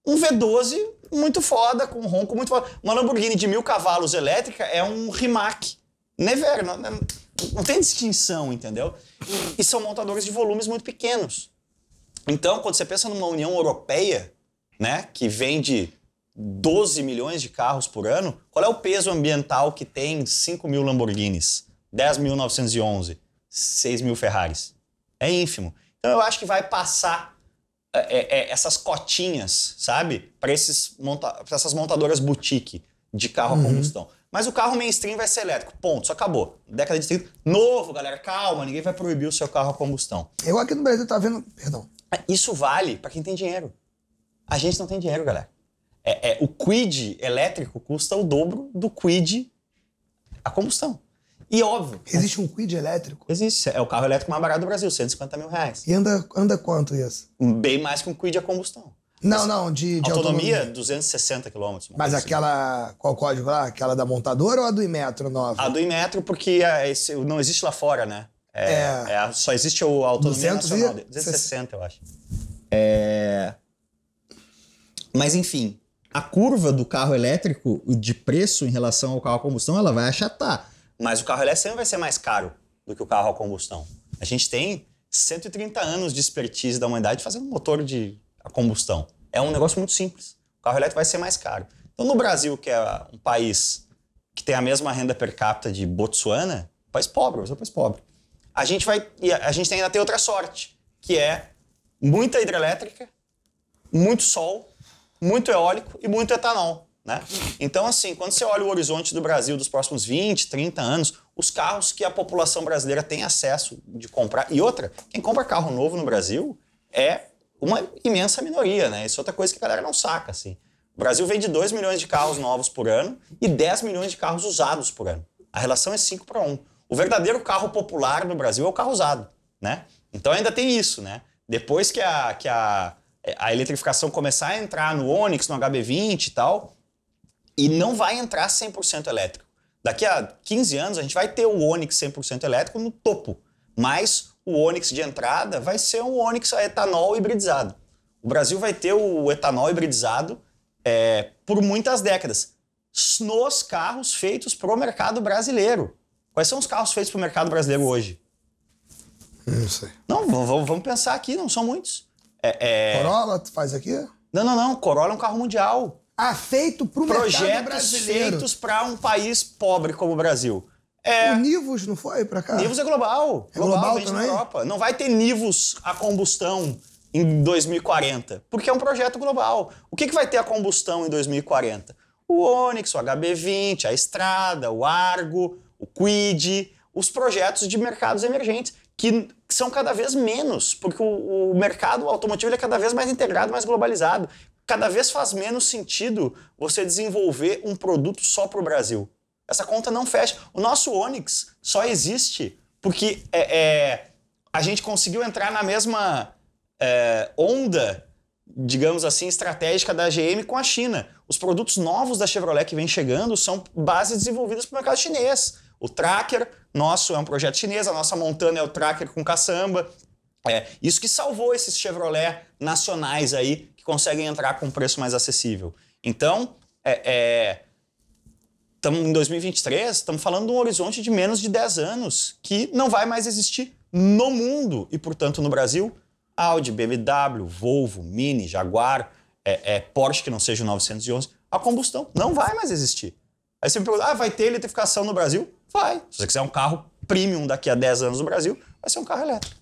um V12 muito foda, com ronco muito foda. Uma Lamborghini de mil cavalos elétrica é um Rimac never Não, não, não tem distinção, entendeu? E são montadores de volumes muito pequenos. Então, quando você pensa numa União Europeia, né, que vende 12 milhões de carros por ano, qual é o peso ambiental que tem 5 mil Lamborghinis, 10.911, 6 mil Ferraris? É ínfimo. Então, eu acho que vai passar é, é, é, essas cotinhas, sabe? Para monta essas montadoras boutique de carro uhum. a combustão. Mas o carro mainstream vai ser elétrico. Ponto, Só acabou. Década de 30. Novo, galera, calma, ninguém vai proibir o seu carro a combustão. Eu aqui no Brasil tá vendo. Perdão. É, isso vale para quem tem dinheiro. A gente não tem dinheiro, galera. É, é, o quid elétrico custa o dobro do quid a combustão. E óbvio. Né? Existe um quid elétrico? Existe. É o carro elétrico mais barato do Brasil, 150 mil reais. E anda, anda quanto isso? Bem mais que um quid a combustão. Não, Mas, não, de, de autonomia, autonomia, 260 quilômetros. Mas assim. aquela, qual código lá? Aquela da montadora ou a do Imetro nova? A do Imetro, porque é, não existe lá fora, né? É, é. é só existe o autonomia 200 nacional. E... 260, eu acho. É... Mas enfim, a curva do carro elétrico de preço em relação ao carro a combustão, ela vai achatar. Mas o carro elétrico sempre vai ser mais caro do que o carro a combustão. A gente tem 130 anos de expertise da humanidade fazendo motor de a combustão. É um negócio muito simples. O carro elétrico vai ser mais caro. Então, no Brasil, que é um país que tem a mesma renda per capita de Botsuana, país pobre, Brasil é um país pobre. A gente vai a gente ainda tem outra sorte, que é muita hidrelétrica, muito sol, muito eólico e muito etanol. Né? Então, assim, quando você olha o horizonte do Brasil dos próximos 20, 30 anos, os carros que a população brasileira tem acesso de comprar. E outra, quem compra carro novo no Brasil é uma imensa minoria, né? Isso é outra coisa que a galera não saca, assim. O Brasil vende 2 milhões de carros novos por ano e 10 milhões de carros usados por ano. A relação é 5 para 1. O verdadeiro carro popular no Brasil é o carro usado, né? Então ainda tem isso, né? Depois que a, que a, a eletrificação começar a entrar no Onix, no HB20 e tal, e não vai entrar 100% elétrico. Daqui a 15 anos a gente vai ter o Onix 100% elétrico no topo, mas o Onix de entrada vai ser um Onix a etanol hibridizado. O Brasil vai ter o etanol hibridizado é, por muitas décadas nos carros feitos para o mercado brasileiro. Quais são os carros feitos para o mercado brasileiro hoje? Não sei. Não, vamos pensar aqui, não são muitos. É, é... Corolla faz aqui? Não, não, não. Corolla é um carro mundial feito para o mercado brasileiro. feitos para um país pobre como o Brasil. É... O Nivus não foi para cá? Nivus é global. É global, global também? Europa. Não vai ter Nivus a combustão em 2040, porque é um projeto global. O que, que vai ter a combustão em 2040? O Onix, o HB20, a Estrada, o Argo, o Quid, os projetos de mercados emergentes, que são cada vez menos, porque o, o mercado automotivo é cada vez mais integrado, mais globalizado cada vez faz menos sentido você desenvolver um produto só para o Brasil. Essa conta não fecha. O nosso Onix só existe porque é, é, a gente conseguiu entrar na mesma é, onda, digamos assim, estratégica da GM com a China. Os produtos novos da Chevrolet que vêm chegando são bases desenvolvidas para o mercado chinês. O Tracker nosso é um projeto chinês, a nossa Montana é o Tracker com caçamba. É, isso que salvou esses Chevrolet nacionais aí que conseguem entrar com um preço mais acessível. Então, é, estamos é, em 2023, estamos falando de um horizonte de menos de 10 anos que não vai mais existir no mundo e, portanto, no Brasil. Audi, BMW, Volvo, Mini, Jaguar, é, é, Porsche que não seja o 911, a combustão não vai mais existir. Aí você me pergunta, ah, vai ter eletrificação no Brasil? Vai. Se você quiser um carro premium daqui a 10 anos no Brasil, vai ser um carro elétrico.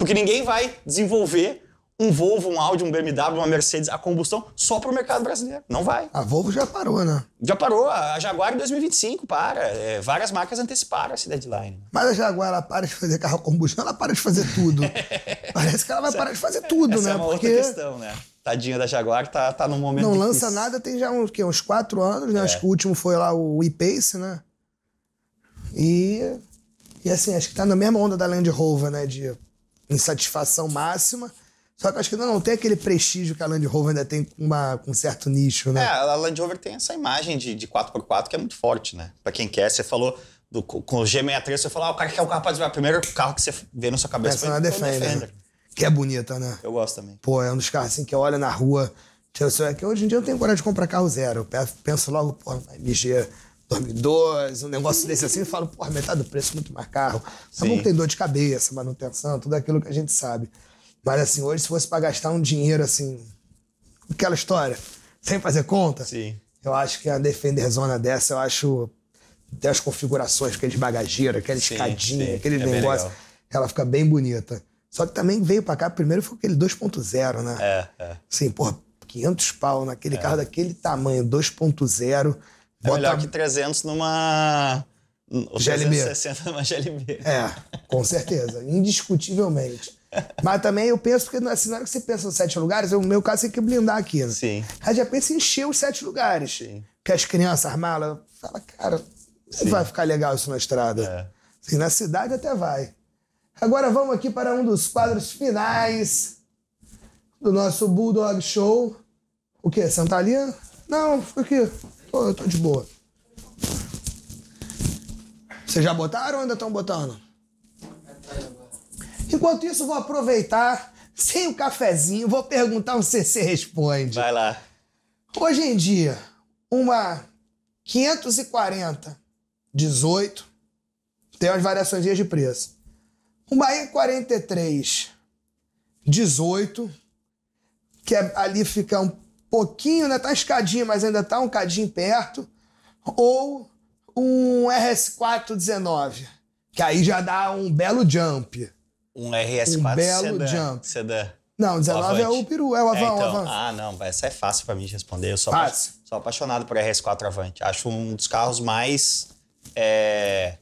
Porque ninguém vai desenvolver um Volvo, um Audi, um BMW, uma Mercedes a combustão só para o mercado brasileiro. Não vai. A Volvo já parou, né? Já parou. A Jaguar em 2025 para. É, várias marcas anteciparam essa deadline. Né? Mas a Jaguar, ela para de fazer carro a combustão, ela para de fazer tudo. <laughs> Parece que ela vai parar de fazer tudo, essa né? Essa é uma Porque... outra questão, né? Tadinha da Jaguar tá, tá num momento Não difícil. lança nada tem já uns, que, uns quatro anos, né? É. Acho que o último foi lá o e-Pace, né? E... E assim, acho que tá na mesma onda da Land Rover, né? De insatisfação máxima. Só que acho que ainda não tem aquele prestígio que a Land Rover ainda tem com, uma, com um certo nicho, né? É, a Land Rover tem essa imagem de, de 4x4 que é muito forte, né? Pra quem quer, você falou do, com o G63, você falou, ah, o cara quer o carro pra desviar. É primeiro carro que você vê na sua cabeça Essa foi o Defender. Né? Defender. Que é bonita, né? Eu gosto também. Pô, é um dos carros assim que olha na rua, é Que hoje em dia eu não tenho coragem de comprar carro zero. Eu penso logo, pô, MG dormidores um negócio desse assim, e falo, porra, metade do preço, é muito mais carro Tá bom que tem dor de cabeça, manutenção, tudo aquilo que a gente sabe. Mas assim, hoje, se fosse para gastar um dinheiro assim, aquela história, sem fazer conta, Sim. eu acho que a Defender Zona dessa, eu acho. Tem as configurações, aqueles bagageiros, aquela sim, escadinha, sim. aquele é negócio. Ela fica bem bonita. Só que também veio para cá, primeiro foi aquele 2.0, né? É, é. Sim, porra, 500 pau naquele é. carro daquele tamanho, 2.0 é Bota... melhor que 300 numa. GLB. 360 numa GLB. É, com certeza. Indiscutivelmente. Mas também eu penso que assim, na hora que você pensa em sete lugares, no meu caso, tem que blindar aqui Sim. Aí já pensa em encher os sete lugares. Sim. Porque as crianças, as malas, fala, cara, não vai ficar legal isso na estrada. É. na cidade até vai. Agora vamos aqui para um dos quadros finais do nosso Bulldog Show. O quê? Senta ali? Não, fica aqui. Pô, eu tô de boa. Vocês já botaram ou ainda estão botando? Enquanto isso, vou aproveitar, sem o cafezinho, vou perguntar um CC Responde. Vai lá. Hoje em dia, uma 540, 18, tem umas variações de preço. Uma E43, 18, que é, ali fica um pouquinho, ainda né? tá escadinho, mas ainda tá um cadinho perto, ou um RS419, que aí já dá um belo jump. Um RS4 um belo sedã, é jump. Sedã. É não, 19 é o peru, é o Avan, é, então, Avan. Ah, não, essa é fácil para mim responder. Eu sou, apa sou apaixonado por RS4 Avante. Acho um dos carros mais... É...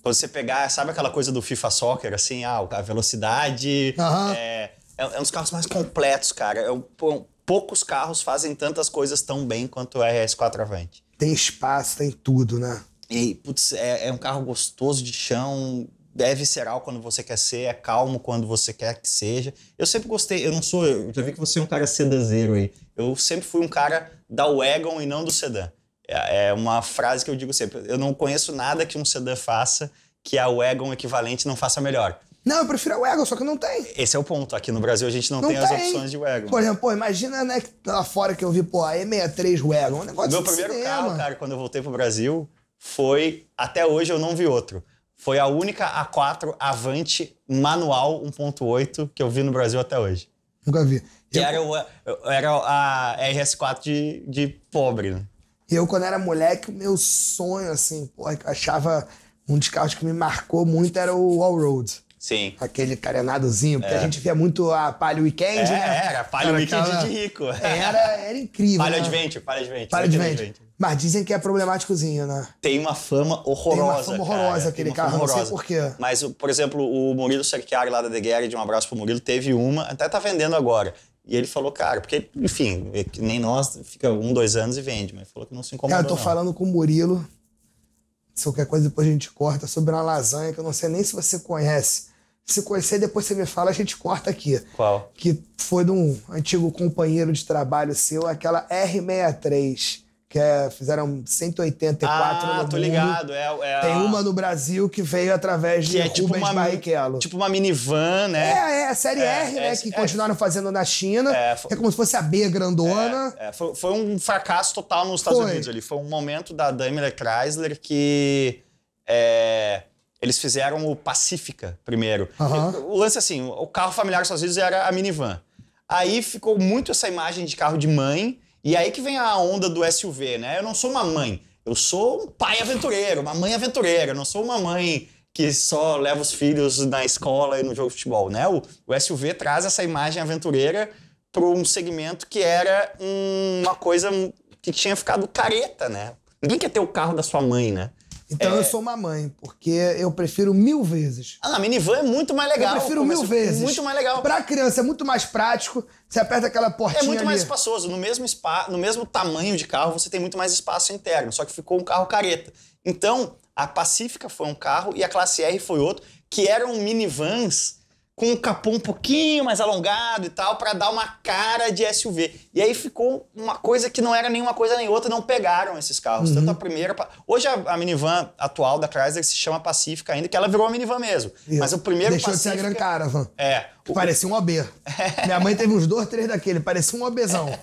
quando você pegar, sabe aquela coisa do FIFA Soccer, assim, ah, a velocidade. É, é, é, um dos carros mais completos, cara. É um, poucos carros fazem tantas coisas tão bem quanto o RS4 Avante. Tem espaço, tem tudo, né? E, putz, é, é um carro gostoso de chão, é visceral quando você quer ser, é calmo quando você quer que seja. Eu sempre gostei, eu não sou, eu já vi que você é um cara sedanzeiro aí. Eu sempre fui um cara da wagon e não do sedã. É, é uma frase que eu digo sempre, eu não conheço nada que um sedã faça que a wagon equivalente não faça melhor. Não, eu prefiro a é Waggle, só que não tem. Esse é o ponto. Aqui no Brasil a gente não, não tem, tem, as opções de Waggle. Por exemplo, pô, imagina né, lá fora que eu vi, pô, a E63 Waggle, é um negócio Meu primeiro cinema. carro, cara, quando eu voltei pro Brasil, foi. Até hoje eu não vi outro. Foi a única A4 Avante manual 1.8 que eu vi no Brasil até hoje. Nunca vi. Que eu... era, o, era a RS4 de, de pobre, né? Eu, quando era moleque, o meu sonho, assim, pô, eu achava um dos carros que me marcou muito era o Allroad. Sim. Aquele carenadozinho, porque é. a gente via muito a Palio Weekend, é, né? Era, Palio era Weekend aquela... de rico. Era, era incrível. Palio né? Adventure, Palio Adventure. Palio Adventure. Adventure. Mas dizem que é problemáticozinho, né? Tem uma fama horrorosa. Tem uma fama horrorosa cara. aquele carro, horrorosa. não sei por quê. Mas, por exemplo, o Murilo Cerchiari lá da The de um abraço pro Murilo, teve uma, até tá vendendo agora. E ele falou, cara, porque, enfim, é nem nós, fica um, dois anos e vende, mas falou que não se incomoda. Cara, eu tô não. falando com o Murilo, se qualquer coisa depois a gente corta, sobre uma lasanha que eu não sei nem se você conhece se conhecer, depois você me fala, a gente corta aqui. Qual? Que foi de um antigo companheiro de trabalho seu, aquela R63 que é, fizeram 184 ah, no mundo. tô ligado. É, é Tem a... uma no Brasil que veio através que de é tipo Rubens tipo uma, Barrichello. Tipo uma minivan, né? É, é a série é, R, é né? que é continuaram fazendo na China. É, foi, é como se fosse a B grandona. É, foi, foi, um fracasso total nos Estados foi. Unidos ali. Foi um momento da Daimler Chrysler que... É, eles fizeram o Pacifica primeiro. Uhum. O lance assim, o carro familiar dos Estados era a minivan. Aí ficou muito essa imagem de carro de mãe, e aí que vem a onda do SUV, né? Eu não sou uma mãe, eu sou um pai aventureiro, uma mãe aventureira, eu não sou uma mãe que só leva os filhos na escola e no jogo de futebol, né? O, o SUV traz essa imagem aventureira para um segmento que era um, uma coisa que tinha ficado careta, né? Ninguém quer ter o carro da sua mãe, né? Então é... eu sou uma mãe, porque eu prefiro mil vezes. Ah, a minivan é muito mais legal. Eu prefiro mil vezes. Muito mais legal. Pra criança é muito mais prático, você aperta aquela portinha É muito mais ali. espaçoso. No mesmo, spa, no mesmo tamanho de carro, você tem muito mais espaço interno, só que ficou um carro careta. Então, a Pacífica foi um carro e a Classe R foi outro, que eram minivans com um capô um pouquinho mais alongado e tal, para dar uma cara de SUV. E aí ficou uma coisa que não era nenhuma coisa nem outra, não pegaram esses carros. Uhum. Tanto a uhum. primeira. Hoje a, a, minivan atual da Chrysler se chama Pacifica ainda, que ela virou a minivan mesmo. Isso. Mas o primeiro Deixou Pacifica, de ser a Gran Caravan. É. O... Parecia um OB. É. <laughs> Minha mãe teve uns dois, três daquele, parecia um OBzão. É.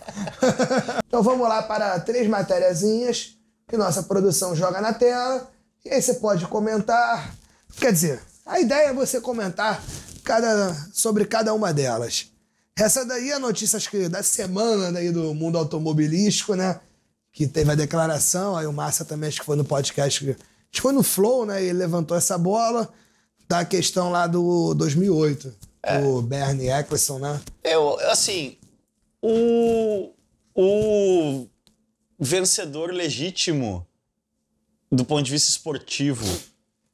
<laughs> então vamos lá para três matériazinhas que nossa produção joga na tela. E aí você pode comentar. Quer dizer, a ideia é você comentar cada, sobre cada uma delas. Essa daí é a notícia acho que, da semana daí do mundo automobilístico, né? Que teve a declaração, aí o Márcia também acho que foi no podcast, acho que foi no Flow, né? Ele levantou essa bola da questão lá do 2008, é. do Bernie Eccleston, né? Eu, assim, o, o vencedor legítimo do ponto de vista esportivo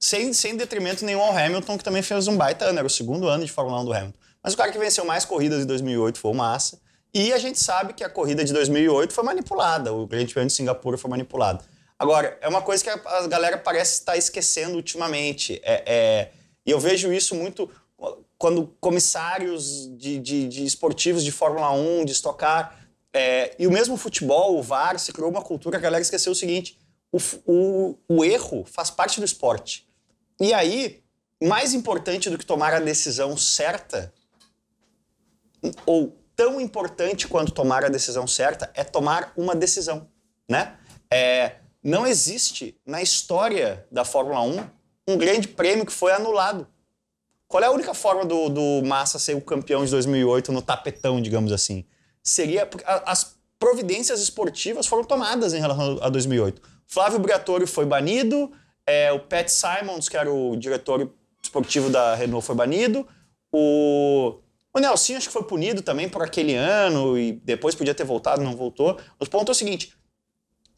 sem, sem detrimento nenhum ao Hamilton, que também fez um baita ano, era o segundo ano de Fórmula 1 do Hamilton. Mas o cara que venceu mais corridas em 2008 foi o Massa, e a gente sabe que a corrida de 2008 foi manipulada, o Grande Prêmio de Singapura foi manipulado. Agora, é uma coisa que a, a galera parece estar esquecendo ultimamente, é, é, e eu vejo isso muito quando comissários de, de, de esportivos de Fórmula 1, de estocar, é, e o mesmo futebol, o VAR, se criou uma cultura que a galera esqueceu o seguinte, o, o, o erro faz parte do esporte. E aí, mais importante do que tomar a decisão certa, ou tão importante quanto tomar a decisão certa, é tomar uma decisão, né? É, não existe na história da Fórmula 1 um grande prêmio que foi anulado. Qual é a única forma do, do Massa ser o campeão de 2008 no tapetão, digamos assim? Seria as providências esportivas foram tomadas em relação a 2008. Flávio Briatore foi banido, é, o Pat Simons, que era o diretor esportivo da Renault, foi banido. O, o Nelson, acho que foi punido também por aquele ano e depois podia ter voltado, não voltou. O ponto é o seguinte: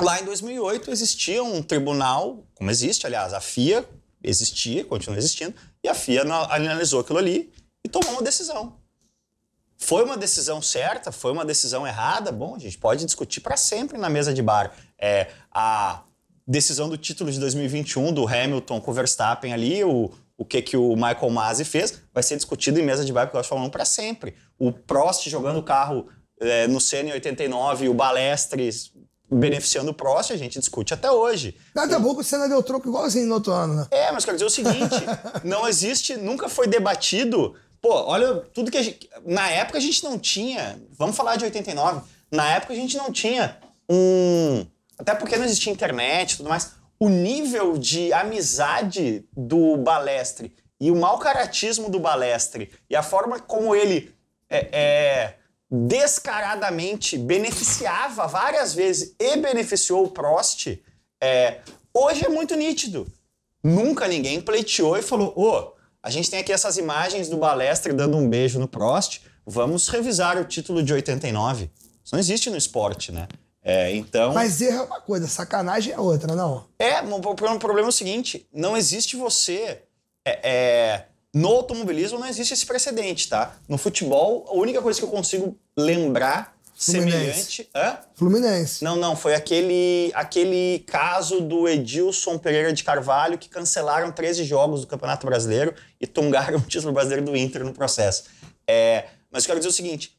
lá em 2008 existia um tribunal, como existe, aliás, a FIA existia, continua existindo, e a FIA analisou aquilo ali e tomou uma decisão. Foi uma decisão certa? Foi uma decisão errada? Bom, a gente pode discutir para sempre na mesa de bar. É, a decisão do título de 2021 do Hamilton com o Verstappen ali, o, o que, que o Michael Masi fez, vai ser discutido em mesa de bar, porque eu falamos é para sempre. O Prost jogando o carro é, no em 89 o Balestres beneficiando o Prost, a gente discute até hoje. Daqui a pouco o Senna deu troco igualzinho no outro ano, né? É, mas quero dizer o seguinte, <laughs> não existe, nunca foi debatido... Pô, olha, tudo que a gente... Na época a gente não tinha... Vamos falar de 89. Na época a gente não tinha um até porque não existia internet e tudo mais, o nível de amizade do Balestre e o mau caratismo do Balestre e a forma como ele é, é, descaradamente beneficiava várias vezes e beneficiou o Prost, é, hoje é muito nítido. Nunca ninguém pleiteou e falou: ô, oh, a gente tem aqui essas imagens do Balestre dando um beijo no Prost, vamos revisar o título de 89. Isso não existe no esporte, né? É, então... Mas erro é uma coisa, sacanagem é outra, não? É, o problema é o seguinte, não existe você... É, é, no automobilismo não existe esse precedente, tá? No futebol, a única coisa que eu consigo lembrar Fluminense. semelhante... Hã? Fluminense. Não, não, foi aquele, aquele caso do Edilson Pereira de Carvalho que cancelaram 13 jogos do Campeonato Brasileiro e tungaram o título brasileiro do Inter no processo. É, mas eu quero dizer o seguinte,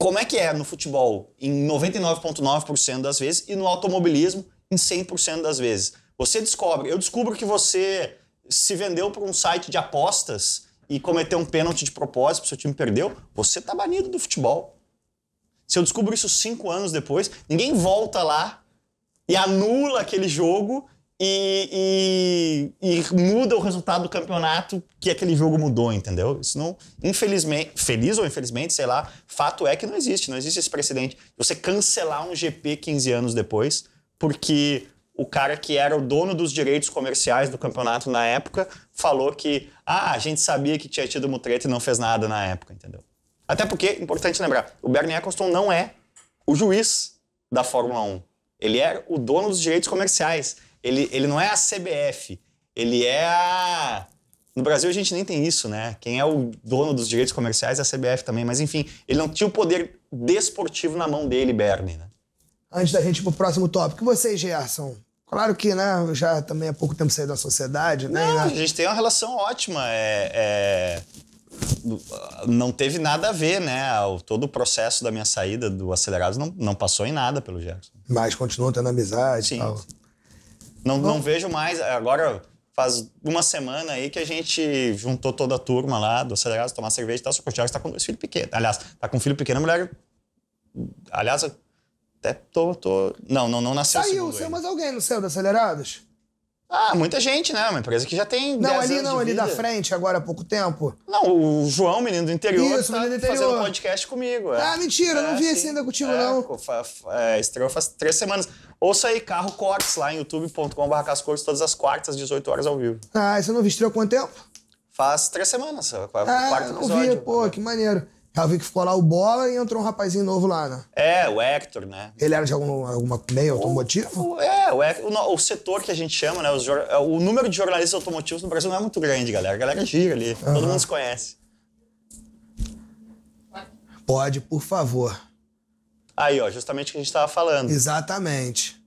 como é que é no futebol em 99,9% das vezes e no automobilismo em 100% das vezes. Você descobre, eu descubro que você se vendeu para um site de apostas e cometeu um pênalti de propósito, seu time perdeu, você está banido do futebol. Se eu descubro isso cinco anos depois, ninguém volta lá e anula aquele jogo e, e, e, muda o resultado do campeonato que aquele jogo mudou, entendeu? Isso não, infelizmente, feliz ou infelizmente, sei lá, fato é que não existe, não existe esse precedente. Você cancelar um GP 15 anos depois, porque o cara que era o dono dos direitos comerciais do campeonato na época falou que, ah, a gente sabia que tinha tido uma treta e não fez nada na época, entendeu? Até porque, importante lembrar, o Bernie Eccleston não é o juiz da Fórmula 1. Ele é o dono dos direitos comerciais. Ele, ele não é a CBF, ele é a. No Brasil a gente nem tem isso, né? Quem é o dono dos direitos comerciais é a CBF também, mas enfim, ele não tinha o poder desportivo na mão dele, Bernie, né? Antes da gente ir pro próximo tópico, você, Gerson? Claro que, né, eu já também há pouco tempo saí da sociedade, né? Não, a gente tem uma relação ótima, é... é ah, não teve nada a ver, né? Todo o processo da minha saída do Acelerados não, não passou em nada pelo Gerson. Mas continuou tendo amizade Sim. e tal. Não, não, vejo mais. Agora faz uma semana aí que a gente juntou toda a turma lá do Acelerados, tomar cerveja e tal. Só que o Thiago está com dois filhos pequenos. Aliás, está com um filho pequeno, a mulher. Aliás, até tô. tô... Não, não, não nasceu. Saiu, saiu mais alguém no céu do Acelerados? Ah, muita gente, né? Uma empresa que já tem. Não, ali não, ali vida. da frente, agora há pouco tempo. Não, o João, menino do interior, Isso, tá do interior. fazendo podcast comigo. É. Ah, mentira, é, não vi é, esse ainda contigo, é, não. é, estreou faz três semanas. Ouça aí Carro Cortes lá em youtube.com.br Cascortes todas as quartas, 18 horas ao vivo. Ah, isso eu não vi. Estreou quanto tempo? Faz três semanas, é, ah, quarto ah, episódio. Não vi, pô, que maneiro. Aí eu vi que ficou lá o Bola e entrou um rapazinho novo lá, né? É, o Hector, né? Ele era de algum, alguma meio automotivo? O, é, o, Hector, o, o, setor que a gente chama, né? Os, é, o número de jornalistas automotivos no Brasil não é muito grande, galera. A galera gira ali, uhum. todo mundo se conhece. Pode, por favor. Aí, ó, justamente o que a gente estava falando. Exatamente.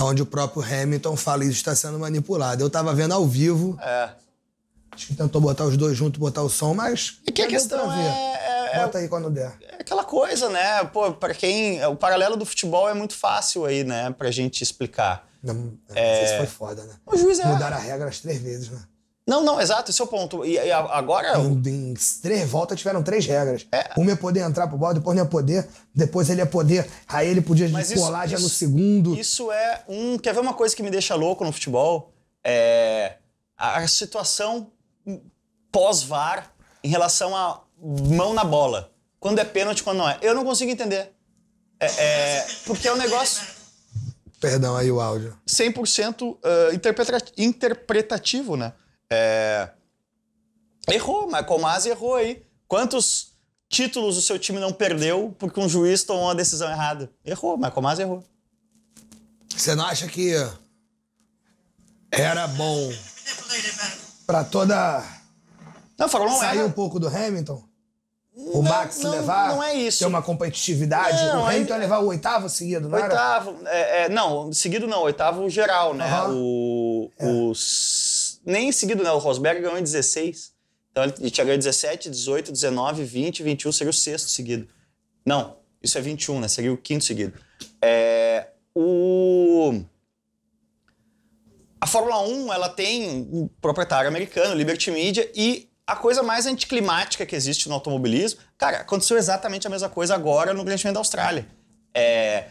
Onde o próprio Hamilton fala isso está sendo manipulado. Eu estava vendo ao vivo. É Acho que tentou botar os dois juntos, botar o som, mas. é que a questão é, é, é, Bota aí quando der. É aquela coisa, né? Pô, pra quem. O paralelo do futebol é muito fácil aí, né? Pra gente explicar. Não, é... Isso foi foda, né? O juiz é. Mudaram a regra as três vezes, né? Não, não, exato, esse é o ponto. E, e agora. Em, em, três voltas tiveram três regras. É. Uma ia é poder entrar pro bola, depois não ia é poder, depois ele ia poder. Aí ele podia Mas colar já no segundo. Isso é um. Quer ver uma coisa que me deixa louco no futebol? É. A situação pós-VAR em relação a mão na bola. Quando é pênalti, quando não é. Eu não consigo entender. É, é, porque é um negócio. Perdão aí o áudio. 100% uh, eh, interpretativo, né? É... Errou, Michael Masi errou aí. Quantos títulos o seu time não perdeu porque um juiz tomou uma decisão errada? Errou, Michael Masi errou. Você não acha que era bom para toda. Não, Fórmula 1 Sair era... um pouco do Hamilton? O não, Max não, levar? Não é isso. Ter uma competitividade? Não, o Hamilton é... levar o oitavo seguido, não Oitavo, é, é, não, seguido não, oitavo geral, né? Uhum. O, é. os... Nem seguido né? o Rosberg ganhou em 16. Então ele tinha ganho 17, 18, 19, 20, 21, seria o sexto seguido. Não, isso é 21, né? Seria o quinto seguido. É, o... A Fórmula 1 ela tem um proprietário americano, Liberty Media, e a coisa mais anticlimática que existe no automobilismo, cara, aconteceu exatamente a mesma coisa agora no Grande Prêmio da Austrália. É,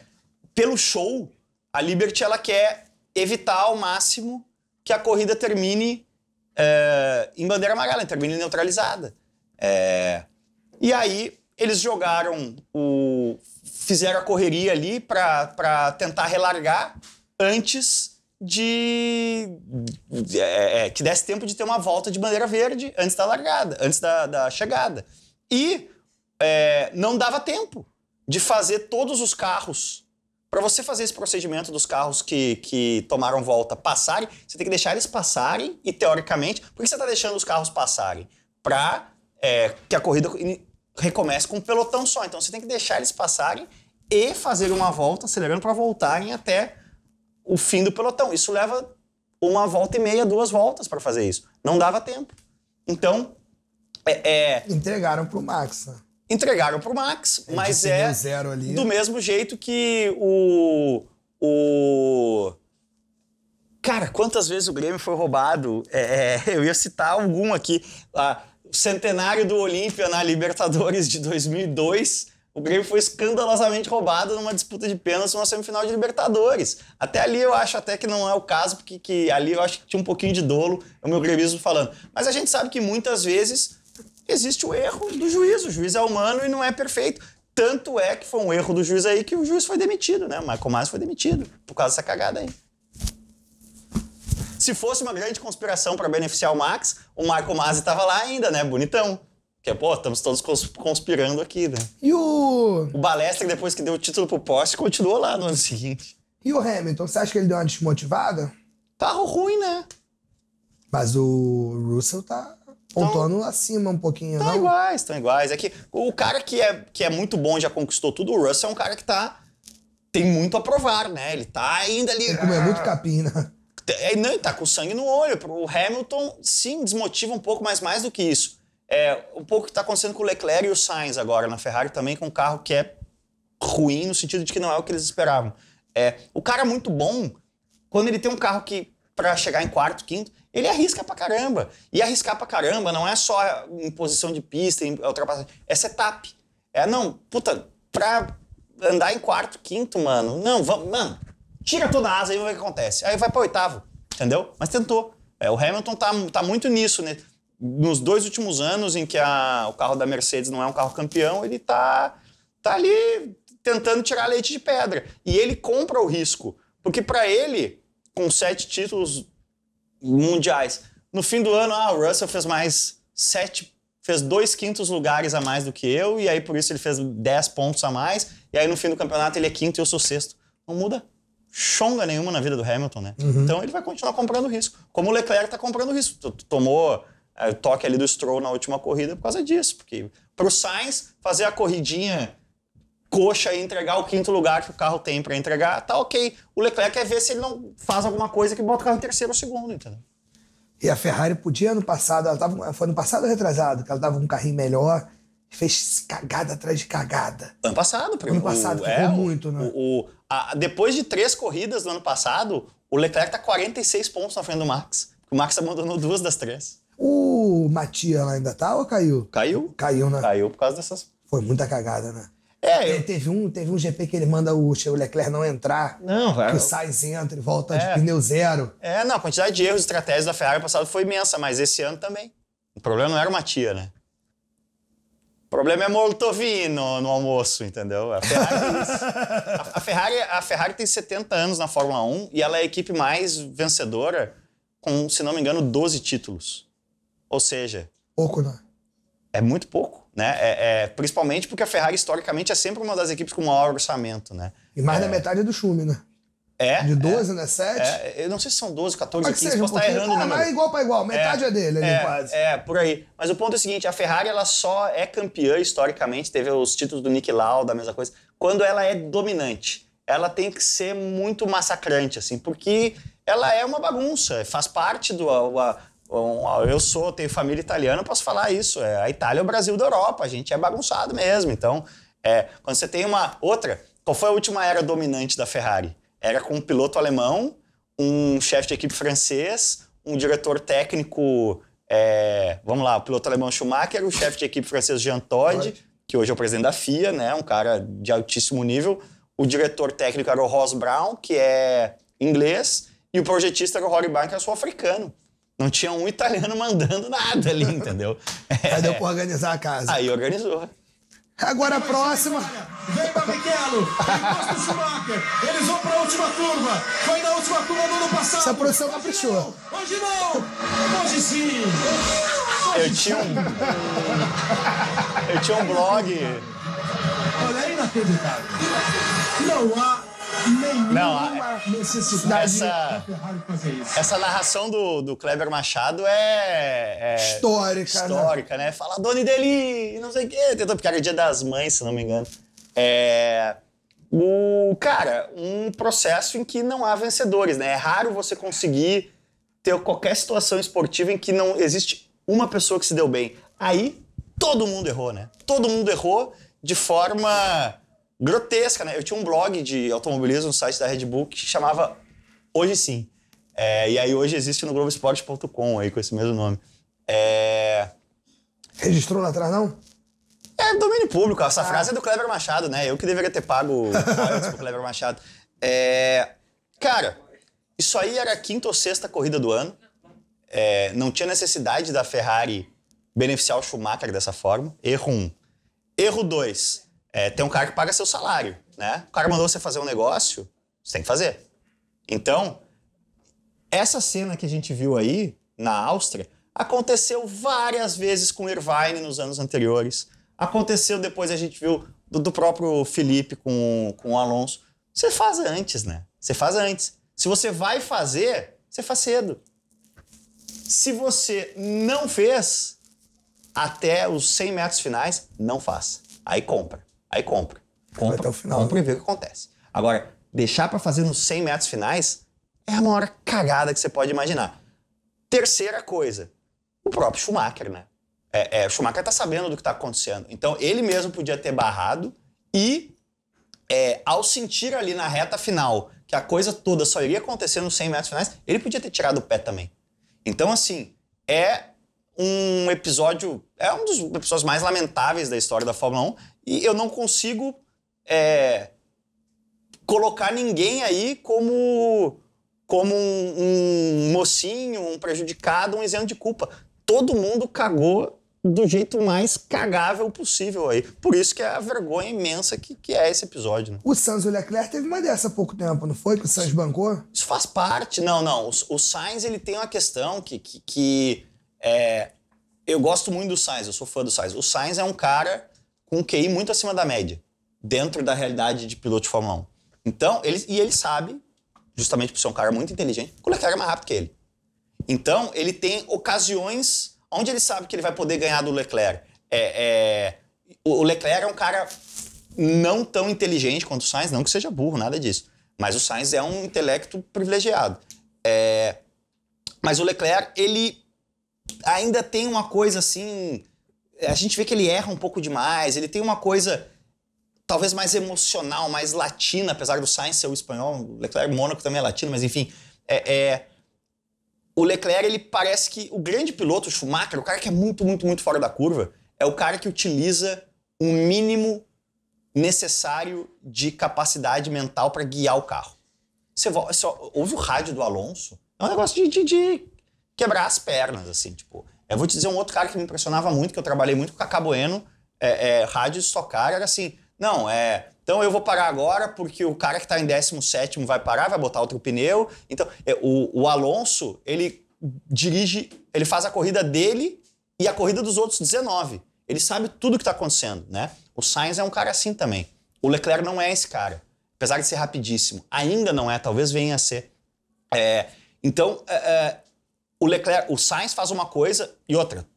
pelo show, a Liberty ela quer evitar ao máximo que a corrida termine é, em bandeira amarela, termine neutralizada. É, e aí eles jogaram o, fizeram a correria ali para tentar relargar antes de. É, é, que desse tempo de ter uma volta de bandeira verde antes da largada, antes da, da chegada. E é, não dava tempo de fazer todos os carros. Para você fazer esse procedimento dos carros que, que tomaram volta passarem, você tem que deixar eles passarem e, teoricamente, por que você está deixando os carros passarem? Para é, que a corrida recomece com um pelotão só. Então você tem que deixar eles passarem e fazer uma volta, acelerando para voltarem até o fim do pelotão. Isso leva uma volta e meia, duas voltas para fazer isso. Não dava tempo. Então, é, é... Entregaram para o Max. Né? Entregaram para o Max, é, mas é do mesmo jeito que o, o... Cara, quantas vezes o Grêmio foi roubado? É, é <laughs> eu ia citar algum aqui. Ah, centenário do Olímpia na Libertadores de 2002 o Grêmio foi escandalosamente roubado numa disputa de pênalti numa semifinal de Libertadores. Até ali eu acho até que não é o caso, porque que, ali eu acho que tinha um pouquinho de dolo, é o meu grevismo falando. Mas a gente sabe que muitas vezes existe o erro do juiz. O juiz é humano e não é perfeito. Tanto é que foi um erro do juiz aí que o juiz foi demitido, né? O Michael Myers foi demitido por causa dessa cagada aí. Se fosse uma grande conspiração para beneficiar o Max, o Michael Masi estava lá ainda, né? Bonitão. Que é, pô, estamos todos conspirando aqui, né? E o. O Balestra, depois que deu o título pro Porsche, continuou lá no ano seguinte. E o Hamilton, você acha que ele deu uma desmotivada? Carro ruim, né? Mas o Russell tá pontuando então, acima um pouquinho, tão não? iguais, estão iguais. É que o cara que é, que é muito bom, já conquistou tudo, o Russell é um cara que tá. Tem muito a provar, né? Ele tá ainda ali. Ele comeu ah, muito capim, né? É, não, ele tá com sangue no olho. O Hamilton, sim, desmotiva um pouco, mas mais do que isso é, um pouco que está acontecendo com o Leclerc e o Sainz agora na Ferrari também, com um carro que é ruim no sentido de que não é o que eles esperavam. É, o cara é muito bom quando ele tem um carro que para chegar em quarto, quinto, ele arrisca pra caramba. E arriscar pra caramba não é só em posição de pista, em ultrapassagem, é setup. É, não, puta, pra andar em quarto, quinto, mano, não, vamos, mano, tira toda a asa e vamos ver o que acontece. Aí vai pra oitavo, entendeu? Mas tentou. É, o Hamilton tá, tá muito nisso, né? nos dois últimos anos em que a, o carro da Mercedes não é um carro campeão, ele tá, tá ali tentando tirar leite de pedra. E ele compra o risco, porque para ele, com sete títulos mundiais, no fim do ano, ah, o Russell fez mais sete, fez dois quintos lugares a mais do que eu, e aí por isso ele fez dez pontos a mais, e aí no fim do campeonato ele é quinto e eu sou sexto. Não muda chonga nenhuma na vida do Hamilton, né? Uhum. Então ele vai continuar comprando risco. Como o Leclerc tá comprando risco. Tomou é, toque ali do Stroll na última corrida por causa disso. Porque para o Sainz fazer a corridinha coxa e entregar o quinto lugar que o carro tem para entregar, tá ok. O Leclerc quer ver se ele não faz alguma coisa que bota o carro em terceiro ou segundo, entendeu? E a Ferrari podia, ano passado, ela tava, foi ano passado retrasado, que ela tava com um carrinho melhor, fez cagada atrás de cagada. Ano passado, primeiro Ano passado, é, o, é, muito, né? O, o a, depois de três corridas do ano passado, o Leclerc tá 46 pontos na frente do Max. O Max abandonou duas das três. O Matia lá ainda tá ou caiu? Caiu. Caiu, né? Caiu por causa dessas. Foi muita cagada, né? É, eu... teve, um, teve um GP que ele manda o Leclerc não entrar. Não, velho. Que é o Sainz entra e volta é. de pneu zero. É, não, a quantidade de erros e estratégias da Ferrari passado foi imensa, mas esse ano também. O problema não era o Matia, né? O problema é Moltovino no almoço, entendeu? A Ferrari, a, Ferrari, a Ferrari tem 70 anos na Fórmula 1 e ela é a equipe mais vencedora, com, se não me engano, 12 títulos. Ou seja. Pouco, né? É muito pouco, né? É, é, principalmente porque a Ferrari, historicamente, é sempre uma das equipes com maior orçamento, né? E mais da é. metade é do Schumi, né? É. De 12, é, né? 7? É, eu não sei se são 12, 14, Mas 15, seja, posso estar errando né, é igual para igual, metade é, é dele ali é, quase. É, por aí. Mas o ponto é o seguinte, a Ferrari ela só é campeã historicamente, teve os títulos do Nick Lauda, a mesma coisa, quando ela é dominante. Ela tem que ser muito massacrante, assim, porque ela é uma bagunça, faz parte do... A, a, eu sou, tenho família italiana, posso falar isso. É, a Itália é o Brasil da Europa, a gente é bagunçado mesmo. Então, é, quando você tem uma outra, qual foi a última era dominante da Ferrari? Era com um piloto alemão, um chefe de equipe francês, um diretor técnico, é, vamos lá, o piloto alemão Schumacher, o chefe de equipe francês Jean Todt, que hoje é o presidente da FIA, né, um cara de altíssimo nível. O diretor técnico era o Ross Brown, que é inglês, e o projetista era o Rory Barnes, que é sul-africano. Não tinha um italiano mandando nada ali, entendeu? É. <laughs> Aí deu pra organizar a casa. Aí organizou. Agora a próxima. Vem, Michelo! Encosta o Schumacher. Eles vão para a última curva. Foi na última curva do ano passado. Essa produção caprichou. Tá Hoje não. Hoje sim. Hoje eu tinha um... Eu tinha um blog... Olha, é inacreditável. Não há nenhuma não, necessidade essa, Essa narração do, do Kleber Machado é. é histórica. Né? Histórica, né? né? Fala Doni Deli, não sei o quê. Tentou, ficar era dia das mães, se não me engano. É. O, cara, um processo em que não há vencedores, né? É raro você conseguir ter qualquer situação esportiva em que não existe uma pessoa que se deu bem. Aí todo mundo errou, né? Todo mundo errou de forma grotesca, né? Eu tinha um blog de automobilismo um site da Red Bull que chamava Hoje Sim. É, e aí hoje existe no Globoesporte.com aí com esse mesmo nome. É... Registrou lá atrás, não? É domínio público. Essa ah. frase é do Kleber Machado, né? Eu que deveria ter pago <laughs> o pro Kleber Machado. É... Cara, isso aí era a quinta ou sexta corrida do ano. É, não tinha necessidade da Ferrari beneficiar o Schumacher dessa forma. Erro Um. Erro dois. É, tem um cara que paga seu salário, né? O cara mandou você fazer um negócio, você tem que fazer. Então, essa cena que a gente viu aí na Áustria aconteceu várias vezes com Irvine nos anos anteriores. Aconteceu depois, a gente viu do, do próprio Felipe com, com o Alonso. Você faz antes, né? Você faz antes. Se você vai fazer, você faz cedo. Se você não fez, até os 100 metros finais, não faça. Aí compra aí compra. Compra, até o final, compra né? e vê o que acontece. Agora, deixar para fazer nos 100 metros finais é a maior cagada que você pode imaginar. Terceira coisa, o próprio Schumacher, né? É, é, Schumacher tá sabendo do que tá acontecendo. Então, ele mesmo podia ter barrado e, é, ao sentir ali na reta final que a coisa toda só iria acontecer nos 100 metros finais, ele podia ter tirado o pé também. Então, assim, é um episódio, é um dos episódios mais lamentáveis da história da Fórmula 1 e eu não consigo é, colocar ninguém aí como, como um, um mocinho, um prejudicado, um isento de culpa. Todo mundo cagou do jeito mais cagável possível aí. Por isso que é a vergonha imensa que, que é esse episódio. Né? O Sainz e o Leclerc teve uma dessa há pouco tempo, não foi? Que o Sainz bancou? Isso faz parte. Não, não. O, o Sainz ele tem uma questão que. que, que é... Eu gosto muito do Sainz, eu sou fã do Sainz. O Sainz é um cara com um QI muito acima da média, dentro da realidade de piloto de Fórmula 1. Então, ele, e ele sabe, justamente por ser um cara muito inteligente, é que o Leclerc é mais rápido que ele. Então, ele tem ocasiões onde ele sabe que ele vai poder ganhar do Leclerc. É, é, o Leclerc é um cara não tão inteligente quanto o Sainz, não que seja burro, nada disso. Mas o Sainz é um intelecto privilegiado. É, mas o Leclerc, ele ainda tem uma coisa assim a gente vê que ele erra um pouco demais, ele tem uma coisa talvez mais emocional, mais latina, apesar do Sainz ser o espanhol, o Leclerc, Mônaco também é latino, mas enfim, é, é, o Leclerc, ele parece que o grande piloto, o Schumacher, o cara que é muito, muito, muito fora da curva, é o cara que utiliza o mínimo necessário de capacidade mental para guiar o carro. Você, você ouve o rádio do Alonso, é um negócio de, de, de quebrar as pernas, assim, tipo. Eu vou te dizer um outro cara que me impressionava muito, que eu trabalhei muito com o Caboeno, é, é, rádio estocar, era assim, não, é... Então eu vou parar agora porque o cara que está em 17 vai parar, vai botar outro pneu. Então, é, o, o Alonso, ele dirige, ele faz a corrida dele e a corrida dos outros 19. Ele sabe tudo o que está acontecendo, né? O Sainz é um cara assim também. O Leclerc não é esse cara. Apesar de ser rapidíssimo, ainda não é, talvez venha a ser. É, então, é, é o Leclerc, o Sainz faz uma coisa e outra.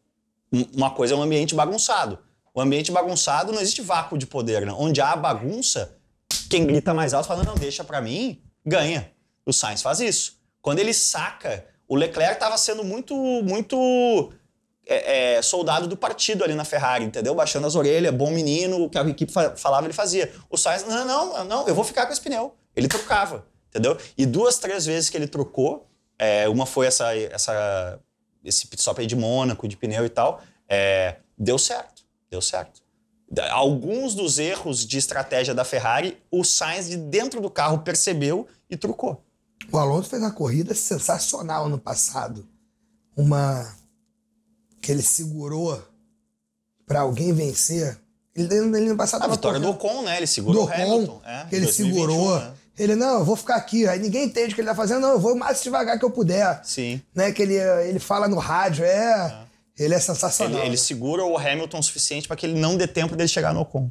Uma coisa é um ambiente bagunçado. O ambiente bagunçado não existe vácuo de poder, né? Onde há bagunça, quem grita mais alto fala, não, deixa para mim, ganha. O Sainz faz isso. Quando ele saca, o Leclerc estava sendo muito, muito é, é, soldado do partido ali na Ferrari, entendeu? Baixando as orelhas, bom menino, o que a equipe falava, ele fazia. O Sainz, não, não, não, eu vou ficar com esse pneu. Ele trocava, entendeu? E duas, três vezes que ele trocou, é, uma foi essa, essa, esse pit stop aí de Mônaco, de pneu e tal. É, deu certo, deu certo. Alguns dos erros de estratégia da Ferrari, o Sainz de dentro do carro percebeu e trucou. O Alonso fez uma corrida sensacional no passado. Uma que ele segurou para alguém vencer. Ele, ele no passado A vitória correndo. do Ocon, né? Ele segurou do Ocon, Hamilton. É, que ele 2021, segurou. Né? Ele, não, eu vou ficar aqui. Aí ninguém entende o que ele tá fazendo. Não, eu vou o mais devagar que eu puder. Sim. Né? Que ele, ele fala no rádio, é... é. Ele é sensacional. Ele, ele né? segura o Hamilton o suficiente para que ele não dê tempo dele chegar no Ocon.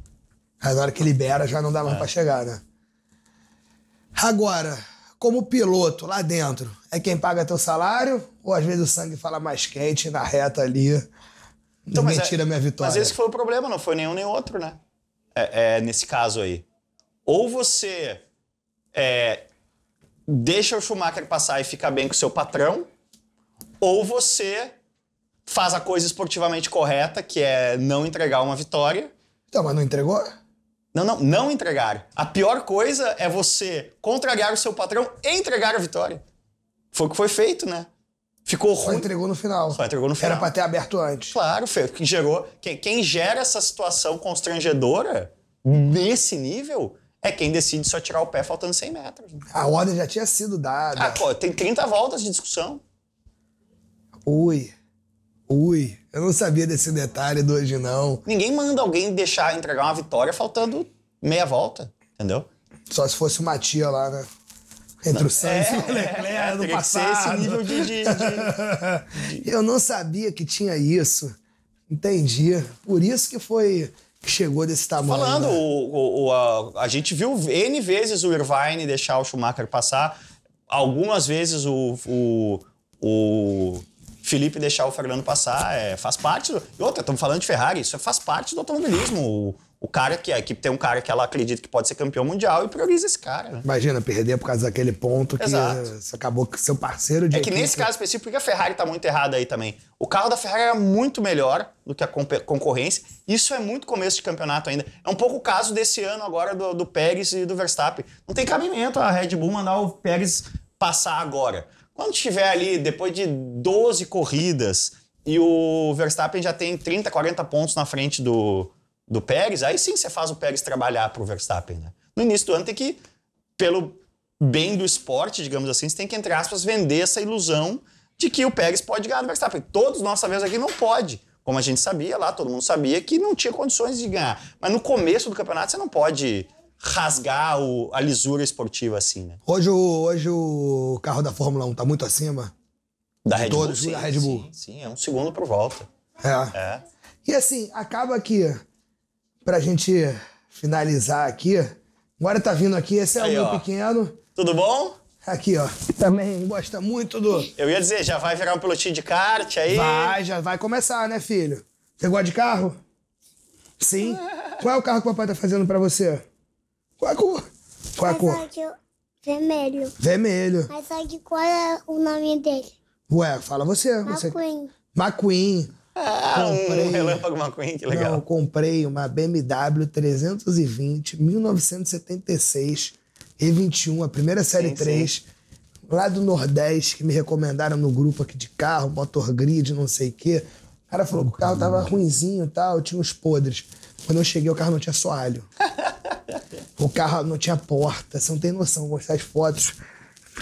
Aí na hora que libera já não dá mais é. para chegar, né? Agora, como piloto lá dentro, é quem paga teu salário ou às vezes o sangue fala mais quente na reta ali? Então, ninguém mas tira é, minha vitória. Mas esse foi o problema, não foi nenhum nem outro, né? É, é nesse caso aí. Ou você é, deixa o Schumacher passar e ficar bem com seu patrão, ou você faz a coisa esportivamente correta, que é não entregar uma vitória. Então, mas não entregou? Não, não, não entregar. A pior coisa é você contrariar o seu patrão e entregar a vitória. Foi o que foi feito, né? Ficou ruim. Só entregou no final. Só entregou no final. Era pra ter aberto antes. Claro, foi. Quem gerou. Quem, quem gera essa situação constrangedora nesse nível é quem decide só tirar o pé faltando 100 metros. A ordem já tinha sido dada. Ah, pô, tem 30 voltas de discussão. Ui. Ui, eu não sabia desse detalhe do hoje, não. Ninguém manda alguém deixar entregar uma vitória faltando meia volta, entendeu? Só se fosse uma tia lá, né? Entre os o Sainz é, e o Leclerc é, no é, esse nível de, de, de, de... <laughs> eu não sabia que tinha isso. Entendi. Por isso que foi que chegou desse tamanho. Falando, né? o, o, a, a, gente viu N vezes o Irvine deixar o Schumacher passar, algumas vezes o, o, o Felipe deixar o Fernando passar, é, faz parte. Do, e outra, estamos falando de Ferrari, isso faz parte do automobilismo. O cara que a é, equipe tem um cara que ela acredita que pode ser campeão mundial e prioriza esse cara. Né? Imagina perder por causa daquele ponto que Exato. você acabou com seu parceiro de. É que equipe... nesse caso específico, porque a Ferrari está muito errada aí também. O carro da Ferrari era muito melhor do que a concorrência. Isso é muito começo de campeonato ainda. É um pouco o caso desse ano agora do, do Pérez e do Verstappen. Não tem cabimento a Red Bull mandar o Pérez passar agora. Quando tiver ali, depois de 12 corridas, e o Verstappen já tem 30, 40 pontos na frente do, do Pérez, aí sim você faz o Pérez trabalhar para o Verstappen. Né? No início do ano tem que, pelo bem do esporte, digamos assim, você tem que, entre aspas, vender essa ilusão de que o Pérez pode ganhar do Verstappen. Todos nós sabemos aqui não pode. Como a gente sabia lá, todo mundo sabia que não tinha condições de ganhar. Mas no começo do campeonato você não pode rasgar o, a lisura esportiva assim, né? Hoje o, hoje o carro da Fórmula 1 está muito acima da Red todos, Bull. Sim, da Red Bull. Sim, sim, é um segundo por volta. É. é. E assim, acaba que pra gente finalizar aqui. Agora tá vindo aqui, esse é Aí, o ó. pequeno. Tudo bom? Aqui, ó. Também gosta muito do. Eu ia dizer, já vai virar um pilotinho de kart aí? Vai, já vai começar, né, filho? Você gosta de carro? Sim. Qual é o carro que o papai tá fazendo pra você? Qual é a cor? Qual é a cor? Vermelho. Vermelho. Mas sabe qual é o nome dele? Ué, fala você. McQueen. Você... McQueen. Ah, comprei, um relâmpago McQueen, que legal. Não, comprei uma BMW 320 1976 E21, a primeira série sim, 3, sim. lá do Nordeste, que me recomendaram no grupo aqui de carro, motor grid, não sei o quê. O cara falou que o carro tava ruinzinho e tal, tinha uns podres. Quando eu cheguei, o carro não tinha soalho. <laughs> o carro não tinha porta, você não tem noção, vou mostrar as fotos.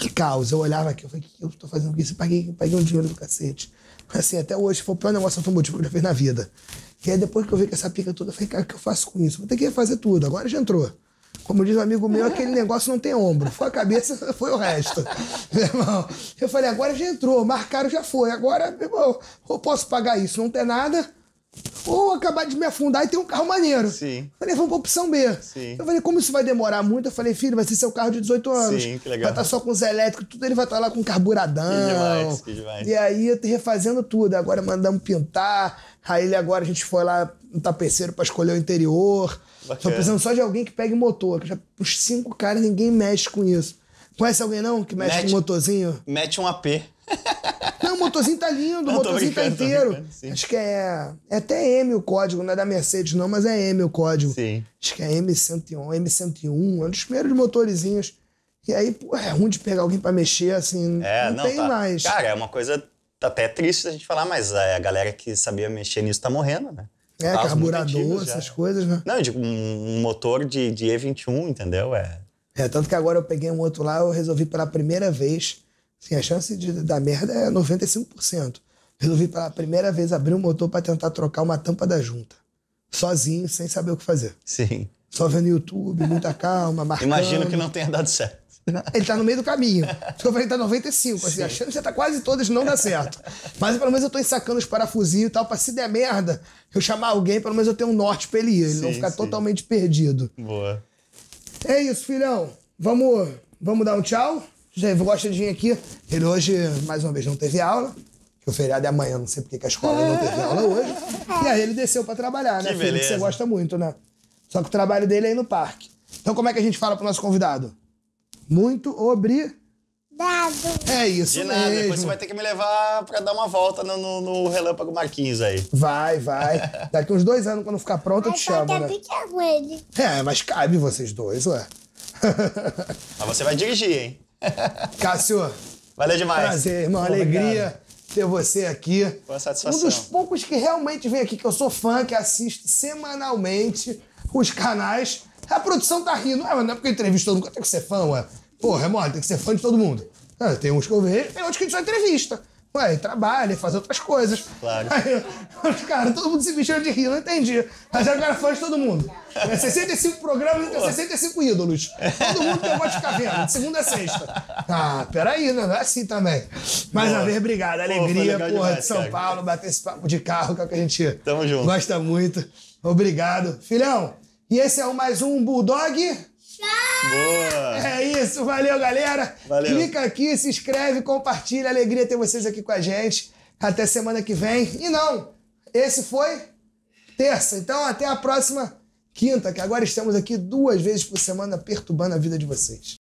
Que caos. Eu olhava aqui, eu falei, o que eu tô fazendo isso? Paguei, paguei um dinheiro do cacete. Assim, até hoje foi o pior negócio automotivo que eu já fiz na vida. E aí depois que eu vi com essa pica toda, eu falei, cara, o que eu faço com isso? Vou ter que refazer tudo. Agora já entrou. Como diz um amigo meu, aquele negócio não tem ombro. Foi a cabeça, <laughs> foi o resto. <laughs> meu irmão, eu falei, agora já entrou, marcaram, já foi. Agora, meu irmão, eu posso pagar isso, não tem nada ou acabar de me afundar e ter um carro maneiro. Sim. Falei, vamos pra opção B. Sim. Eu falei, como isso vai demorar muito? Eu falei, filho, vai ser seu carro de 18 anos. Sim, que legal. Vai estar tá só com os elétricos, tudo ele vai estar tá lá com carburadão. Que demais, que demais. E aí, refazendo tudo. Agora mandamos pintar. Aí ele agora a gente foi lá no tapeceiro para escolher o interior. Bacana. Tô precisando só de alguém que pegue motor. Já, os cinco caras, ninguém mexe com isso. Conhece alguém não que mexe mete, com motorzinho? Mete um AP. Não, o motorzinho tá lindo, não, o motorzinho tá inteiro. Acho que é. É até M o código, não é da Mercedes, não, mas é M o código. Sim. Acho que é M101, M101, é um dos primeiros motorizinhos. E aí, pô, é ruim de pegar alguém para mexer, assim. É, não, não tem tá. mais. Cara, é uma coisa tá até triste a gente falar, mas a, galera que sabia mexer nisso tá morrendo, né? É, Carros tá, carburador, essas coisas, né? Não, eu digo, um motor de, de E21, entendeu? É. É, tanto que agora eu peguei um outro lá, eu resolvi pela primeira vez Assim, a chance de dar merda é 95%. Resolvi pela primeira vez abrir o um motor para tentar trocar uma tampa da junta. Sozinho, sem saber o que fazer. Sim. Só vendo YouTube, muita calma, <laughs> marcando. Imagino que não tenha dado certo. Ele tá no meio do caminho. eu <laughs> falei, tá 95, assim, Sim. achando que tá quase todas não dá certo. Mas pelo menos eu tô ensacando os parafusinhos e tal, pra se der merda, eu chamar alguém, pelo menos eu tenho um norte pra ele ir, ele sim, não ficar sim. totalmente perdido. Boa. É isso, filhão. Vamos, vamos dar um tchau? José gosta de vir aqui. Ele hoje, mais uma vez, não teve aula. Que o feriado é amanhã, não sei porque que a escola não teve aula hoje. E aí ele desceu para trabalhar, né, que filho? Que você gosta muito, né? Só que o trabalho dele é ir no parque. Então como é que a gente fala pro nosso convidado? Muito obrigado. É isso De nada, mesmo. depois você vai ter que me levar pra dar uma volta no, no, no Relâmpago Marquinhos aí. Vai, vai. <laughs> Daqui uns dois anos, quando ficar pronto, eu te tá chamo, né? Pequeno, ele. É, mas cabe vocês dois, ué. <laughs> mas você vai dirigir, hein? <laughs> Cássio. Valeu demais. Prazer, irmão. Pô, Alegria ter você aqui. Boa satisfação. Um dos poucos que realmente vem aqui, que eu sou fã, que assisto semanalmente os canais. A produção tá rindo. Ah, mas não é porque eu entrevisto todo mundo, tem que ser fã, ué. Porra, é mole, tem que ser fã de todo mundo. Ah, tem uns que eu vejo, tem outros que a gente só entrevista. Ué, trabalha, faz outras coisas. Claro. Aí, <laughs> cara, todo mundo se mexeu de rir, não entendi. Mas agora fãs fã de todo mundo. É 65 programas e 65 ídolos. Todo mundo tem voz de ficar de segunda a sexta. Ah, peraí, né? Não é assim também. Mais uma vez, obrigado. Alegria, porra, demais, de São cara. Paulo, bater esse papo de carro, que é o que a gente gosta muito. Obrigado. Filhão, e esse é o mais um Bulldog. Boa! É isso, valeu, galera! Valeu. Clica aqui, se inscreve, compartilha. Alegria ter vocês aqui com a gente. Até semana que vem. E não, esse foi terça. Então, até a próxima quinta, que agora estamos aqui duas vezes por semana perturbando a vida de vocês.